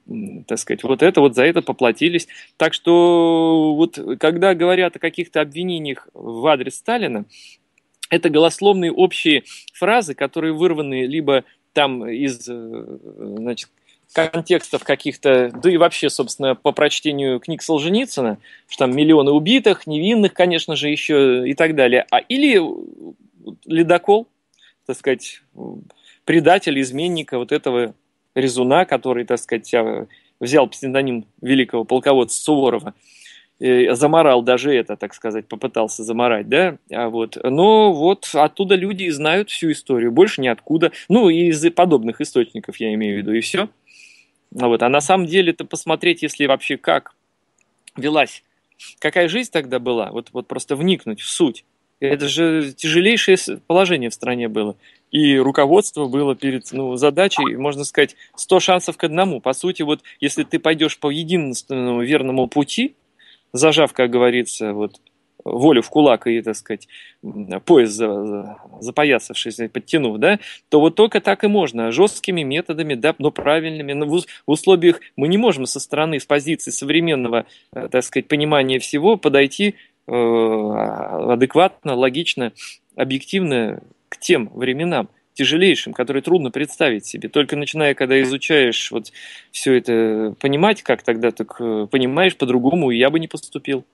так сказать, вот это вот за это поплатились. Так что вот когда говорят о каких-то обвинениях в адрес Сталина, это голословные общие фразы, которые вырваны либо там из э, значит, контекстов каких-то, да и вообще, собственно, по прочтению книг Солженицына, что там миллионы убитых, невинных, конечно же, еще и так далее. А или э, ледокол, так сказать, предатель, изменника вот этого резуна, который, так сказать, а, взял псевдоним великого полководца Суворова – Э, заморал даже это, так сказать, попытался заморать, да, а вот, но вот оттуда люди и знают всю историю, больше ниоткуда, ну, из подобных источников я имею в виду, и все. А вот, а на самом деле это посмотреть, если вообще как велась, какая жизнь тогда была, вот, вот просто вникнуть в суть. Это же тяжелейшее положение в стране было. И руководство было перед ну, задачей, можно сказать, 100 шансов к одному. По сути, вот если ты пойдешь по единственному верному пути – зажав, как говорится, вот волю в кулак и, так сказать, пояс запоясавшись, подтянув, да, то вот только так и можно, жесткими методами, да, но правильными. Но ну, в условиях мы не можем со стороны, с позиции современного, э, так сказать, понимания всего подойти э, адекватно, логично, объективно к тем временам тяжелейшим, который трудно представить себе. Только начиная, когда изучаешь вот все это, понимать, как тогда, так э, понимаешь по-другому, и я бы не поступил.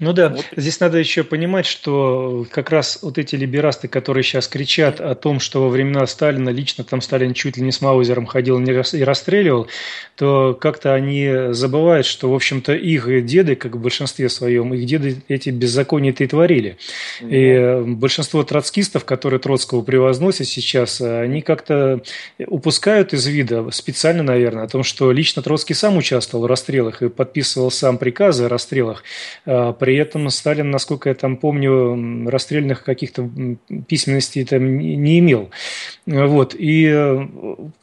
Ну да, вот. здесь надо еще понимать, что как раз вот эти либерасты, которые сейчас кричат о том, что во времена Сталина лично там Сталин чуть ли не с Маузером ходил и расстреливал, то как-то они забывают, что, в общем-то, их деды, как в большинстве своем, их деды эти беззакония-то и творили. Mm -hmm. И большинство троцкистов, которые Троцкого превозносят сейчас, они как-то упускают из вида специально, наверное, о том, что лично Троцкий сам участвовал в расстрелах и подписывал сам приказы о расстрелах э, при этом Сталин, насколько я там помню, расстрельных каких-то письменностей там не имел. Вот. И э,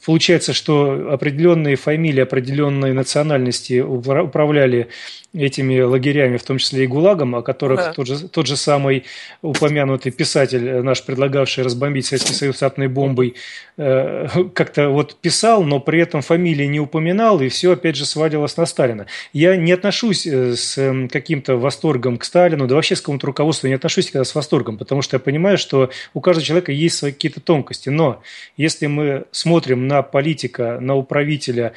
получается, что определенные фамилии, определенные национальности управляли этими лагерями, в том числе и ГУЛАГом, о которых да. тот, же, тот же самый упомянутый писатель, э, наш предлагавший разбомбить Советский Союз атомной бомбой, э, как-то вот писал, но при этом фамилии не упоминал, и все опять же свалилось на Сталина. Я не отношусь э, с эм, каким-то восторгом к Сталину, да вообще с какому-то руководству не отношусь всегда с восторгом, потому что я понимаю, что у каждого человека есть свои какие-то тонкости. Но если мы смотрим на политика, на управителя,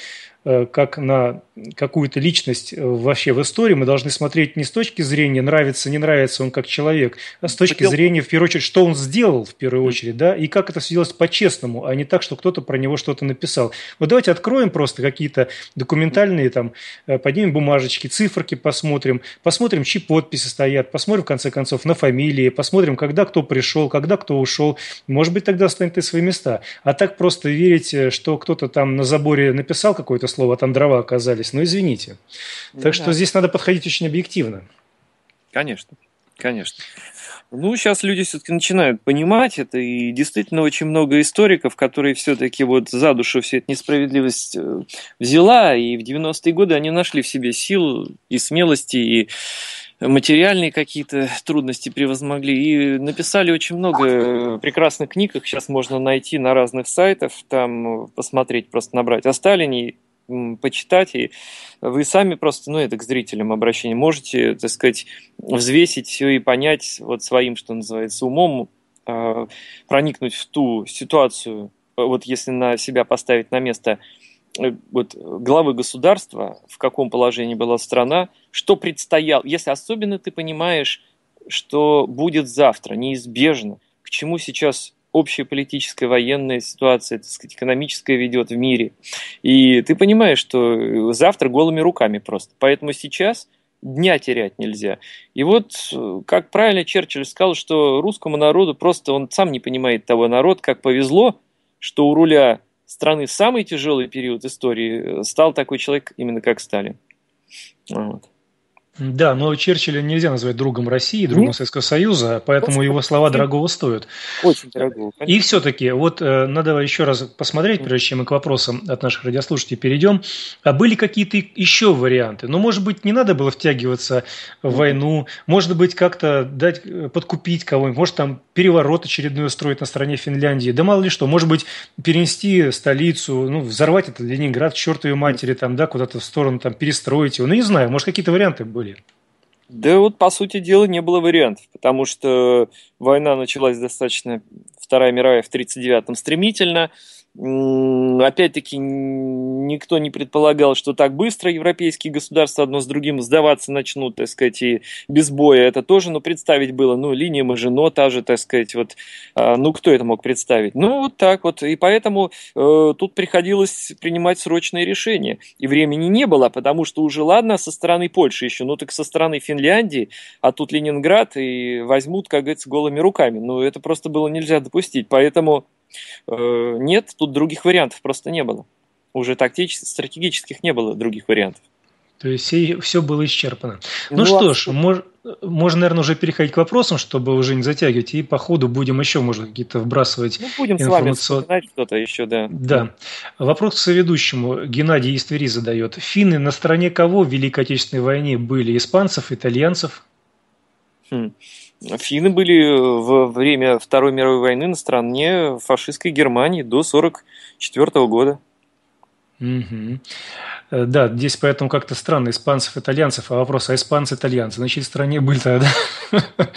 Э, как на какую-то личность э, вообще в истории, мы должны смотреть не с точки зрения нравится, не нравится он как человек, а с точки Хотел... зрения, в первую очередь, что он сделал, в первую очередь, да, и как это все делалось по-честному, а не так, что кто-то про него что-то написал. Вот давайте откроем просто какие-то документальные, там, э, поднимем бумажечки, циферки посмотрим, посмотрим, чьи подписи стоят, посмотрим, в конце концов, на фамилии, посмотрим, когда кто пришел, когда кто ушел. Может быть, тогда станет и свои места. А так просто верить, что кто-то там на заборе написал какой-то слова там дрова оказались. Ну, извините. Так ну да. что здесь надо подходить очень объективно. Конечно, конечно. Ну, сейчас люди все-таки начинают понимать это, и действительно очень много историков, которые все-таки вот за душу вся эту несправедливость э, взяла, и в 90-е годы они нашли в себе сил и смелости, и материальные какие-то трудности превозмогли. И написали очень много э, прекрасных книг, их сейчас можно найти на разных сайтах, там э, посмотреть, просто набрать о Сталине, почитать, и вы сами просто, ну, это к зрителям обращение, можете, так сказать, взвесить все и понять вот своим, что называется, умом, а, проникнуть в ту ситуацию, вот если на себя поставить на место э, вот, главы государства, в каком положении была страна, что предстояло, если особенно ты понимаешь, что будет завтра, неизбежно, к чему сейчас общая политическая, военная ситуация, так сказать, экономическая ведет в мире. И ты понимаешь, что завтра голыми руками просто. Поэтому сейчас дня терять нельзя. И вот, э, как правильно Черчилль сказал, что русскому народу просто он сам не понимает того народ, как повезло, что у руля страны самый тяжелый период истории э, стал такой человек именно как Сталин. Вот. Да, но Черчилля нельзя назвать другом России, другом Нет. Советского Союза, поэтому Очень его слова дорогого стоят. Очень дорогого. Конечно. И все-таки, вот э, надо ну, еще раз посмотреть, прежде чем мы к вопросам от наших радиослушателей перейдем, а были какие-то еще варианты? Ну, может быть, не надо было втягиваться в войну, может быть, как-то дать, э, подкупить кого-нибудь, может, там переворот очередной устроить на стороне Финляндии, да мало ли что, может быть, перенести столицу, ну, взорвать этот Ленинград, чертовой матери, там, да, куда-то в сторону, там, перестроить его, ну, не знаю, может, какие-то варианты были были? Да вот, по сути дела, не было вариантов, потому что война началась достаточно, Вторая мировая в 1939-м стремительно, Опять-таки, никто не предполагал, что так быстро европейские государства одно с другим сдаваться начнут, так сказать, и без боя это тоже, ну, представить было, ну, линия Мажино та же, так сказать, вот, а, ну, кто это мог представить? Ну, вот так вот, и поэтому э, тут приходилось принимать срочные решения, и времени не было, потому что уже, ладно, со стороны Польши еще, ну, так со стороны Финляндии, а тут Ленинград, и возьмут, как говорится, голыми руками, ну, это просто было нельзя допустить, поэтому... Э, нет, тут других вариантов просто не было. Уже тактически, стратегических не было других вариантов. То есть все, все было исчерпано. Ну, ну что а ж, мож, можно, наверное, уже переходить к вопросам, чтобы уже не затягивать, и по ходу будем еще, может, какие-то вбрасывать Ну, будем информацион... с вами что-то еще, да. Да. Вопрос к соведущему. Геннадий из Твери задает. Финны на стороне кого в Великой Отечественной войне были? Испанцев, итальянцев? Хм. Финны были э, во время Второй мировой войны на стороне фашистской Германии до 1944 года. Угу. Э, да, здесь поэтому как-то странно, испанцев, итальянцев, а вопрос, а испанцы, итальянцы, значит, в стране были тогда? Да.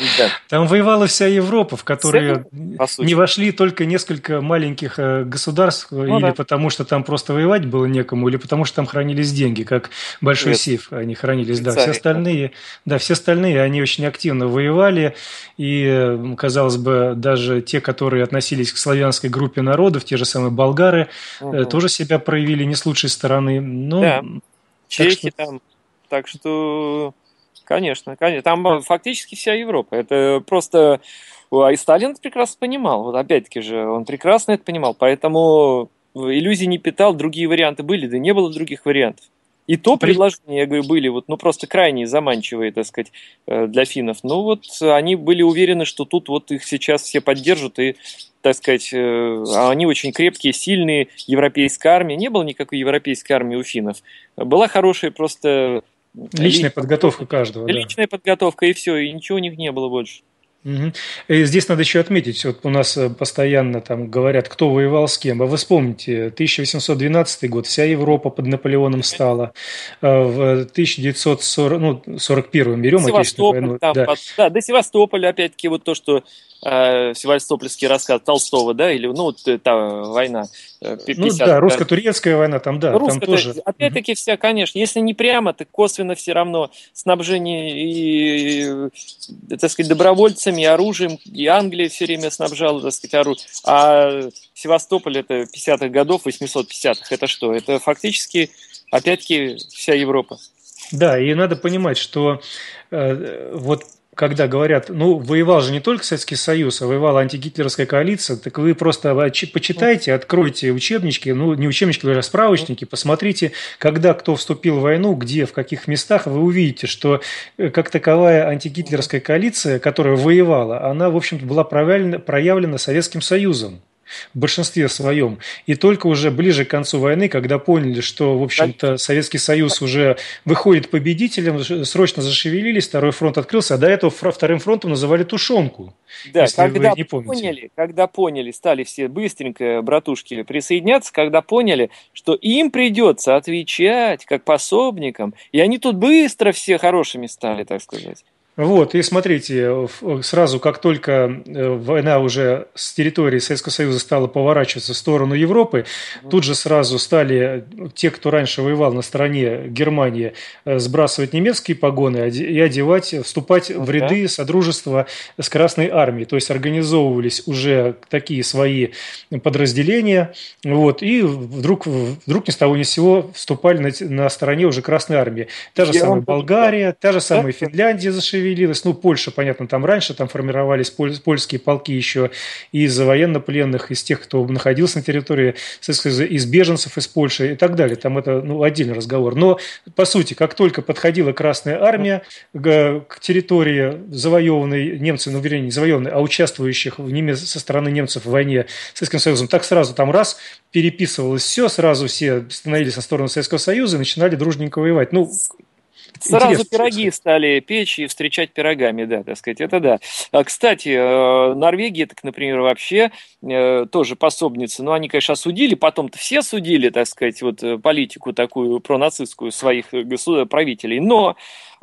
Там воевала вся Европа, в которую не вошли только несколько маленьких э, государств, ну, или да. потому что там просто воевать было некому, или потому что там хранились деньги, как большой Нет. сейф они хранились, да, все остальные, да, все остальные, они очень активно воевали, и, казалось бы, даже те, которые относились к славянской группе народов, те же самые болгары, угу. тоже себя проявили не с лучшей стороны, но да. Чехи там. Так что, конечно, конечно. Там э, фактически вся Европа. Это просто... А и Сталин это прекрасно понимал. Вот опять-таки же, он прекрасно это понимал. Поэтому э, иллюзий не питал, другие варианты были, да не было других вариантов. И то предложения, я говорю, были вот, ну, просто крайне заманчивые, так сказать, э, для финнов. Но ну, вот э, они были уверены, что тут вот их сейчас все поддержат, и, так сказать, э, а они очень крепкие, сильные, европейская армия. Не было никакой европейской армии у финнов. Была хорошая просто... Личная подготовка каждого. Личная да. подготовка, и все, и ничего у них не было больше. И здесь надо еще отметить, вот у нас э, постоянно там говорят, кто воевал с кем. А вы вспомните, 1812 год, вся Европа под Наполеоном стала. Э, в 1941 э, ну, берем Севастополь, войну. Там, да. Под, да, до Севастополя опять-таки вот то, что э, Севастополевский рассказ Толстого, да, или, ну, вот э, та война 50 э, Ну да, русско-турецкая война там, да, Русско там тоже. Опять-таки вся, конечно, если не прямо, то косвенно все равно снабжение, и, э, так сказать, добровольцами, оружием, и Англия все время снабжала, так сказать, оружием. А Севастополь это 50-х годов, 850-х, это что? Это фактически, опять-таки, вся Европа. Да, и надо понимать, что э, вот когда говорят, ну, воевал же не только Советский Союз, а воевала антигитлеровская коалиция, так вы просто почитайте, откройте учебнички, ну, не учебнички, а справочники, посмотрите, когда кто вступил в войну, где, в каких местах, вы увидите, что э, как таковая антигитлеровская коалиция, которая воевала, она, в общем-то, была проявлена, проявлена Советским Союзом в большинстве своем. И только уже ближе к концу войны, когда поняли, что, в общем-то, Советский Союз уже выходит победителем, срочно зашевелились, второй фронт открылся, а до этого вторым фронтом называли тушенку. Да, если когда вы не помните. поняли, когда поняли, стали все быстренько, братушки, присоединяться, когда поняли, что им придется отвечать как пособникам, и они тут быстро все хорошими стали, так сказать. Вот, и смотрите, сразу как только э, война уже с территории Советского Союза стала поворачиваться в сторону Европы, тут же сразу стали э, те, кто раньше воевал на стороне Германии, э, сбрасывать немецкие погоны и одевать, вступать в ряды Содружества с Красной Армией. То есть организовывались уже такие свои подразделения, вот, и вдруг, вдруг ни с того ни с сего вступали на, на стороне уже Красной Армии. Та же Я самая Болгария, та же самая Финляндия зашевелилась, шевелилась. Ну, Польша, понятно, там раньше там формировались польские полки еще из военнопленных, из тех, кто находился на территории из беженцев из Польши и так далее. Там это ну, отдельный разговор. Но, по сути, как только подходила Красная Армия к территории завоеванной немцами, ну, вернее, не завоеванной, а участвующих в немец, со стороны немцев в войне с Советским Союзом, так сразу там раз переписывалось все, сразу все становились на сторону Советского Союза и начинали дружненько воевать. Ну, Сразу интересно, пироги интересно. стали печь и встречать пирогами, да, так сказать, это да. А, кстати, э, Норвегия, так, например, вообще э, тоже пособница, но они, конечно, осудили, потом-то все осудили, так сказать, вот э, политику такую пронацистскую своих правителей, но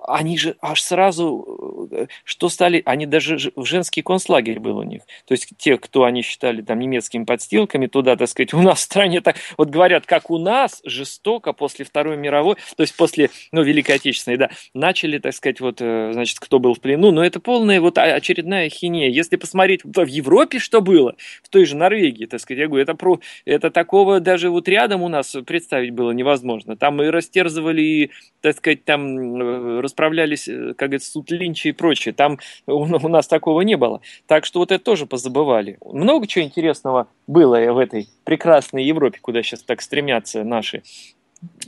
они же аж сразу, э, что стали, они даже в женский концлагерь был у них. То есть те, кто они считали там немецкими подстилками, туда, так сказать, у нас в стране так, вот говорят, как у нас, жестоко после Второй мировой, то есть после, ну, Великой Отечественной, да, начали, так сказать, вот, э, значит, кто был в плену, но это полная вот очередная хинея. Если посмотреть в Европе, что было, в той же Норвегии, так сказать, я говорю, это, про, это такого даже вот рядом у нас представить было невозможно. Там и растерзывали, и, так сказать, там э, справлялись, э, как говорится, тут Линча и прочее. Там у, у нас такого не было. Так что вот это тоже позабывали. Много чего интересного было в этой прекрасной Европе, куда сейчас так стремятся наши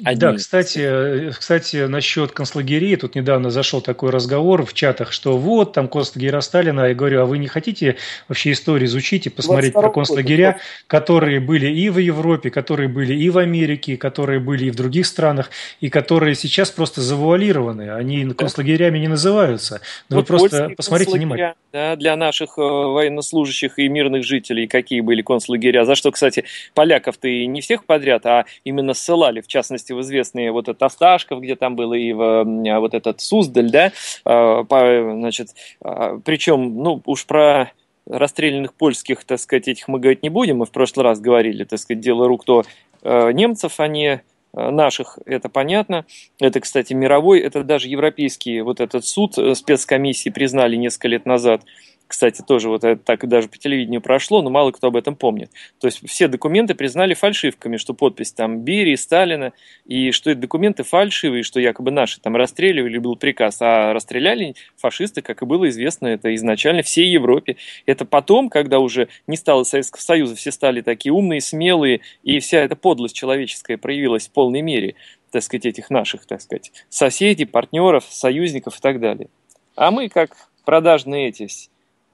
Одни. Да, кстати, э, кстати, насчет концлагерей, тут недавно зашел такой разговор в чатах, что вот там концлагеря Сталина, я говорю, а вы не хотите вообще историю изучить и посмотреть про концлагеря, год. которые были и в Европе, которые были и в Америке, которые были и в других странах, и которые сейчас просто завуалированы, они да. концлагерями не называются. Но ну, вот вы просто посмотрите внимательно. Да, для наших э, военнослужащих и мирных жителей какие были концлагеря, за что, кстати, поляков-то и не всех подряд, а именно ссылали в частности частности, в известные вот этот Осташков, где там был, и в, вот этот Суздаль, да, а, по, значит, а, причем, ну, уж про расстрелянных польских, так сказать, этих мы говорить не будем, мы в прошлый раз говорили, так сказать, дело рук то а, немцев, а не наших, это понятно. Это, кстати, мировой, это даже европейский вот этот суд э, спецкомиссии признали несколько лет назад кстати, тоже вот это так даже по телевидению прошло, но мало кто об этом помнит. То есть все документы признали фальшивками, что подпись там Берии, Сталина, и что эти документы фальшивые, что якобы наши там расстреливали, был приказ, а расстреляли фашисты, как и было известно, это изначально всей Европе. Это потом, когда уже не стало Советского Союза, все стали такие умные, смелые, и вся эта подлость человеческая проявилась в полной мере, так сказать, этих наших, так сказать, соседей, партнеров, союзников и так далее. А мы, как продажные эти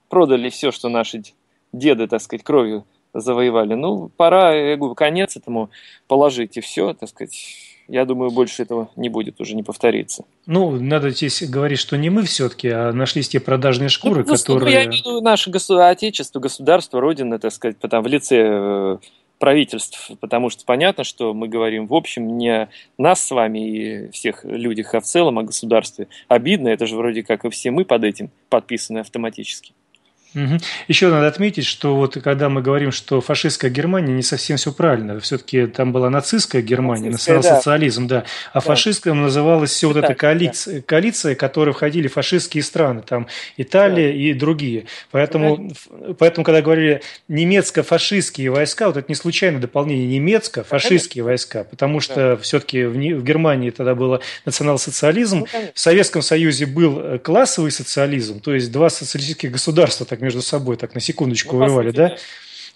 продали все, что наши деды, так сказать, кровью завоевали. Ну, пора, я говорю, конец этому положить, и все, так сказать, я думаю, больше этого не будет, уже не повторится. Ну, надо здесь говорить, что не мы все-таки, а нашлись те продажные ну, шкуры, ну, ну которые... Я имею в виду наше государство, отечество, государство, родина, так сказать, потом в лице э, правительств, потому что понятно, что мы говорим в общем не о нас с вами и всех людях, а в целом о государстве. Обидно, это же вроде как и все мы под этим подписаны автоматически. Угу. Еще надо отметить, что вот когда мы говорим, что фашистская Германия, не совсем все правильно. Все-таки там была нацистская Германия, национал-социализм, да. да. А фашистская называлась все вот эта коалиция, да. коалиция, в которой входили фашистские страны, там Италия да. и другие. Поэтому, да. поэтому, когда говорили немецко-фашистские войска, вот это не случайное дополнение немецко-фашистские да. войска, потому что да. все-таки в, в Германии тогда был национал-социализм, да. Ну, в Советском Союзе был э, классовый социализм, то есть два социалистических государства так между собой, так на секундочку ну, воевали, да?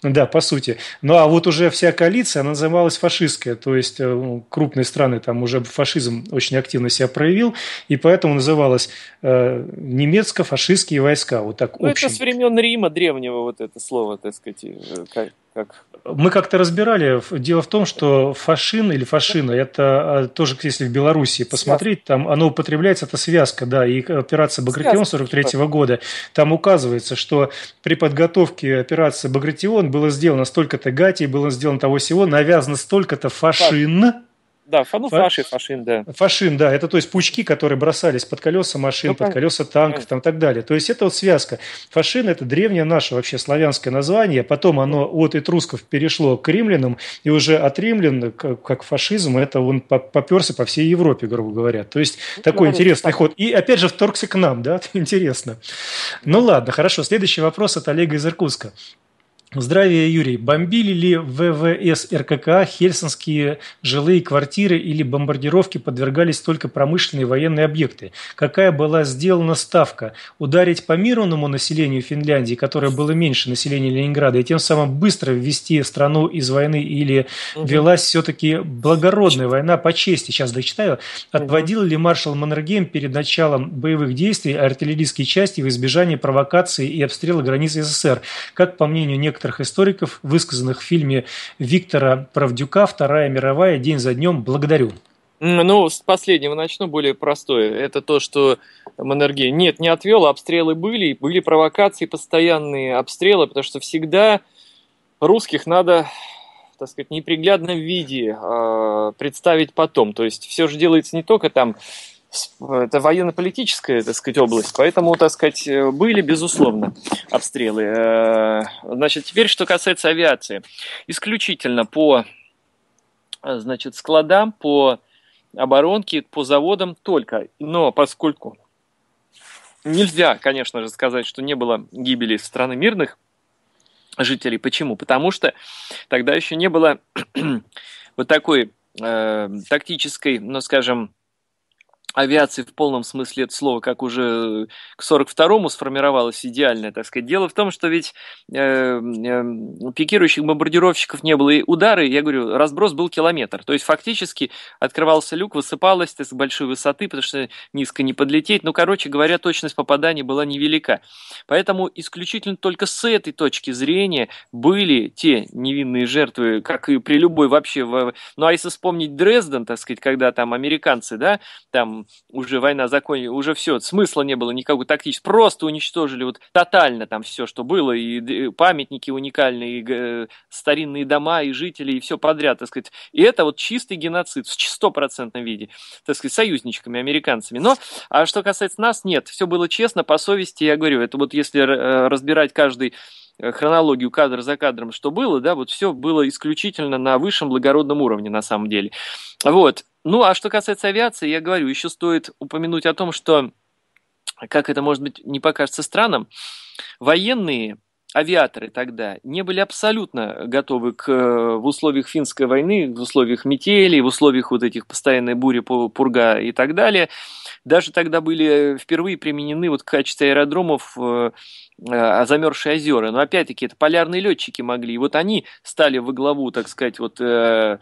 Да, по сути. Ну а вот уже вся коалиция, она называлась фашистская, то есть э, ну, крупные страны там уже фашизм очень активно себя проявил, и поэтому называлась э, немецко-фашистские войска. Вот так ну, общем. это с времен Рима древнего вот это слово, так сказать, э, как, как мы как-то разбирали. Дело в том, что фашин или фашина, это а, тоже, если в Белоруссии посмотреть, связка. там оно употребляется, это связка, да, и операция Багратион 43 типа -го года, там указывается, что при подготовке операции Багратион было сделано столько-то гати, было сделано того всего, навязано столько-то фашин, да, ну, фашин, фашин, да. Фашин, да. Это, то есть, пучки, которые бросались под колеса машин, ну, под колеса танков там, и так далее. То есть, это вот связка. Фашин – это древнее наше вообще славянское название. Потом оно от этрусков перешло к римлянам, и уже от римлян, как, как фашизм, это он поперся по всей Европе, грубо говоря. То есть, ну, такой интересный так. ход. И, опять же, вторгся к нам, да? Интересно. Ну, ладно, хорошо. Следующий вопрос от Олега из Иркутска. Здравия, Юрий. Бомбили ли ВВС РККА хельсинские жилые квартиры или бомбардировки подвергались только промышленные военные объекты? Какая была сделана ставка? Ударить по мирному населению Финляндии, которое было меньше населения Ленинграда, и тем самым быстро ввести страну из войны или угу. велась все-таки благородная война по чести? Сейчас дочитаю. Отводил ли маршал Маннергейм перед началом боевых действий артиллерийские части в избежание провокации и обстрела границ СССР? Как, по мнению некоторых некоторых историков, высказанных в фильме Виктора Правдюка «Вторая мировая. День за днем. Благодарю». Ну, с последнего начну, более простое. Это то, что Маннергей нет, не отвел, а обстрелы были, были провокации, постоянные обстрелы, потому что всегда русских надо, так сказать, неприглядном виде э, представить потом. То есть все же делается не только там это военно-политическая, так сказать, область, поэтому, так сказать, были, безусловно, обстрелы. Э, значит, теперь, что касается авиации. Исключительно по, значит, складам, по оборонке, по заводам только. Но поскольку нельзя, конечно же, сказать, что не было гибели со стороны мирных жителей. Почему? Потому что тогда еще не было вот такой э, тактической, ну, скажем, авиации в полном смысле этого слова, как уже э, к 42-му сформировалось идеальное, так сказать. Дело в том, что ведь э, э, пикирующих бомбардировщиков не было, и удары, я говорю, разброс был километр. То есть фактически открывался люк, высыпалось с большой высоты, потому что низко не подлететь. Ну, короче говоря, точность попадания была невелика. Поэтому исключительно только с этой точки зрения были те невинные жертвы, как и при любой вообще... Ну, а если вспомнить Дрезден, так сказать, когда там американцы, да, там уже война закончилась, уже все, смысла не было никакого тактического. Просто уничтожили вот тотально там все, что было, и э, памятники уникальные, и э, старинные дома, и жители, и все подряд, так сказать. И это вот чистый геноцид в стопроцентном виде, так сказать, союзничками, американцами. Но, а что касается нас, нет, все было честно, по совести, я говорю, это вот если э, разбирать каждый Э, хронологию кадр за кадром, что было, да, вот все было исключительно на высшем благородном уровне на самом деле. Вот. Ну, а что касается авиации, я говорю, еще стоит упомянуть о том, что, как это, может быть, не покажется странным, военные авиаторы тогда не были абсолютно готовы к, э, в условиях финской войны, в условиях метели, в условиях вот этих постоянной бури, пурга и так далее, даже тогда были э, впервые применены вот в качестве аэродромов э, э, а, замерзшие озера. Но опять-таки это полярные летчики могли. И вот они стали во главу, так сказать, вот э,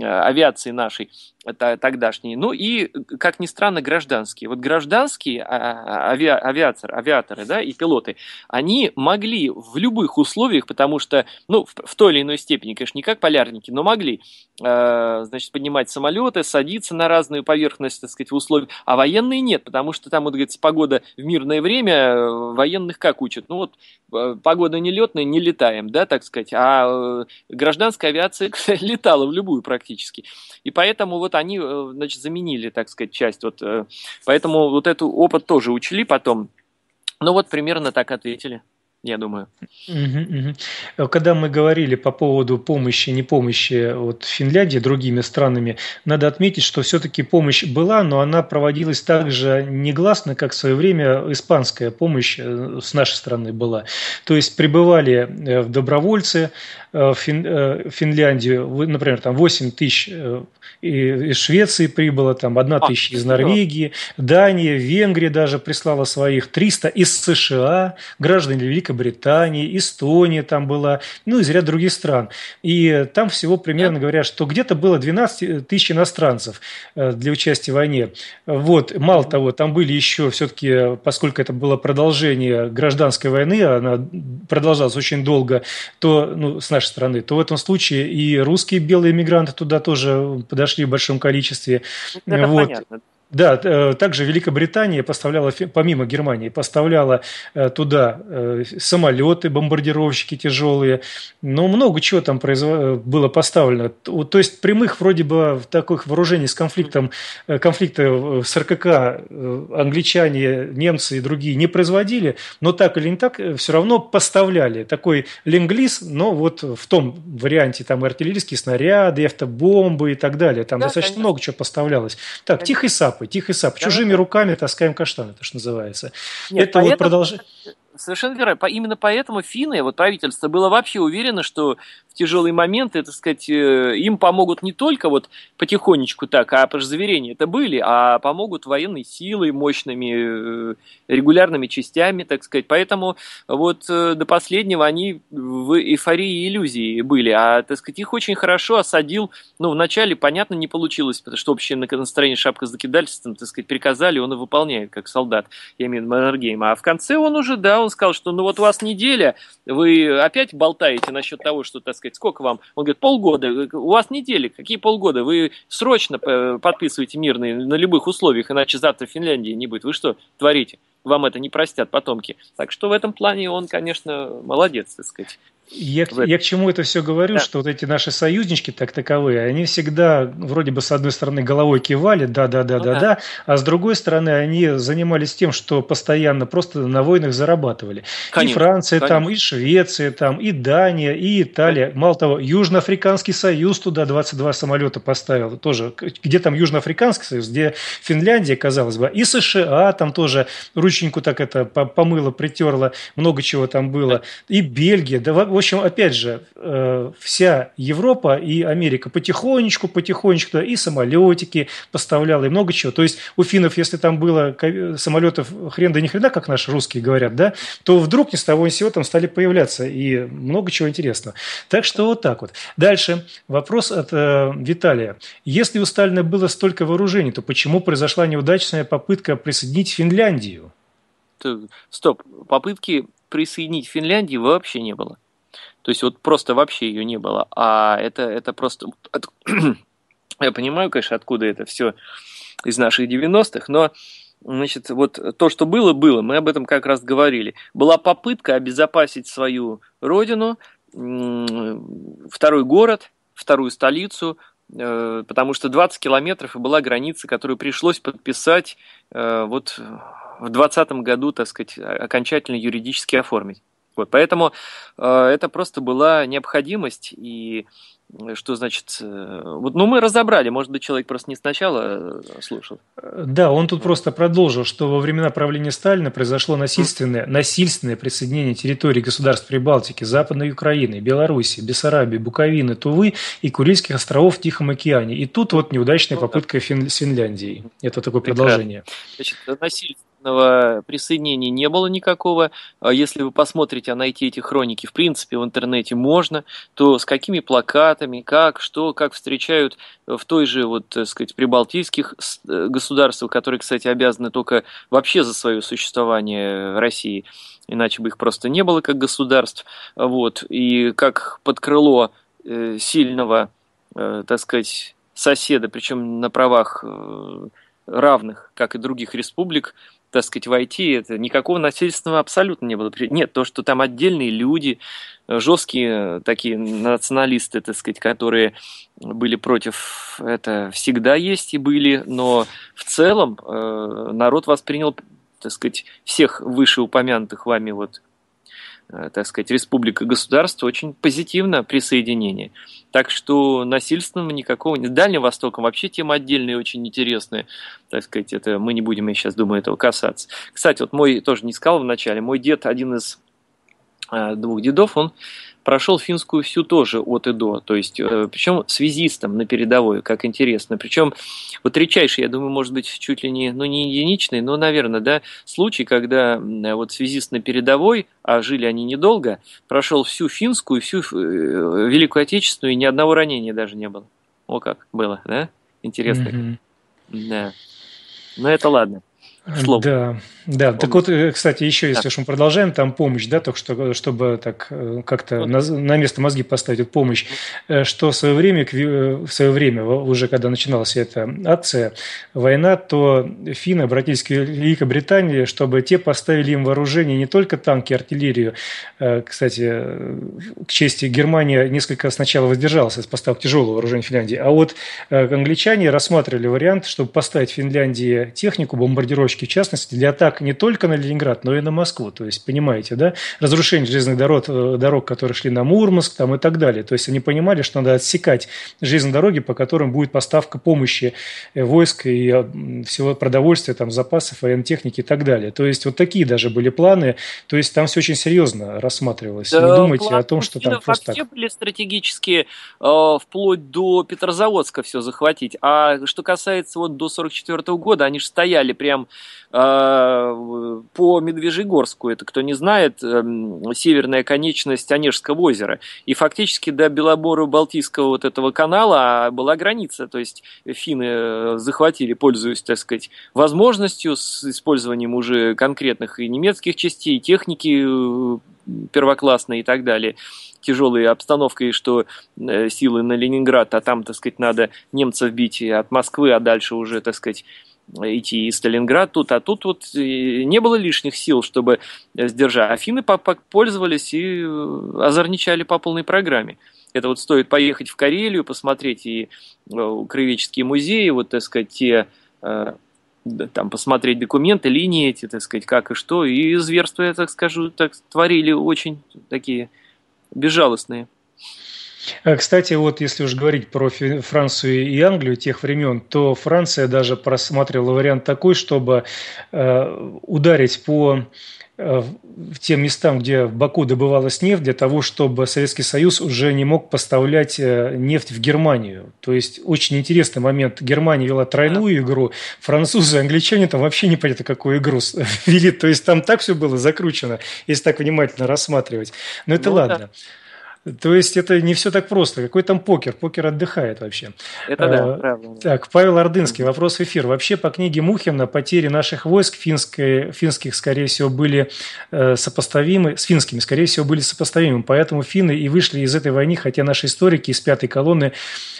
авиации нашей тогдашней. Ну и, как ни странно, гражданские. Вот гражданские а, а, ави, авиатор, авиаторы да, и пилоты, они могли в любых условиях, потому что, ну, в, в той или иной степени, конечно, не как полярники, но могли, э, значит, поднимать самолеты, садиться на разную поверхность, так сказать, в условиях. А военные военные нет, потому что там, вот, говорится, погода в мирное время, э, военных как учат? Ну вот, э, погода не летная, не летаем, да, так сказать, а э, гражданская авиация летала в любую практически. И поэтому вот они, значит, заменили, так сказать, часть. Вот, поэтому вот этот опыт тоже учли потом. Ну вот примерно так ответили я думаю. Э, когда мы говорили по поводу помощи, не помощи э, вот Финляндии другими странами, надо отметить, что все-таки помощь была, но она проводилась так же негласно, как в свое время испанская помощь э, с нашей стороны была. То есть прибывали добровольцы в, Фин, в Финляндию, например, там 8 тысяч из Швеции прибыло, там 1 а, тысяча из Норвегии, Дания, Венгрия даже прислала своих, 300 из США, граждане Великой Великобритании, Эстония там была, ну, из ряда других стран. И там всего примерно yeah. говорят, что где-то было 12 э, тысяч иностранцев э, для участия в войне. Вот, мало того, там были еще все-таки, э, поскольку это было продолжение гражданской войны, а она продолжалась очень долго, то, ну, с нашей стороны, то в этом случае и русские белые мигранты туда тоже подошли в большом количестве. Ну, это вот. понятно. Да, э, также Великобритания поставляла, помимо Германии, поставляла э, туда э, самолеты, бомбардировщики тяжелые, но много чего там было поставлено. То есть прямых вроде бы в таких вооружений с конфликтом, конфликта с РКК англичане, немцы и другие не производили, но так или не так все равно поставляли. Такой ленглиз, но вот в том варианте там артиллерийские снаряды, автобомбы и так далее. Там да, достаточно конечно. много чего поставлялось. Так, тихий сап сапы, тихой сапы. Чужими руками таскаем каштаны, это что называется. Нет, это а вот это... продолжение. Совершенно верно. Именно поэтому финны, вот правительство, было вообще уверено, что в тяжелые моменты, так сказать, э, им помогут не только вот потихонечку так, а заверения это были, а помогут военной силой, мощными э, регулярными частями, так сказать. Поэтому вот э, до последнего они в эйфории и иллюзии были, а, так сказать, их очень хорошо осадил, ну, вначале, понятно, не получилось, потому что общее настроение шапка с закидательством, так сказать, приказали, он и выполняет, как солдат, я имею в виду Маннергейма. А в конце он уже, да, он он сказал, что ну вот у вас неделя, вы опять болтаете насчет того, что, так сказать, сколько вам? Он говорит, полгода. У вас неделя, какие полгода? Вы срочно э, подписываете мирные на любых условиях, иначе завтра Финляндии не будет. Вы что творите? Вам это не простят потомки. Так что в этом плане он, конечно, молодец, так сказать. Я, я к чему это все говорю, да. что вот эти наши союзнички так таковые, они всегда вроде бы с одной стороны головой кивали, да-да-да-да-да, ну да. а с другой стороны они занимались тем, что постоянно просто на войнах зарабатывали. Конечно, и Франция конечно. там, и Швеция там, и Дания, и Италия. Мало того, Южноафриканский союз туда 22 самолета поставил тоже. Где там Южноафриканский союз, где Финляндия, казалось бы, и США там тоже рученьку так это помыло, притерло, много чего там было, и Бельгия, да общем, опять же, э, вся Европа и Америка потихонечку, потихонечку да, и самолетики поставляла, и много чего. То есть у финнов, если там было самолетов хрен да ни хрена, как наши русские говорят, да, то вдруг ни с того ни с сего там стали появляться, и много чего интересного. Так что вот так вот. Дальше вопрос от э, Виталия. Если у Сталина было столько вооружений, то почему произошла неудачная попытка присоединить Финляндию? Стоп, попытки присоединить Финляндию вообще не было. То есть вот просто вообще ее не было. А это, это просто... Я понимаю, конечно, откуда это все из наших 90-х, но Значит, вот то, что было, было, мы об этом как раз говорили. Была попытка обезопасить свою родину, второй город, вторую столицу, э, потому что 20 километров и была граница, которую пришлось подписать э, вот в 2020 году, так сказать, окончательно юридически оформить. Вот, поэтому э, это просто была необходимость и э, что значит... Э, вот, ну, мы разобрали, может быть, человек просто не сначала э, слушал. Да, он тут просто продолжил, что во времена правления Сталина произошло насильственное, насильственное присоединение территорий государств Прибалтики, Западной Украины, Белоруссии, Бессарабии, Буковины, Тувы и Курильских островов в Тихом океане. И тут вот неудачная ну попытка Фин... с Финляндией. Это такое Прекрасно. продолжение. Значит, насильственное обратного присоединения не было никакого. А если вы посмотрите, а найти эти хроники, в принципе, в интернете можно, то с какими плакатами, как, что, как встречают в той же, вот, так сказать, прибалтийских э, государствах, которые, кстати, обязаны только вообще за свое существование в России, иначе бы их просто не было как государств, вот, и как под крыло э, сильного, э, так сказать, соседа, причем на правах равных, как и других республик, так сказать, войти, это никакого насильственного абсолютно не было. Нет, то, что там отдельные люди, э, жесткие э, такие националисты, так сказать, которые были против, это всегда есть и были, но в целом э, народ воспринял, так сказать, всех вышеупомянутых вами вот Э, так сказать, республика-государство, очень позитивно присоединение. Так что насильственного никакого... С Дальним Востоком вообще тема отдельная и очень интересная. Так сказать, это мы не будем сейчас, думаю, этого касаться. Кстати, вот мой, тоже не сказал вначале, мой дед, один из э, двух дедов, он прошел финскую всю тоже от и до, то есть, э, причем связистом на передовой, как интересно. Причем вот редчайший, я думаю, может быть, чуть ли не, ну, не единичный, но, наверное, да, случай, когда э, вот связист на передовой, а жили они недолго, прошел всю финскую, всю э, Великую Отечественную, и ни одного ранения даже не было. О, как было, да? Интересно. Mm-hmm. Да. Но это ладно. Слово. Да, да. Помощь. Э, так вот, кстати, еще, если да. уж мы продолжаем, там помощь, да, только что, чтобы так э, как-то вот. на, на место мозги поставить вот помощь, э, что в свое время, в свое время, уже когда начиналась эта акция, война, то финны обратились к Великобритании, чтобы те поставили им вооружение не только танки, артиллерию. Кстати, к чести Германия несколько сначала воздержалась от поставок тяжелого вооружения Финляндии, а вот англичане рассматривали вариант, чтобы поставить Финляндии технику, бомбардировщики цепочки, в частности, для атак не только на Ленинград, но и на Москву. То есть, понимаете, да, разрушение железных дорог, э, дорог которые шли на Мурманск там, и так далее. То есть, они понимали, что надо отсекать железные дороги, по которым будет поставка помощи э, войск и э, всего продовольствия, там, запасов, военной техники и так далее. То есть, вот такие даже были планы. То есть, там все очень серьезно рассматривалось. Да, не думайте о том, что там просто так. были стратегические э, вплоть до Петрозаводска все захватить. А что касается вот до 44 года, они же стояли прям Э, по Медвежьегорску, это кто не знает, э, северная конечность Онежского озера. И фактически до Белобора Балтийского вот этого канала а, была граница, то есть финны э, захватили, пользуясь, так сказать, возможностью с использованием уже конкретных и немецких частей, и техники первоклассной и так далее тяжелой обстановкой, что силы на Ленинград, а там, так сказать, надо немцев бить от Москвы, а дальше уже, так сказать, идти и Сталинград тут, а тут вот э, не было лишних сил, чтобы сдержать. Афины пользовались и э, озорничали по полной программе. Это вот стоит поехать в Карелию, посмотреть и э, краеведческие музеи, вот, так сказать, те, там, посмотреть документы, линии эти, так сказать, как и что. И зверства, я так скажу, так творили очень такие безжалостные. А, кстати, вот если уж говорить про Францию и Англию тех времен, то Франция даже просматривала вариант такой, чтобы э, ударить по э, в тем местам, где в Баку добывалась нефть, для того, чтобы Советский Союз уже не мог поставлять э, нефть в Германию. То есть очень интересный момент. Германия вела тройную игру, французы и англичане там вообще не понятно какую игру вели. То есть там так все было закручено, если так внимательно рассматривать. Но это ну, ладно. Да. То есть это не все так просто. Какой там покер? Покер отдыхает вообще. Это да, а, правильно. Так, Павел Ордынский, вопрос в эфир. Вообще по книге Мухина потери наших войск финской, финских, скорее всего, были э, сопоставимы, с финскими, скорее всего, были сопоставимы. Поэтому финны и вышли из этой войны, хотя наши историки из пятой колонны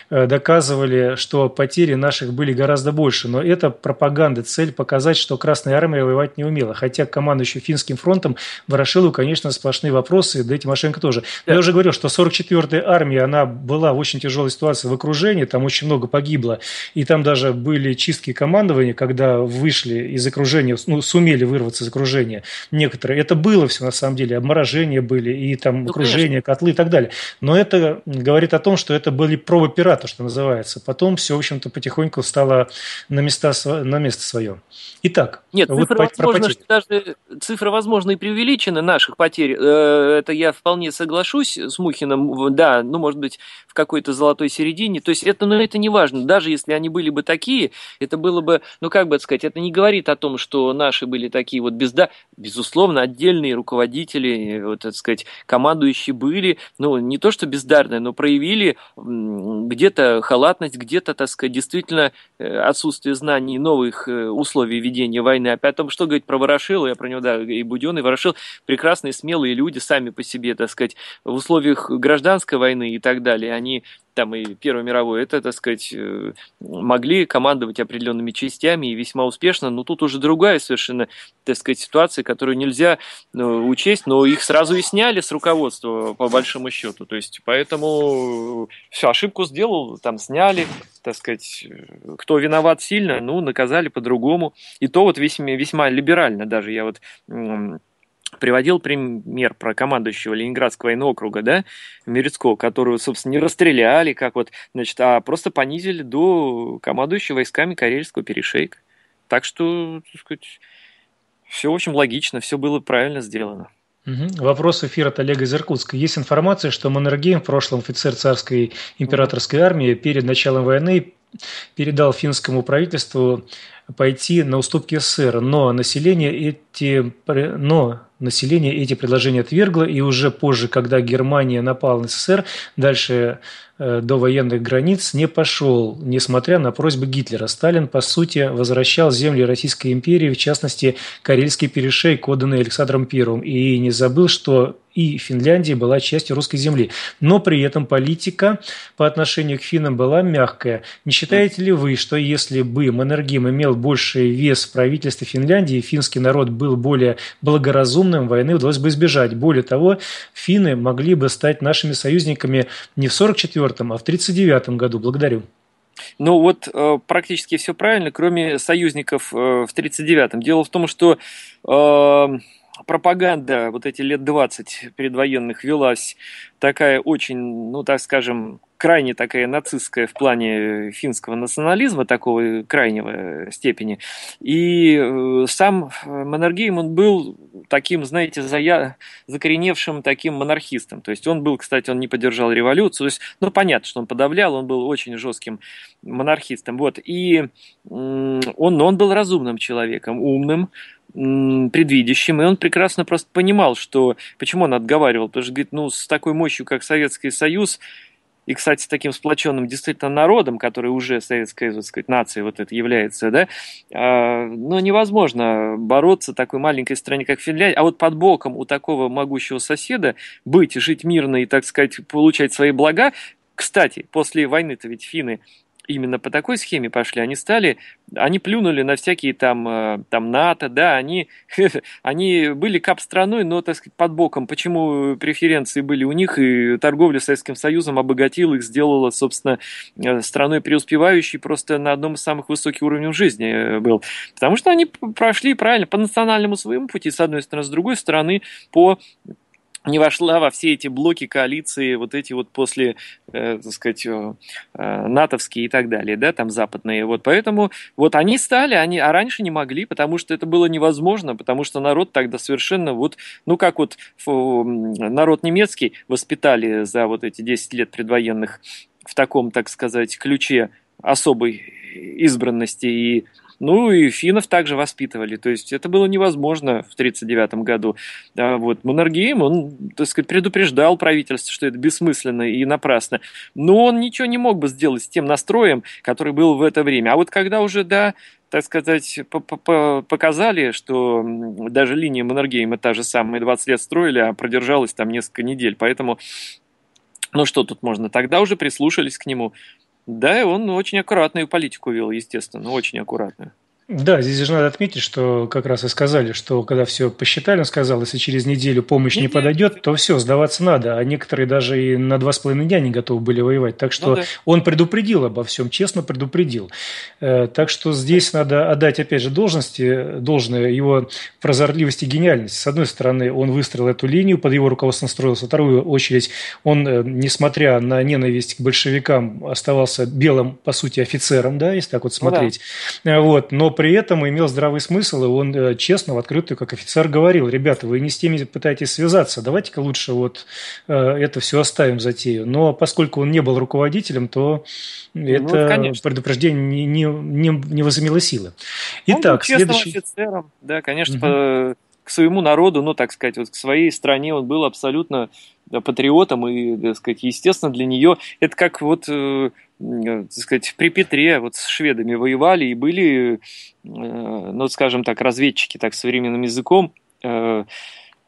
э, доказывали, что потери наших были гораздо больше. Но это пропаганда, цель показать, что Красная Армия воевать не умела. Хотя командующий финским фронтом Ворошилу, конечно, сплошные вопросы, да и Тимошенко тоже. Но я уже говорил, говорил, что 44-я армия, она была в очень тяжелой ситуации в окружении, там очень много погибло, и там даже были чистки командования, когда вышли из окружения, ну, сумели вырваться из окружения некоторые. Это было все на самом деле, обморожения были, и там ну, окружение, конечно. котлы и так далее. Но это говорит о том, что это были пробы пирата, что называется. Потом все, в общем-то, потихоньку стало на, места, на место свое. Итак, Нет, вот цифра по, возможно, даже, цифры, возможно, и преувеличена наших потерь. Э, это я вполне соглашусь с Смухиным, да, ну, может быть, в какой-то золотой середине. То есть это, ну, это не важно. Даже если они были бы такие, это было бы, ну, как бы это сказать, это не говорит о том, что наши были такие вот безда... Безусловно, отдельные руководители, э, вот, так сказать, командующие были, ну, не то что бездарные, но проявили где-то халатность, где-то, так сказать, действительно э, отсутствие знаний новых э, условий ведения войны. А Опять о том, что говорить про Ворошила, я про него, да, и Буден, Ворошил, прекрасные, смелые люди сами по себе, так сказать, в условиях случаях гражданской войны и так далее, они там и Первой мировой, это, так сказать, э, могли командовать определенными частями и весьма успешно, но тут уже другая совершенно, так сказать, ситуация, которую нельзя э, учесть, но их сразу и сняли с руководства, по большому счету, то есть, поэтому э, все, ошибку сделал, там сняли, так сказать, кто виноват сильно, ну, наказали по-другому, и то вот весьма, весьма либерально даже, я вот приводил пример про командующего Ленинградского военного округа, да, Мерецкого, которого, собственно, не расстреляли, как вот, значит, а просто понизили до командующего войсками Карельского перешейка. Так что, так сказать, все, в общем, логично, все было правильно сделано. Угу. Вопрос эфир от Олега из Иркутска. Есть информация, что Маннергейм, в прошлом офицер царской императорской армии, перед началом войны передал финскому правительству пойти на уступки СССР, но население эти, но население эти предложения отвергло, и уже позже, когда Германия напала на СССР, дальше Э, до военных границ не пошел, несмотря на просьбы Гитлера. Сталин, по сути, возвращал земли Российской империи, в частности, Карельский перешей, коданный Александром I, и не забыл, что и Финляндия была частью русской земли. Но при этом политика по отношению к финнам была мягкая. Не считаете ли вы, что если бы Маннергейм имел больший вес в правительстве Финляндии, финский народ был более благоразумным, войны удалось бы избежать? Более того, финны могли бы стать нашими союзниками не в 44 а в 1939 году. Благодарю. Ну вот э, практически все правильно, кроме союзников э, в 1939-м. Дело в том, что э, пропаганда вот эти лет 20 предвоенных велась такая очень, ну так скажем, крайне такая нацистская в плане э, финского национализма, такого крайнего э, степени. И э, сам Маннергейм, он был таким, знаете, зая... закореневшим таким монархистом. То есть он был, кстати, он не поддержал революцию. То есть, ну, понятно, что он подавлял, он был очень жестким монархистом. Вот. И он, он был разумным человеком, умным, предвидящим, и он прекрасно просто понимал, что почему он отговаривал, потому что, говорит, ну, с такой мощью мощью, как Советский Союз, и, кстати, таким сплоченным действительно народом, который уже советская, так сказать, нация вот это является, да, а, ну, невозможно бороться такой маленькой стране, как Финляндия, а вот под боком у такого могущего соседа быть, жить мирно и, так сказать, получать свои блага, кстати, после войны-то ведь финны именно по такой схеме пошли. Они стали, они плюнули на всякие там, э, там НАТО, да, они, они были кап-страной, но, так сказать, под боком. Почему преференции были у них, и торговля с Советским Союзом обогатила их, сделала, собственно, э, страной преуспевающей, просто на одном из самых высоких уровней жизни э, был. Потому что они прошли правильно по национальному своему пути, с одной стороны, с другой стороны, по не вошла во все эти блоки коалиции, вот эти вот после, э, так сказать, э, э, натовские и так далее, да, там западные. Вот поэтому вот они стали, они, а раньше не могли, потому что это было невозможно, потому что народ тогда совершенно вот, ну как вот фу, народ немецкий воспитали за вот эти 10 лет предвоенных в таком, так сказать, ключе особой избранности и ну и финнов также воспитывали, то есть это было невозможно в 1939 году. А вот Маннергейм, он, так сказать, предупреждал правительство, что это бессмысленно и напрасно, но он ничего не мог бы сделать с тем настроем, который был в это время. А вот когда уже, да, так сказать, показали, что даже линия Маннергейма та же самая, 20 лет строили, а продержалась там несколько недель. Поэтому, ну что тут можно, тогда уже прислушались к нему. Да, и он очень аккуратную политику вел, естественно, очень аккуратную. Да, здесь же надо отметить, что как раз и сказали, что когда все посчитали, он сказал, если через неделю помощь не подойдет, то все, сдаваться надо. А некоторые даже и на два с половиной дня не готовы были воевать. Так ну что ну, да. он предупредил обо всем, честно предупредил. Э, так что здесь надо отдать, опять же, должности, должное его прозорливость и гениальность. С одной стороны, он выстроил эту линию, под его руководством строился. Вторую очередь, он, э, несмотря на ненависть к большевикам, оставался белым, по сути, офицером, да, если так вот смотреть. Ну, да. Э, вот, но при этом имел здравый смысл, и он э, честно, в открытую, как офицер, говорил, ребята, вы не с теми пытаетесь связаться, давайте-ка лучше вот э, это все оставим затею. Но поскольку он не был руководителем, то ну это ну, конечно. предупреждение не, не, не возымело силы. Итак, он был следующий... офицером, да, конечно, угу. по, к своему народу, ну, так сказать, вот к своей стране он был абсолютно патриотом, и, так сказать, естественно, для нее это как вот э, Э, так сказать, при Петре вот с шведами воевали и были, э, ну, скажем так, разведчики, так современным языком, э,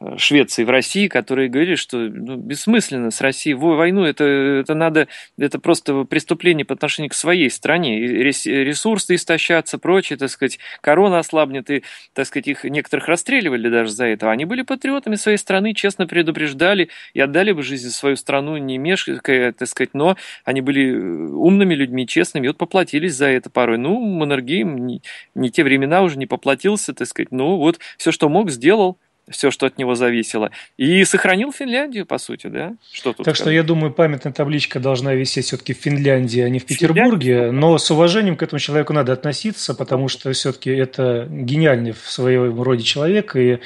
Э, Швеции в России, которые говорили, что ну, бессмысленно с Россией войну, это, это надо, это просто преступление по отношению к своей стране, ресурсы истощатся, прочее, так сказать, корона ослабнет, и, так сказать, их некоторых расстреливали даже за это, они были патриотами своей страны, честно предупреждали и отдали бы жизнь за свою страну, не мешкая, так сказать, но они были э, умными людьми, честными, и вот поплатились за это порой. Ну, Маннергейм не, не те времена уже не поплатился, так сказать, ну вот все, что мог, сделал, все, что от него зависело. И сохранил Финляндию, по сути, да? Что тут так сказать? что, я думаю, памятная табличка должна висеть все-таки в Финляндии, а не в Петербурге. Финляндия? Но с уважением к этому человеку надо относиться, потому что все-таки это гениальный в своем роде человек. И,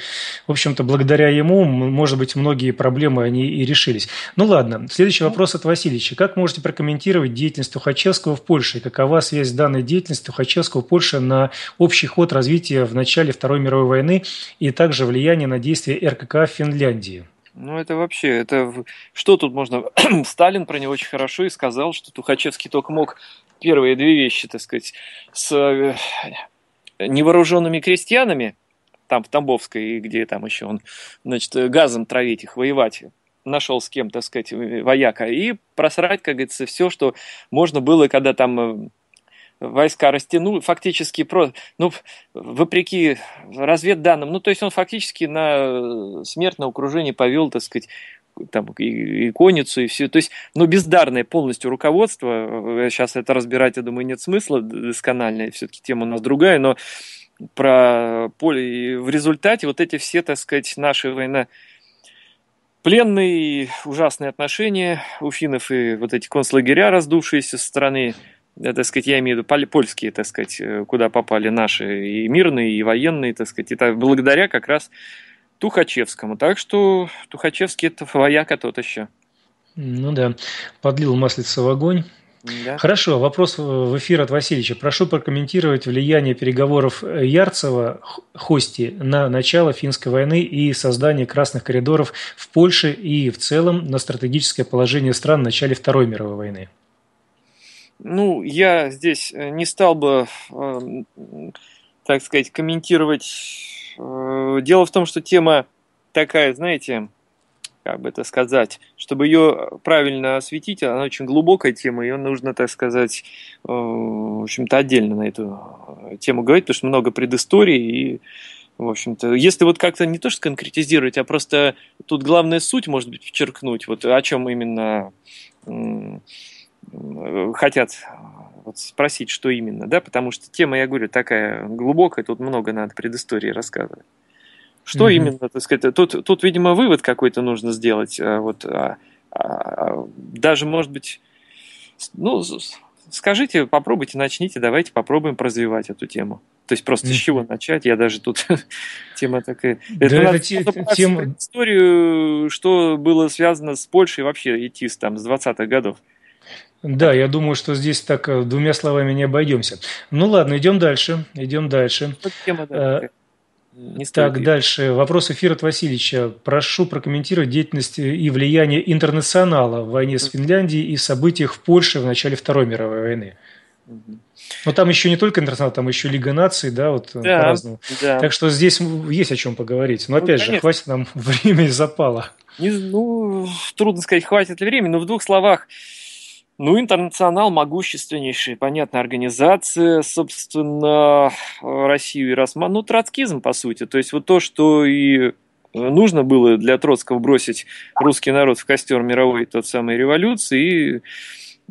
в общем-то, благодаря ему, может быть, многие проблемы они и решились. Ну ладно, следующий ну. вопрос от Васильевича. Как можете прокомментировать деятельность Тухачевского в Польше? И какова связь данной деятельности Тухачевского в Польше на общий ход развития в начале Второй мировой войны и также влияние на действия РКК в Финляндии. Ну, это вообще, это что тут можно... Сталин про него очень хорошо и сказал, что Тухачевский только мог первые две вещи, так сказать, с э, невооруженными крестьянами, там в Тамбовской, и где там еще он, значит, газом травить их, воевать, нашел с кем, так сказать, вояка, и просрать, как говорится, все, что можно было, когда там э, войска растянул, фактически, про, ну, вопреки разведданным, ну, то есть он фактически на э, смертное окружение повел, так сказать, там, и, и конницу, и все. То есть, ну, бездарное полностью руководство. Сейчас э, э, это разбирать, я думаю, нет смысла досконально. Все-таки тема у нас другая, но про поле. И в результате вот эти все, так сказать, наши война пленные, ужасные отношения Уфинов и вот эти концлагеря, раздувшиеся со стороны Э, так сказать, я имею в виду польские, так сказать, э, куда попали наши и мирные, и военные, так сказать, и так, благодаря как раз Тухачевскому. Так что Тухачевский это вояка тот еще. Ну да, подлил маслица в огонь. Да. Хорошо, вопрос в эфир от Васильевича. Прошу прокомментировать влияние переговоров Ярцева, Хости на начало финской войны и создание красных коридоров в Польше и в целом на стратегическое положение стран в начале Второй мировой войны. Ну, я здесь э, не стал бы, э, так сказать, комментировать. Э, дело в том, что тема такая, знаете, как бы это сказать, чтобы ее правильно осветить, она очень глубокая тема, ее нужно, так сказать, э, в общем-то, отдельно на эту э, тему говорить, потому что много предыстории и в общем-то, если вот как-то не то что конкретизировать, а просто тут главная суть, может быть, подчеркнуть, вот о чем именно э, хотят э, вот спросить, что именно, да, потому что тема, я говорю, такая глубокая, тут много надо предыстории рассказывать. Что mm-hmm. именно, так сказать, тут, тут, видимо, вывод какой-то нужно сделать, э, вот, а, а, а, даже, может быть, ну, скажите, попробуйте, начните, давайте попробуем развивать эту тему. То есть просто mm-hmm. с чего начать? Я даже тут тема такая. Это да, надо это тема... историю, что было связано с Польшей вообще идти с, там, с 20-х годов. Да, я думаю, что здесь так э, двумя словами не обойдемся. Ну ладно, идем дальше. Идем дальше. Ну, э, не так, ее. дальше. Вопрос эфира от Васильевича. Прошу прокомментировать деятельность и влияние интернационала в войне с Финляндией и событиях в Польше в начале Второй мировой войны. Но там еще не только интернационал, там еще Лига наций, да, вот э, да, по-разному. Да. Так что здесь есть о чем поговорить. Но ну, опять конечно. же, хватит нам времени запало. Не, ну, трудно сказать, хватит ли времени, но в двух словах. Ну, интернационал могущественнейший, понятная организация, собственно, Россию и Расман. Ну, троцкизм, по сути. То есть вот то, что и э, нужно было для Троцкого бросить русский народ в костер мировой тот самой революции и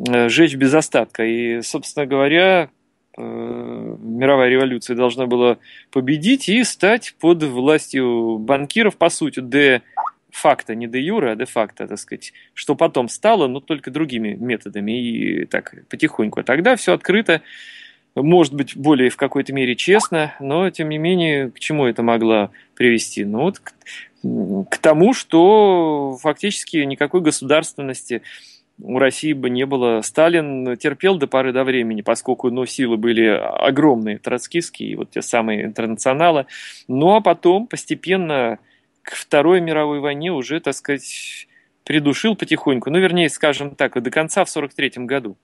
э, жечь без остатка. И, собственно говоря, э, мировая революция должна была победить и стать под властью банкиров, по сути, де факта, не де юра, а де факта, так сказать, что потом стало, но только другими методами и так потихоньку. А тогда все открыто, может быть, более в какой-то мере честно, но тем не менее, к чему это могло привести? Ну вот к, к тому, что фактически никакой государственности у России бы не было. Сталин терпел до поры до времени, поскольку ну, силы были огромные, троцкистские, вот те самые интернационалы. Ну а потом постепенно к Второй мировой войне уже, так сказать, придушил потихоньку. Ну, вернее, скажем так, до конца в 43-м году,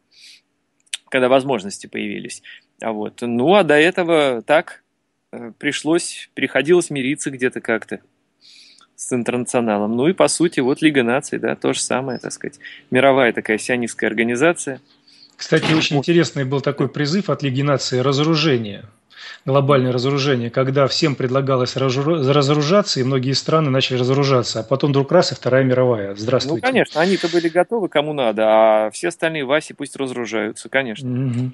когда возможности появились. А вот. Ну, а до этого так э, пришлось, приходилось мириться где-то как-то с интернационалом. Ну и, по сути, вот Лига наций, да, то же самое, так сказать, мировая такая сионистская организация – кстати, очень интересный был такой призыв от Лиги Наций «Разоружение» глобальное разоружение, когда всем предлагалось разоружаться, и многие страны начали разоружаться, а потом вдруг раз и Вторая мировая. Здравствуйте. Ну, конечно, они-то были готовы кому надо, а все остальные Васи пусть разоружаются, конечно. Угу.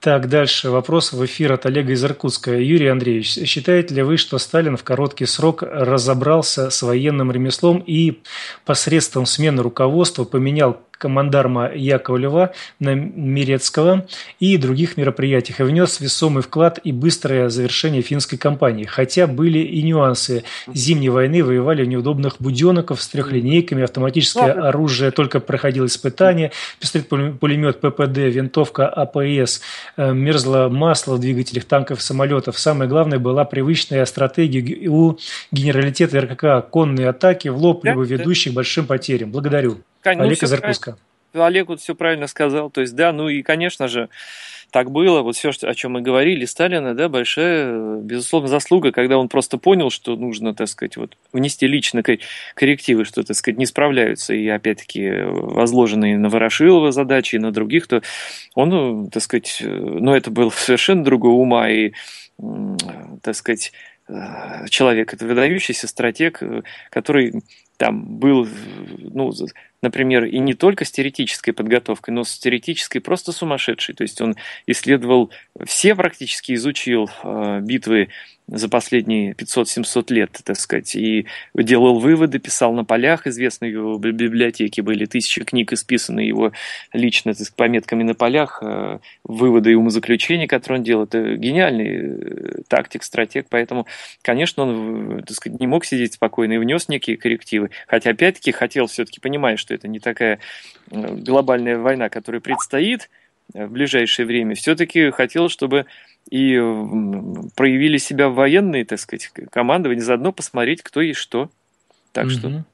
Так, дальше вопрос в эфир от Олега из Иркутска. Юрий Андреевич, считаете ли вы, что Сталин в короткий срок разобрался с военным ремеслом и посредством смены руководства поменял командарма Яковлева, на Мирецкого и других мероприятиях и внес весомый вклад и быстрое завершение финской кампании. Хотя были и нюансы. Зимней войны воевали у неудобных буденоков с трехлинейками, автоматическое оружие только проходило испытания, пистолет-пулемет ППД, винтовка АПС, э, мерзло масло в двигателях танков и самолетов. Самое главное была привычная стратегия у генералитета РКК конные атаки в лоб, либо ведущих большим потерям. Благодарю. Конечно, Олег из Иркутска. Олег вот все правильно сказал. То есть, да, ну и, конечно же, так было. Вот все, о чем мы говорили, Сталина, да, большая, безусловно, заслуга, когда он просто понял, что нужно, так сказать, вот внести лично коррективы, что, так сказать, не справляются. И, опять-таки, э, возложенные на Ворошилова задачи и на других, то он, ну, так сказать, ну, это был совершенно другого ума и, так сказать, э, человек, это выдающийся стратег, который там был, ну, например, и не только с теоретической подготовкой, но с теоретической просто сумасшедшей, То есть он исследовал, все практически изучил э, битвы за последние 500-700 лет, так сказать, и делал выводы, писал на полях, известные в библиотеке были тысячи книг, исписаны его лично так сказать, пометками на полях, э, выводы и умозаключения, которые он делал, это гениальный э, тактик, стратег, поэтому, конечно, он э, так сказать, не мог сидеть спокойно и внес некие коррективы, хотя, опять-таки, хотел все-таки понимая, что что это не такая э, глобальная война, которая предстоит э, в ближайшее время, все-таки хотел, чтобы и проявили себя военные, так сказать, командование, заодно посмотреть, кто и что. Так угу. что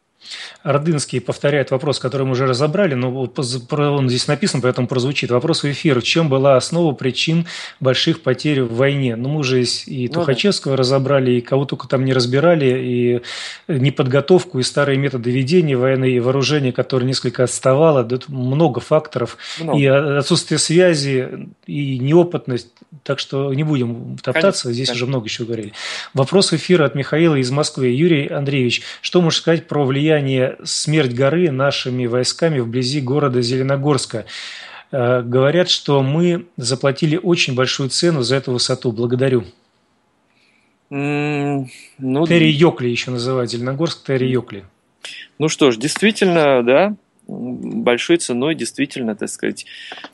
Родынский повторяет вопрос, который мы уже разобрали, но он здесь написан, поэтому прозвучит. Вопрос в эфир. В чем была основа причин больших потерь в войне? Ну, мы уже и ну Тухачевского разобрали, и кого только там не разбирали, и э, неподготовку, и старые методы ведения войны, и вооружение, которое несколько отставало. Тут много факторов. Много. И отсутствие связи, и неопытность. Так что не будем топтаться, конечно, здесь конечно. уже много еще говорили. Вопрос в эфир от Михаила из Москвы. Юрий Андреевич, что можешь сказать про влияние противостояние «Смерть горы» нашими войсками вблизи города Зеленогорска. Э, говорят, что мы заплатили очень большую цену за эту высоту. Благодарю. Mm, ну, Терри Йокли еще называют Зеленогорск Терри Йокли. Ну что ж, действительно, да, большой ценой действительно, так сказать,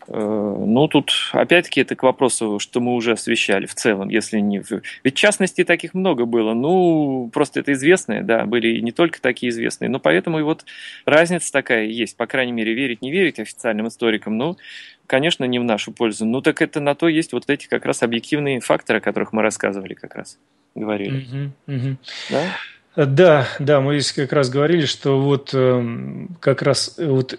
э, ну тут опять-таки это к вопросу, что мы уже освещали в целом, если не... Ведь частности таких много было, ну просто это известные, да, были и не только такие известные, но поэтому и вот разница такая есть, по крайней мере, верить, не верить официальным историкам, ну, конечно, не в нашу пользу. Ну так это на то есть вот эти как раз объективные факторы, о которых мы рассказывали как раз, говорили. Mm-hmm, mm-hmm. Да? Да, да, мы здесь как раз говорили, что вот эм, как раз вот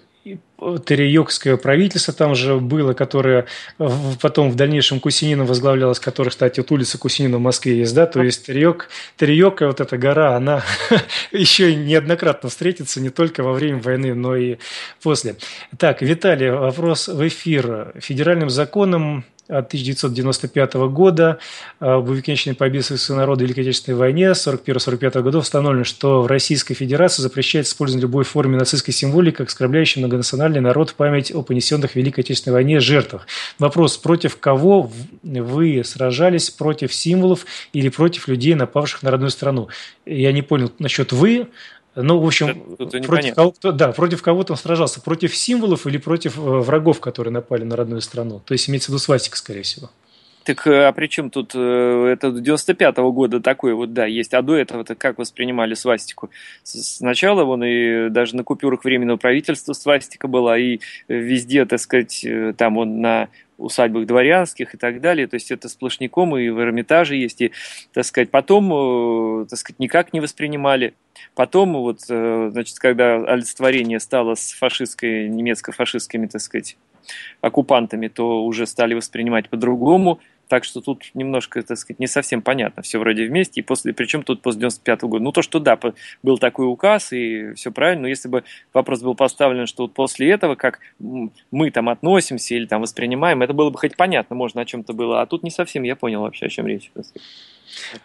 Терриёкское правительство там же было, которое потом в дальнейшем Кусинином возглавлялось, которое, кстати, вот улица Кусинина в Москве есть, да, то есть Терриёк, Терриёк, вот эта гора, она еще неоднократно встретится не только во время войны, но и после. Так, Виталий, вопрос в эфир. Федеральным законом от 1995 года об увековеченной победе Союза народа в Великой Отечественной войне 41-45 годов установлено, что в Российской Федерации запрещается использование любой форме нацистской символики, как оскорбляющей многонациональную национальный народ в память о понесенных в Великой Отечественной войне жертвах. Вопрос, против кого вы сражались, против символов или против людей, напавших на родную страну? Я не понял насчет «вы», ну, в общем, против, кого, да, против кого там сражался? Против символов или против э, врагов, которые напали на родную страну? То есть имеется в виду свастика, скорее всего. Так э, а при чем тут э, это 95-го года такой вот, да, есть. А до этого-то как воспринимали свастику? Сначала вон и даже на купюрах временного правительства свастика была, и везде, так сказать, э, там он на усадьбах дворянских и так далее. То есть это сплошняком и в Эрмитаже есть. И, так сказать, потом, так сказать, никак не воспринимали. Потом, вот, значит, когда олицетворение стало с фашистской, немецко-фашистскими, так сказать, оккупантами, то уже стали воспринимать по-другому – так что тут немножко, так сказать, не совсем понятно. Все вроде вместе. И после, причем тут после 95 года. Ну, то, что да, был такой указ, и все правильно. Но если бы вопрос был поставлен, что вот после этого, как мы там относимся или там воспринимаем, это было бы хоть понятно, можно о чем-то было. А тут не совсем я понял вообще, о чем речь.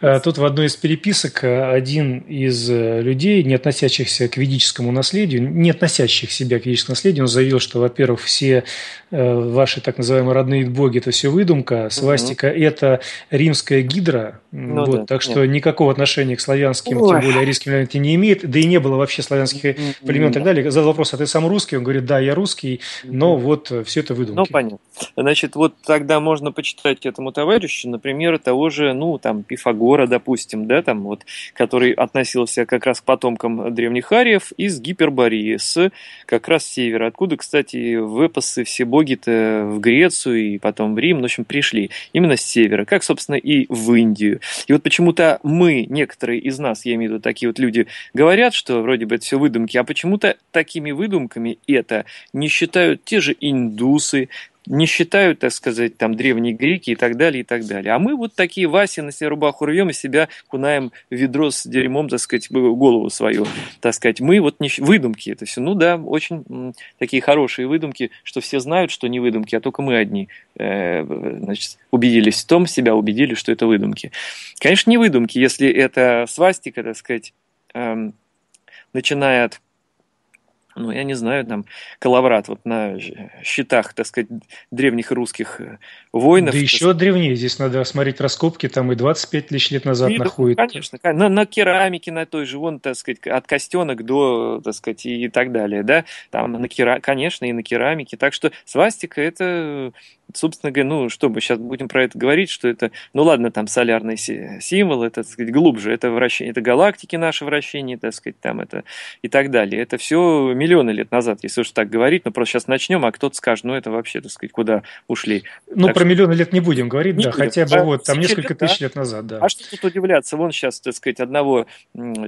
Э, тут в одной из переписок э, один из э, людей, не относящихся к ведическому наследию, не относящих себя к ведическому наследию, он заявил, что, во-первых, все ваши так называемые родные боги – это все выдумка, свастика угу. – это римская гидра, ну, вот, да, так что нет. никакого отношения к славянским, Ой. тем более арийским это не имеет, да и не было вообще славянских племен и так далее. Задал вопрос, а ты сам русский? Он говорит, да, я русский, но вот все это выдумки. Ну, понятно. Значит, вот тогда можно почитать этому товарищу, например, того же, ну, там, Пифагора, допустим, да, там вот, который относился как раз к потомкам древних ариев из Гипербории, с как раз севера, откуда, кстати, выпасы все боги-то в Грецию и потом в Рим, в общем, пришли именно с севера, как, собственно, и в Индию. И вот почему-то мы, некоторые из нас, я имею в виду такие вот люди, говорят, что вроде бы это все выдумки, а почему-то такими выдумками это не считают те же индусы, не считают, так сказать, там древние греки и так далее, и так далее. А мы вот такие Васи на себе рубаху рвем и себя кунаем в ведро с дерьмом, так сказать, голову свою, так сказать. Мы вот не... выдумки это все. Ну да, очень такие хорошие выдумки, что все знают, что не выдумки, а только мы одни э, значит, убедились в том, себя убедили, что это выдумки. Конечно, не выдумки, если это свастика, так сказать, эм, начиная от ну, я не знаю, там, коловрат вот на счетах, так сказать, древних русских э, воинов. Да еще сказать. древнее, здесь надо смотреть раскопки, там и 25 тысяч лет назад ну находят. Конечно, на, на керамике на той же, вон, так сказать, от костенок до, так сказать, и, так далее, да, там, на кера... конечно, и на керамике, так что свастика это собственно говоря, ну, что мы сейчас будем про это говорить, что это, ну, ладно, там солярный символ, это, так сказать, глубже, это вращение, это галактики наши вращение, так сказать, там это и так далее. Это все миллионы лет назад, если уж так говорить, но просто сейчас начнем, а кто-то скажет, ну это вообще, так сказать, куда ушли. Ну так про что... миллионы лет не будем говорить, не да, будем, хотя бы да, вот там несколько лет, тысяч да. лет назад, да. А что тут удивляться, вон сейчас, так сказать, одного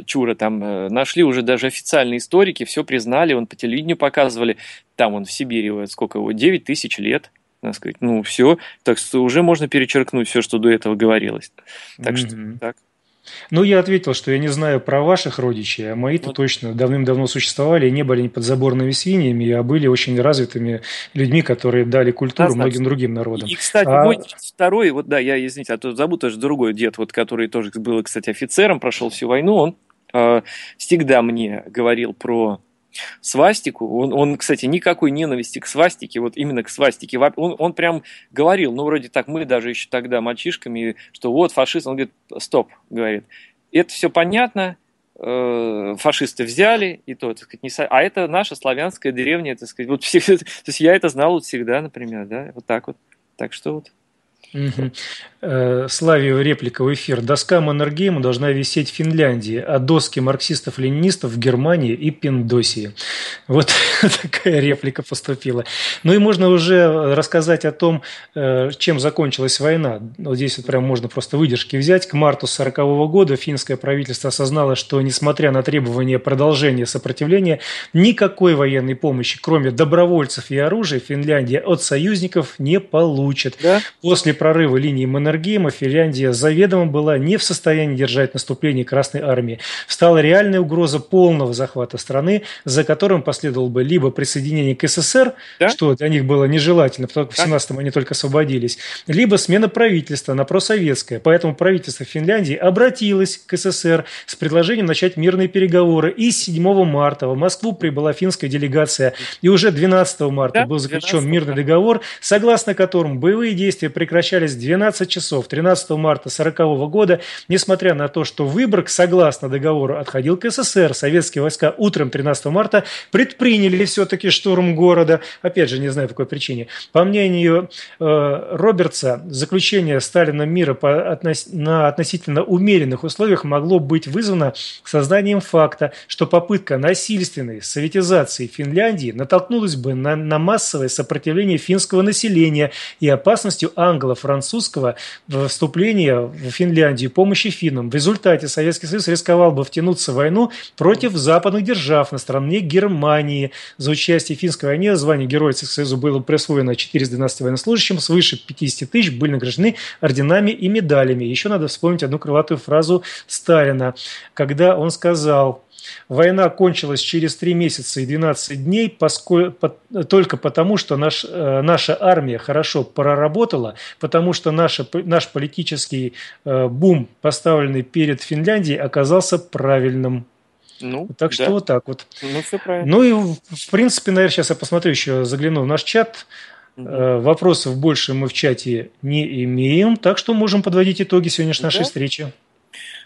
чура там э, нашли уже даже официальные историки, все признали, он по телевидению показывали, там он в Сибири, сколько его, 9 тысяч лет, сказать, ну все, так что уже можно перечеркнуть все, что до этого говорилось. Так mm-hmm. что так. Ну, я ответил, что я не знаю про ваших родичей, а мои-то вот. точно давным-давно существовали, не были не подзаборными свиньями, а были очень развитыми людьми, которые дали культуру да, многим другим народам. И, кстати, а... мой второй, вот да, я, извините, а то забыл тоже другой дед, вот который тоже был, кстати, офицером, прошел всю войну, он э, всегда мне говорил про свастику. Он, он, кстати, никакой ненависти к свастике, вот именно к свастике. Он, он прям говорил, ну, вроде так, мы даже еще тогда мальчишками, что вот фашист, он говорит, стоп, говорит. Это все понятно, э, фашисты взяли, и то, так сказать, не а это наша славянская деревня, так сказать, вот всегда, то есть я это знал вот всегда, например, да, вот так вот. Так что вот Угу. Славио реплика в эфир. Доска Маннергейма должна висеть в Финляндии, а доски марксистов-ленинистов в Германии и Пиндосии. Вот такая реплика поступила. Ну и можно уже э, рассказать о том, э, чем закончилась война. Вот здесь вот прям можно просто выдержки взять. К марту 40 года финское правительство осознало, что несмотря на требования продолжения сопротивления, никакой военной помощи, кроме добровольцев и оружия, Финляндия от союзников не получит. Да? После прорывы линии Маннергейма Финляндия заведомо была не в состоянии держать наступление Красной Армии. Встала реальная угроза полного захвата страны, за которым последовало бы либо присоединение к СССР, да? что для них было нежелательно, потому что в 17-м они только освободились, либо смена правительства на просоветское. Поэтому правительство Финляндии обратилось к СССР с предложением начать мирные переговоры. И 7 марта в Москву прибыла финская делегация. И уже 12 марта да? был заключен 12 мирный договор, согласно которому боевые действия прекращаются возвращались 12 часов 13 марта 1940 года, несмотря на то, что Выборг, согласно договору, отходил к СССР. Советские войска утром 13 марта предприняли все-таки штурм города. Опять же, не знаю по какой причине. По мнению э, Робертса, заключение Сталина мира по, относ, на относительно умеренных условиях могло быть вызвано сознанием факта, что попытка насильственной советизации Финляндии натолкнулась бы на, на массовое сопротивление финского населения и опасностью англо флага французского вступления в Финляндию, помощи финнам. В результате Советский Союз рисковал бы втянуться в войну против западных держав на стороне Германии. За участие в финской войне звание Героя Советского Союза было присвоено 412 военнослужащим, свыше 50 тысяч были награждены орденами и медалями. Еще надо вспомнить одну крылатую фразу Сталина, когда он сказал Война кончилась через 3 месяца и 12 дней поскольку, по, только потому, что наш, э, наша армия хорошо проработала, потому что наша, наш политический э, бум, поставленный перед Финляндией, оказался правильным. Ну, так да. что вот так вот. Ну, все правильно. Ну и, в принципе, наверное, сейчас я посмотрю еще, загляну в наш чат. Угу. Вопросов больше мы в чате не имеем, так что можем подводить итоги сегодняшней да? нашей встречи.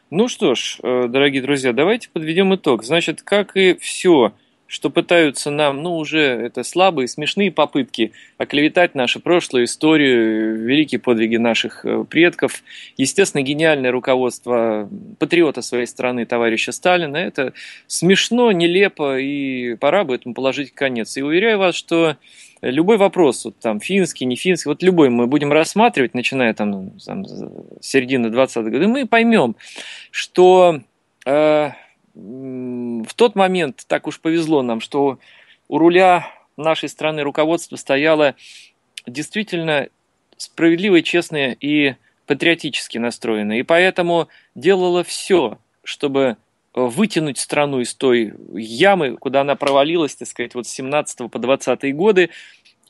Ну что ж, э, дорогие друзья, давайте подведем итог. Значит, как и все, что пытаются нам, ну уже это слабые, смешные попытки оклеветать нашу прошлое, историю, великие подвиги наших э, предков. Естественно, гениальное руководство патриота своей страны, товарища Сталина. Это смешно, нелепо, и пора бы этому положить конец. И уверяю вас, что любой вопрос, вот там финский, не финский, вот любой мы будем рассматривать, начиная там, ну, там середины 20-х годов, мы поймем, что э, в тот момент так уж повезло нам, что у руля нашей страны руководство стояло действительно справедливое, честное и патриотически настроенное, и поэтому делало все, чтобы вытянуть страну из той ямы, куда она провалилась, так сказать, вот с 17 по 20 годы.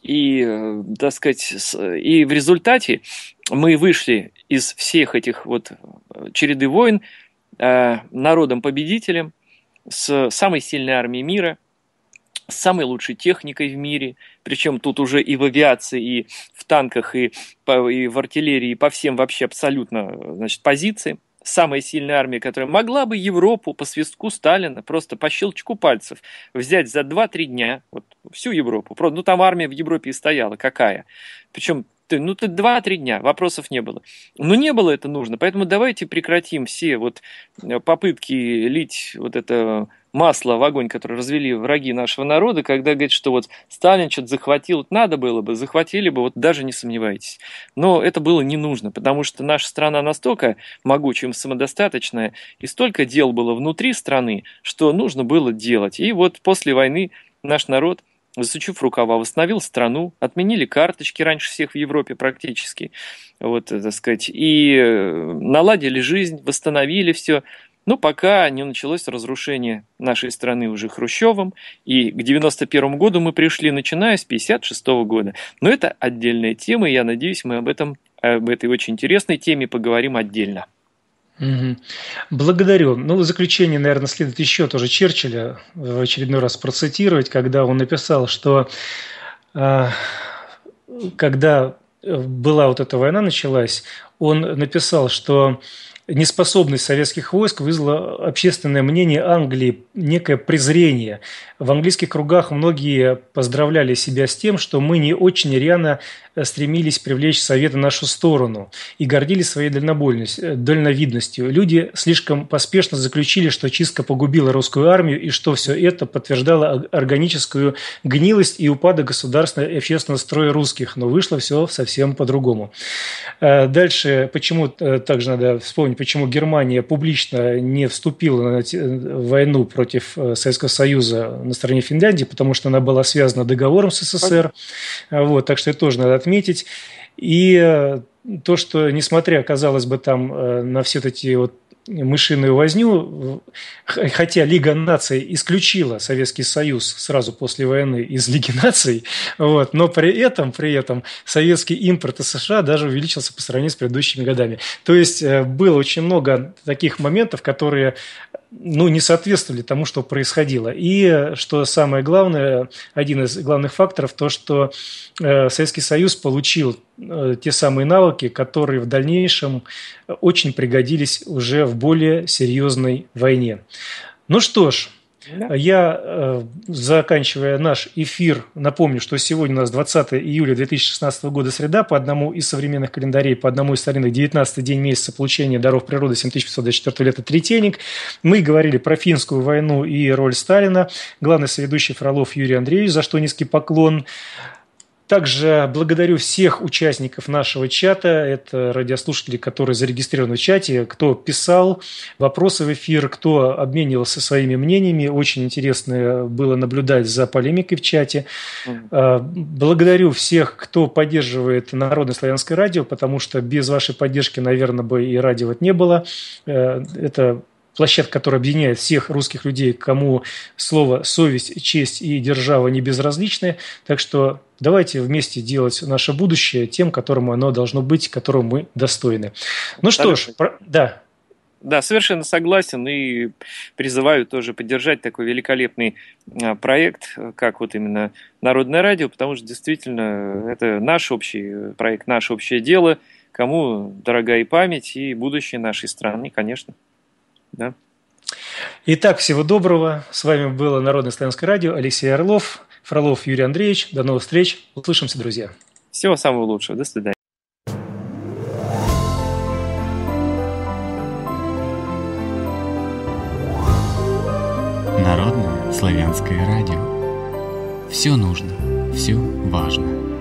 И, э, так сказать, и в результате мы вышли из всех этих вот э, череды войн э, народом-победителем с самой сильной армией мира, с самой лучшей техникой в мире, причем тут уже и в авиации, и в танках, и, по, и в артиллерии, и по всем вообще абсолютно значит, позициям самая сильная армия, которая могла бы Европу по свистку Сталина, просто по щелчку пальцев, взять за 2-3 дня, вот всю Европу, Просто ну там армия в Европе и стояла, какая, причем ты, ну, ты два-три дня, вопросов не было. Но не было это нужно, поэтому давайте прекратим все вот попытки лить вот это масло в огонь, который развели враги нашего народа, когда говорит, что вот Сталин что-то захватил, вот надо было бы, захватили бы, вот даже не сомневайтесь. Но это было не нужно, потому что наша страна настолько могучая, самодостаточная, и столько дел было внутри страны, что нужно было делать. И вот после войны наш народ засучив рукава, восстановил страну, отменили карточки раньше всех в Европе практически, вот, э, так сказать, и э, наладили жизнь, восстановили все. Ну пока не началось разрушение нашей страны уже Хрущевым, и к 91 году мы пришли, начиная с 56 года. Но это отдельная тема, и я надеюсь, мы об этом, об этой очень интересной теме поговорим отдельно. Угу. Благодарю. Ну, в заключение, наверное, следует еще тоже Черчилля в очередной раз процитировать, когда он написал, что э, когда была вот эта война началась, он написал, что неспособность советских войск вызвала общественное мнение Англии некое презрение в английских кругах многие поздравляли себя с тем, что мы не очень рьяно э, стремились привлечь совет в нашу сторону и гордились своей э, дальновидностью. Люди слишком поспешно заключили, что чистка погубила русскую армию и что все это подтверждало органическую гнилость и упадок государственного и э, общественного строя русских. Но вышло все совсем по-другому. Дальше, почему также надо вспомнить, почему Германия публично не вступила в войну против Советского Союза на стороне Финляндии, потому что она была связана договором с СССР. А, вот, так что это тоже надо отметить. И э, то, что, несмотря, казалось бы, там э, на все эти вот мышиную возню, хотя Лига наций исключила Советский Союз сразу после войны из Лиги наций, вот, но при этом, при этом советский импорт из США даже увеличился по сравнению с предыдущими годами. То есть э, было очень много таких моментов, которые ну, не соответствовали тому, что происходило. И что самое главное, один из главных факторов, то, что э, Советский Союз получил Э, те самые навыки, которые в дальнейшем э, очень пригодились уже в более серьезной войне. Ну что ж, да. Я, э, заканчивая наш эфир, напомню, что сегодня у нас 20 июля 2016 года среда, по одному из современных календарей, по одному из старинных 19 день месяца получения даров природы 7524 лета Третейник. Мы говорили про финскую войну и роль Сталина. Главный соведущий Фролов Юрий Андреевич, за что низкий поклон. Также благодарю всех участников нашего чата. Это радиослушатели, которые зарегистрированы в чате, кто писал вопросы в эфир, кто обменивался своими мнениями. Очень интересно было наблюдать за полемикой в чате. А, благодарю всех, кто поддерживает Народное славянское радио, потому что без вашей поддержки, наверное, бы и радио не было. Э, это площадка, которая объединяет всех русских людей, кому слово «совесть», «честь» и «держава» не безразличны. Так что давайте вместе делать наше будущее тем, которому оно должно быть, которому мы достойны. Ну что ж, про... да, да, совершенно согласен и призываю тоже поддержать такой великолепный э, проект, как вот именно Народное радио, потому что действительно это наш общий э, проект, наше общее дело, кому дорогая и память, и будущее нашей страны, конечно. Да? Итак, всего доброго. С вами было Народное славянское радио, Алексей Орлов, Фролов Юрий Андреевич. До новых встреч. Услышимся, друзья. Всего самого лучшего. До свидания. Народное славянское радио. Все нужно, все важно.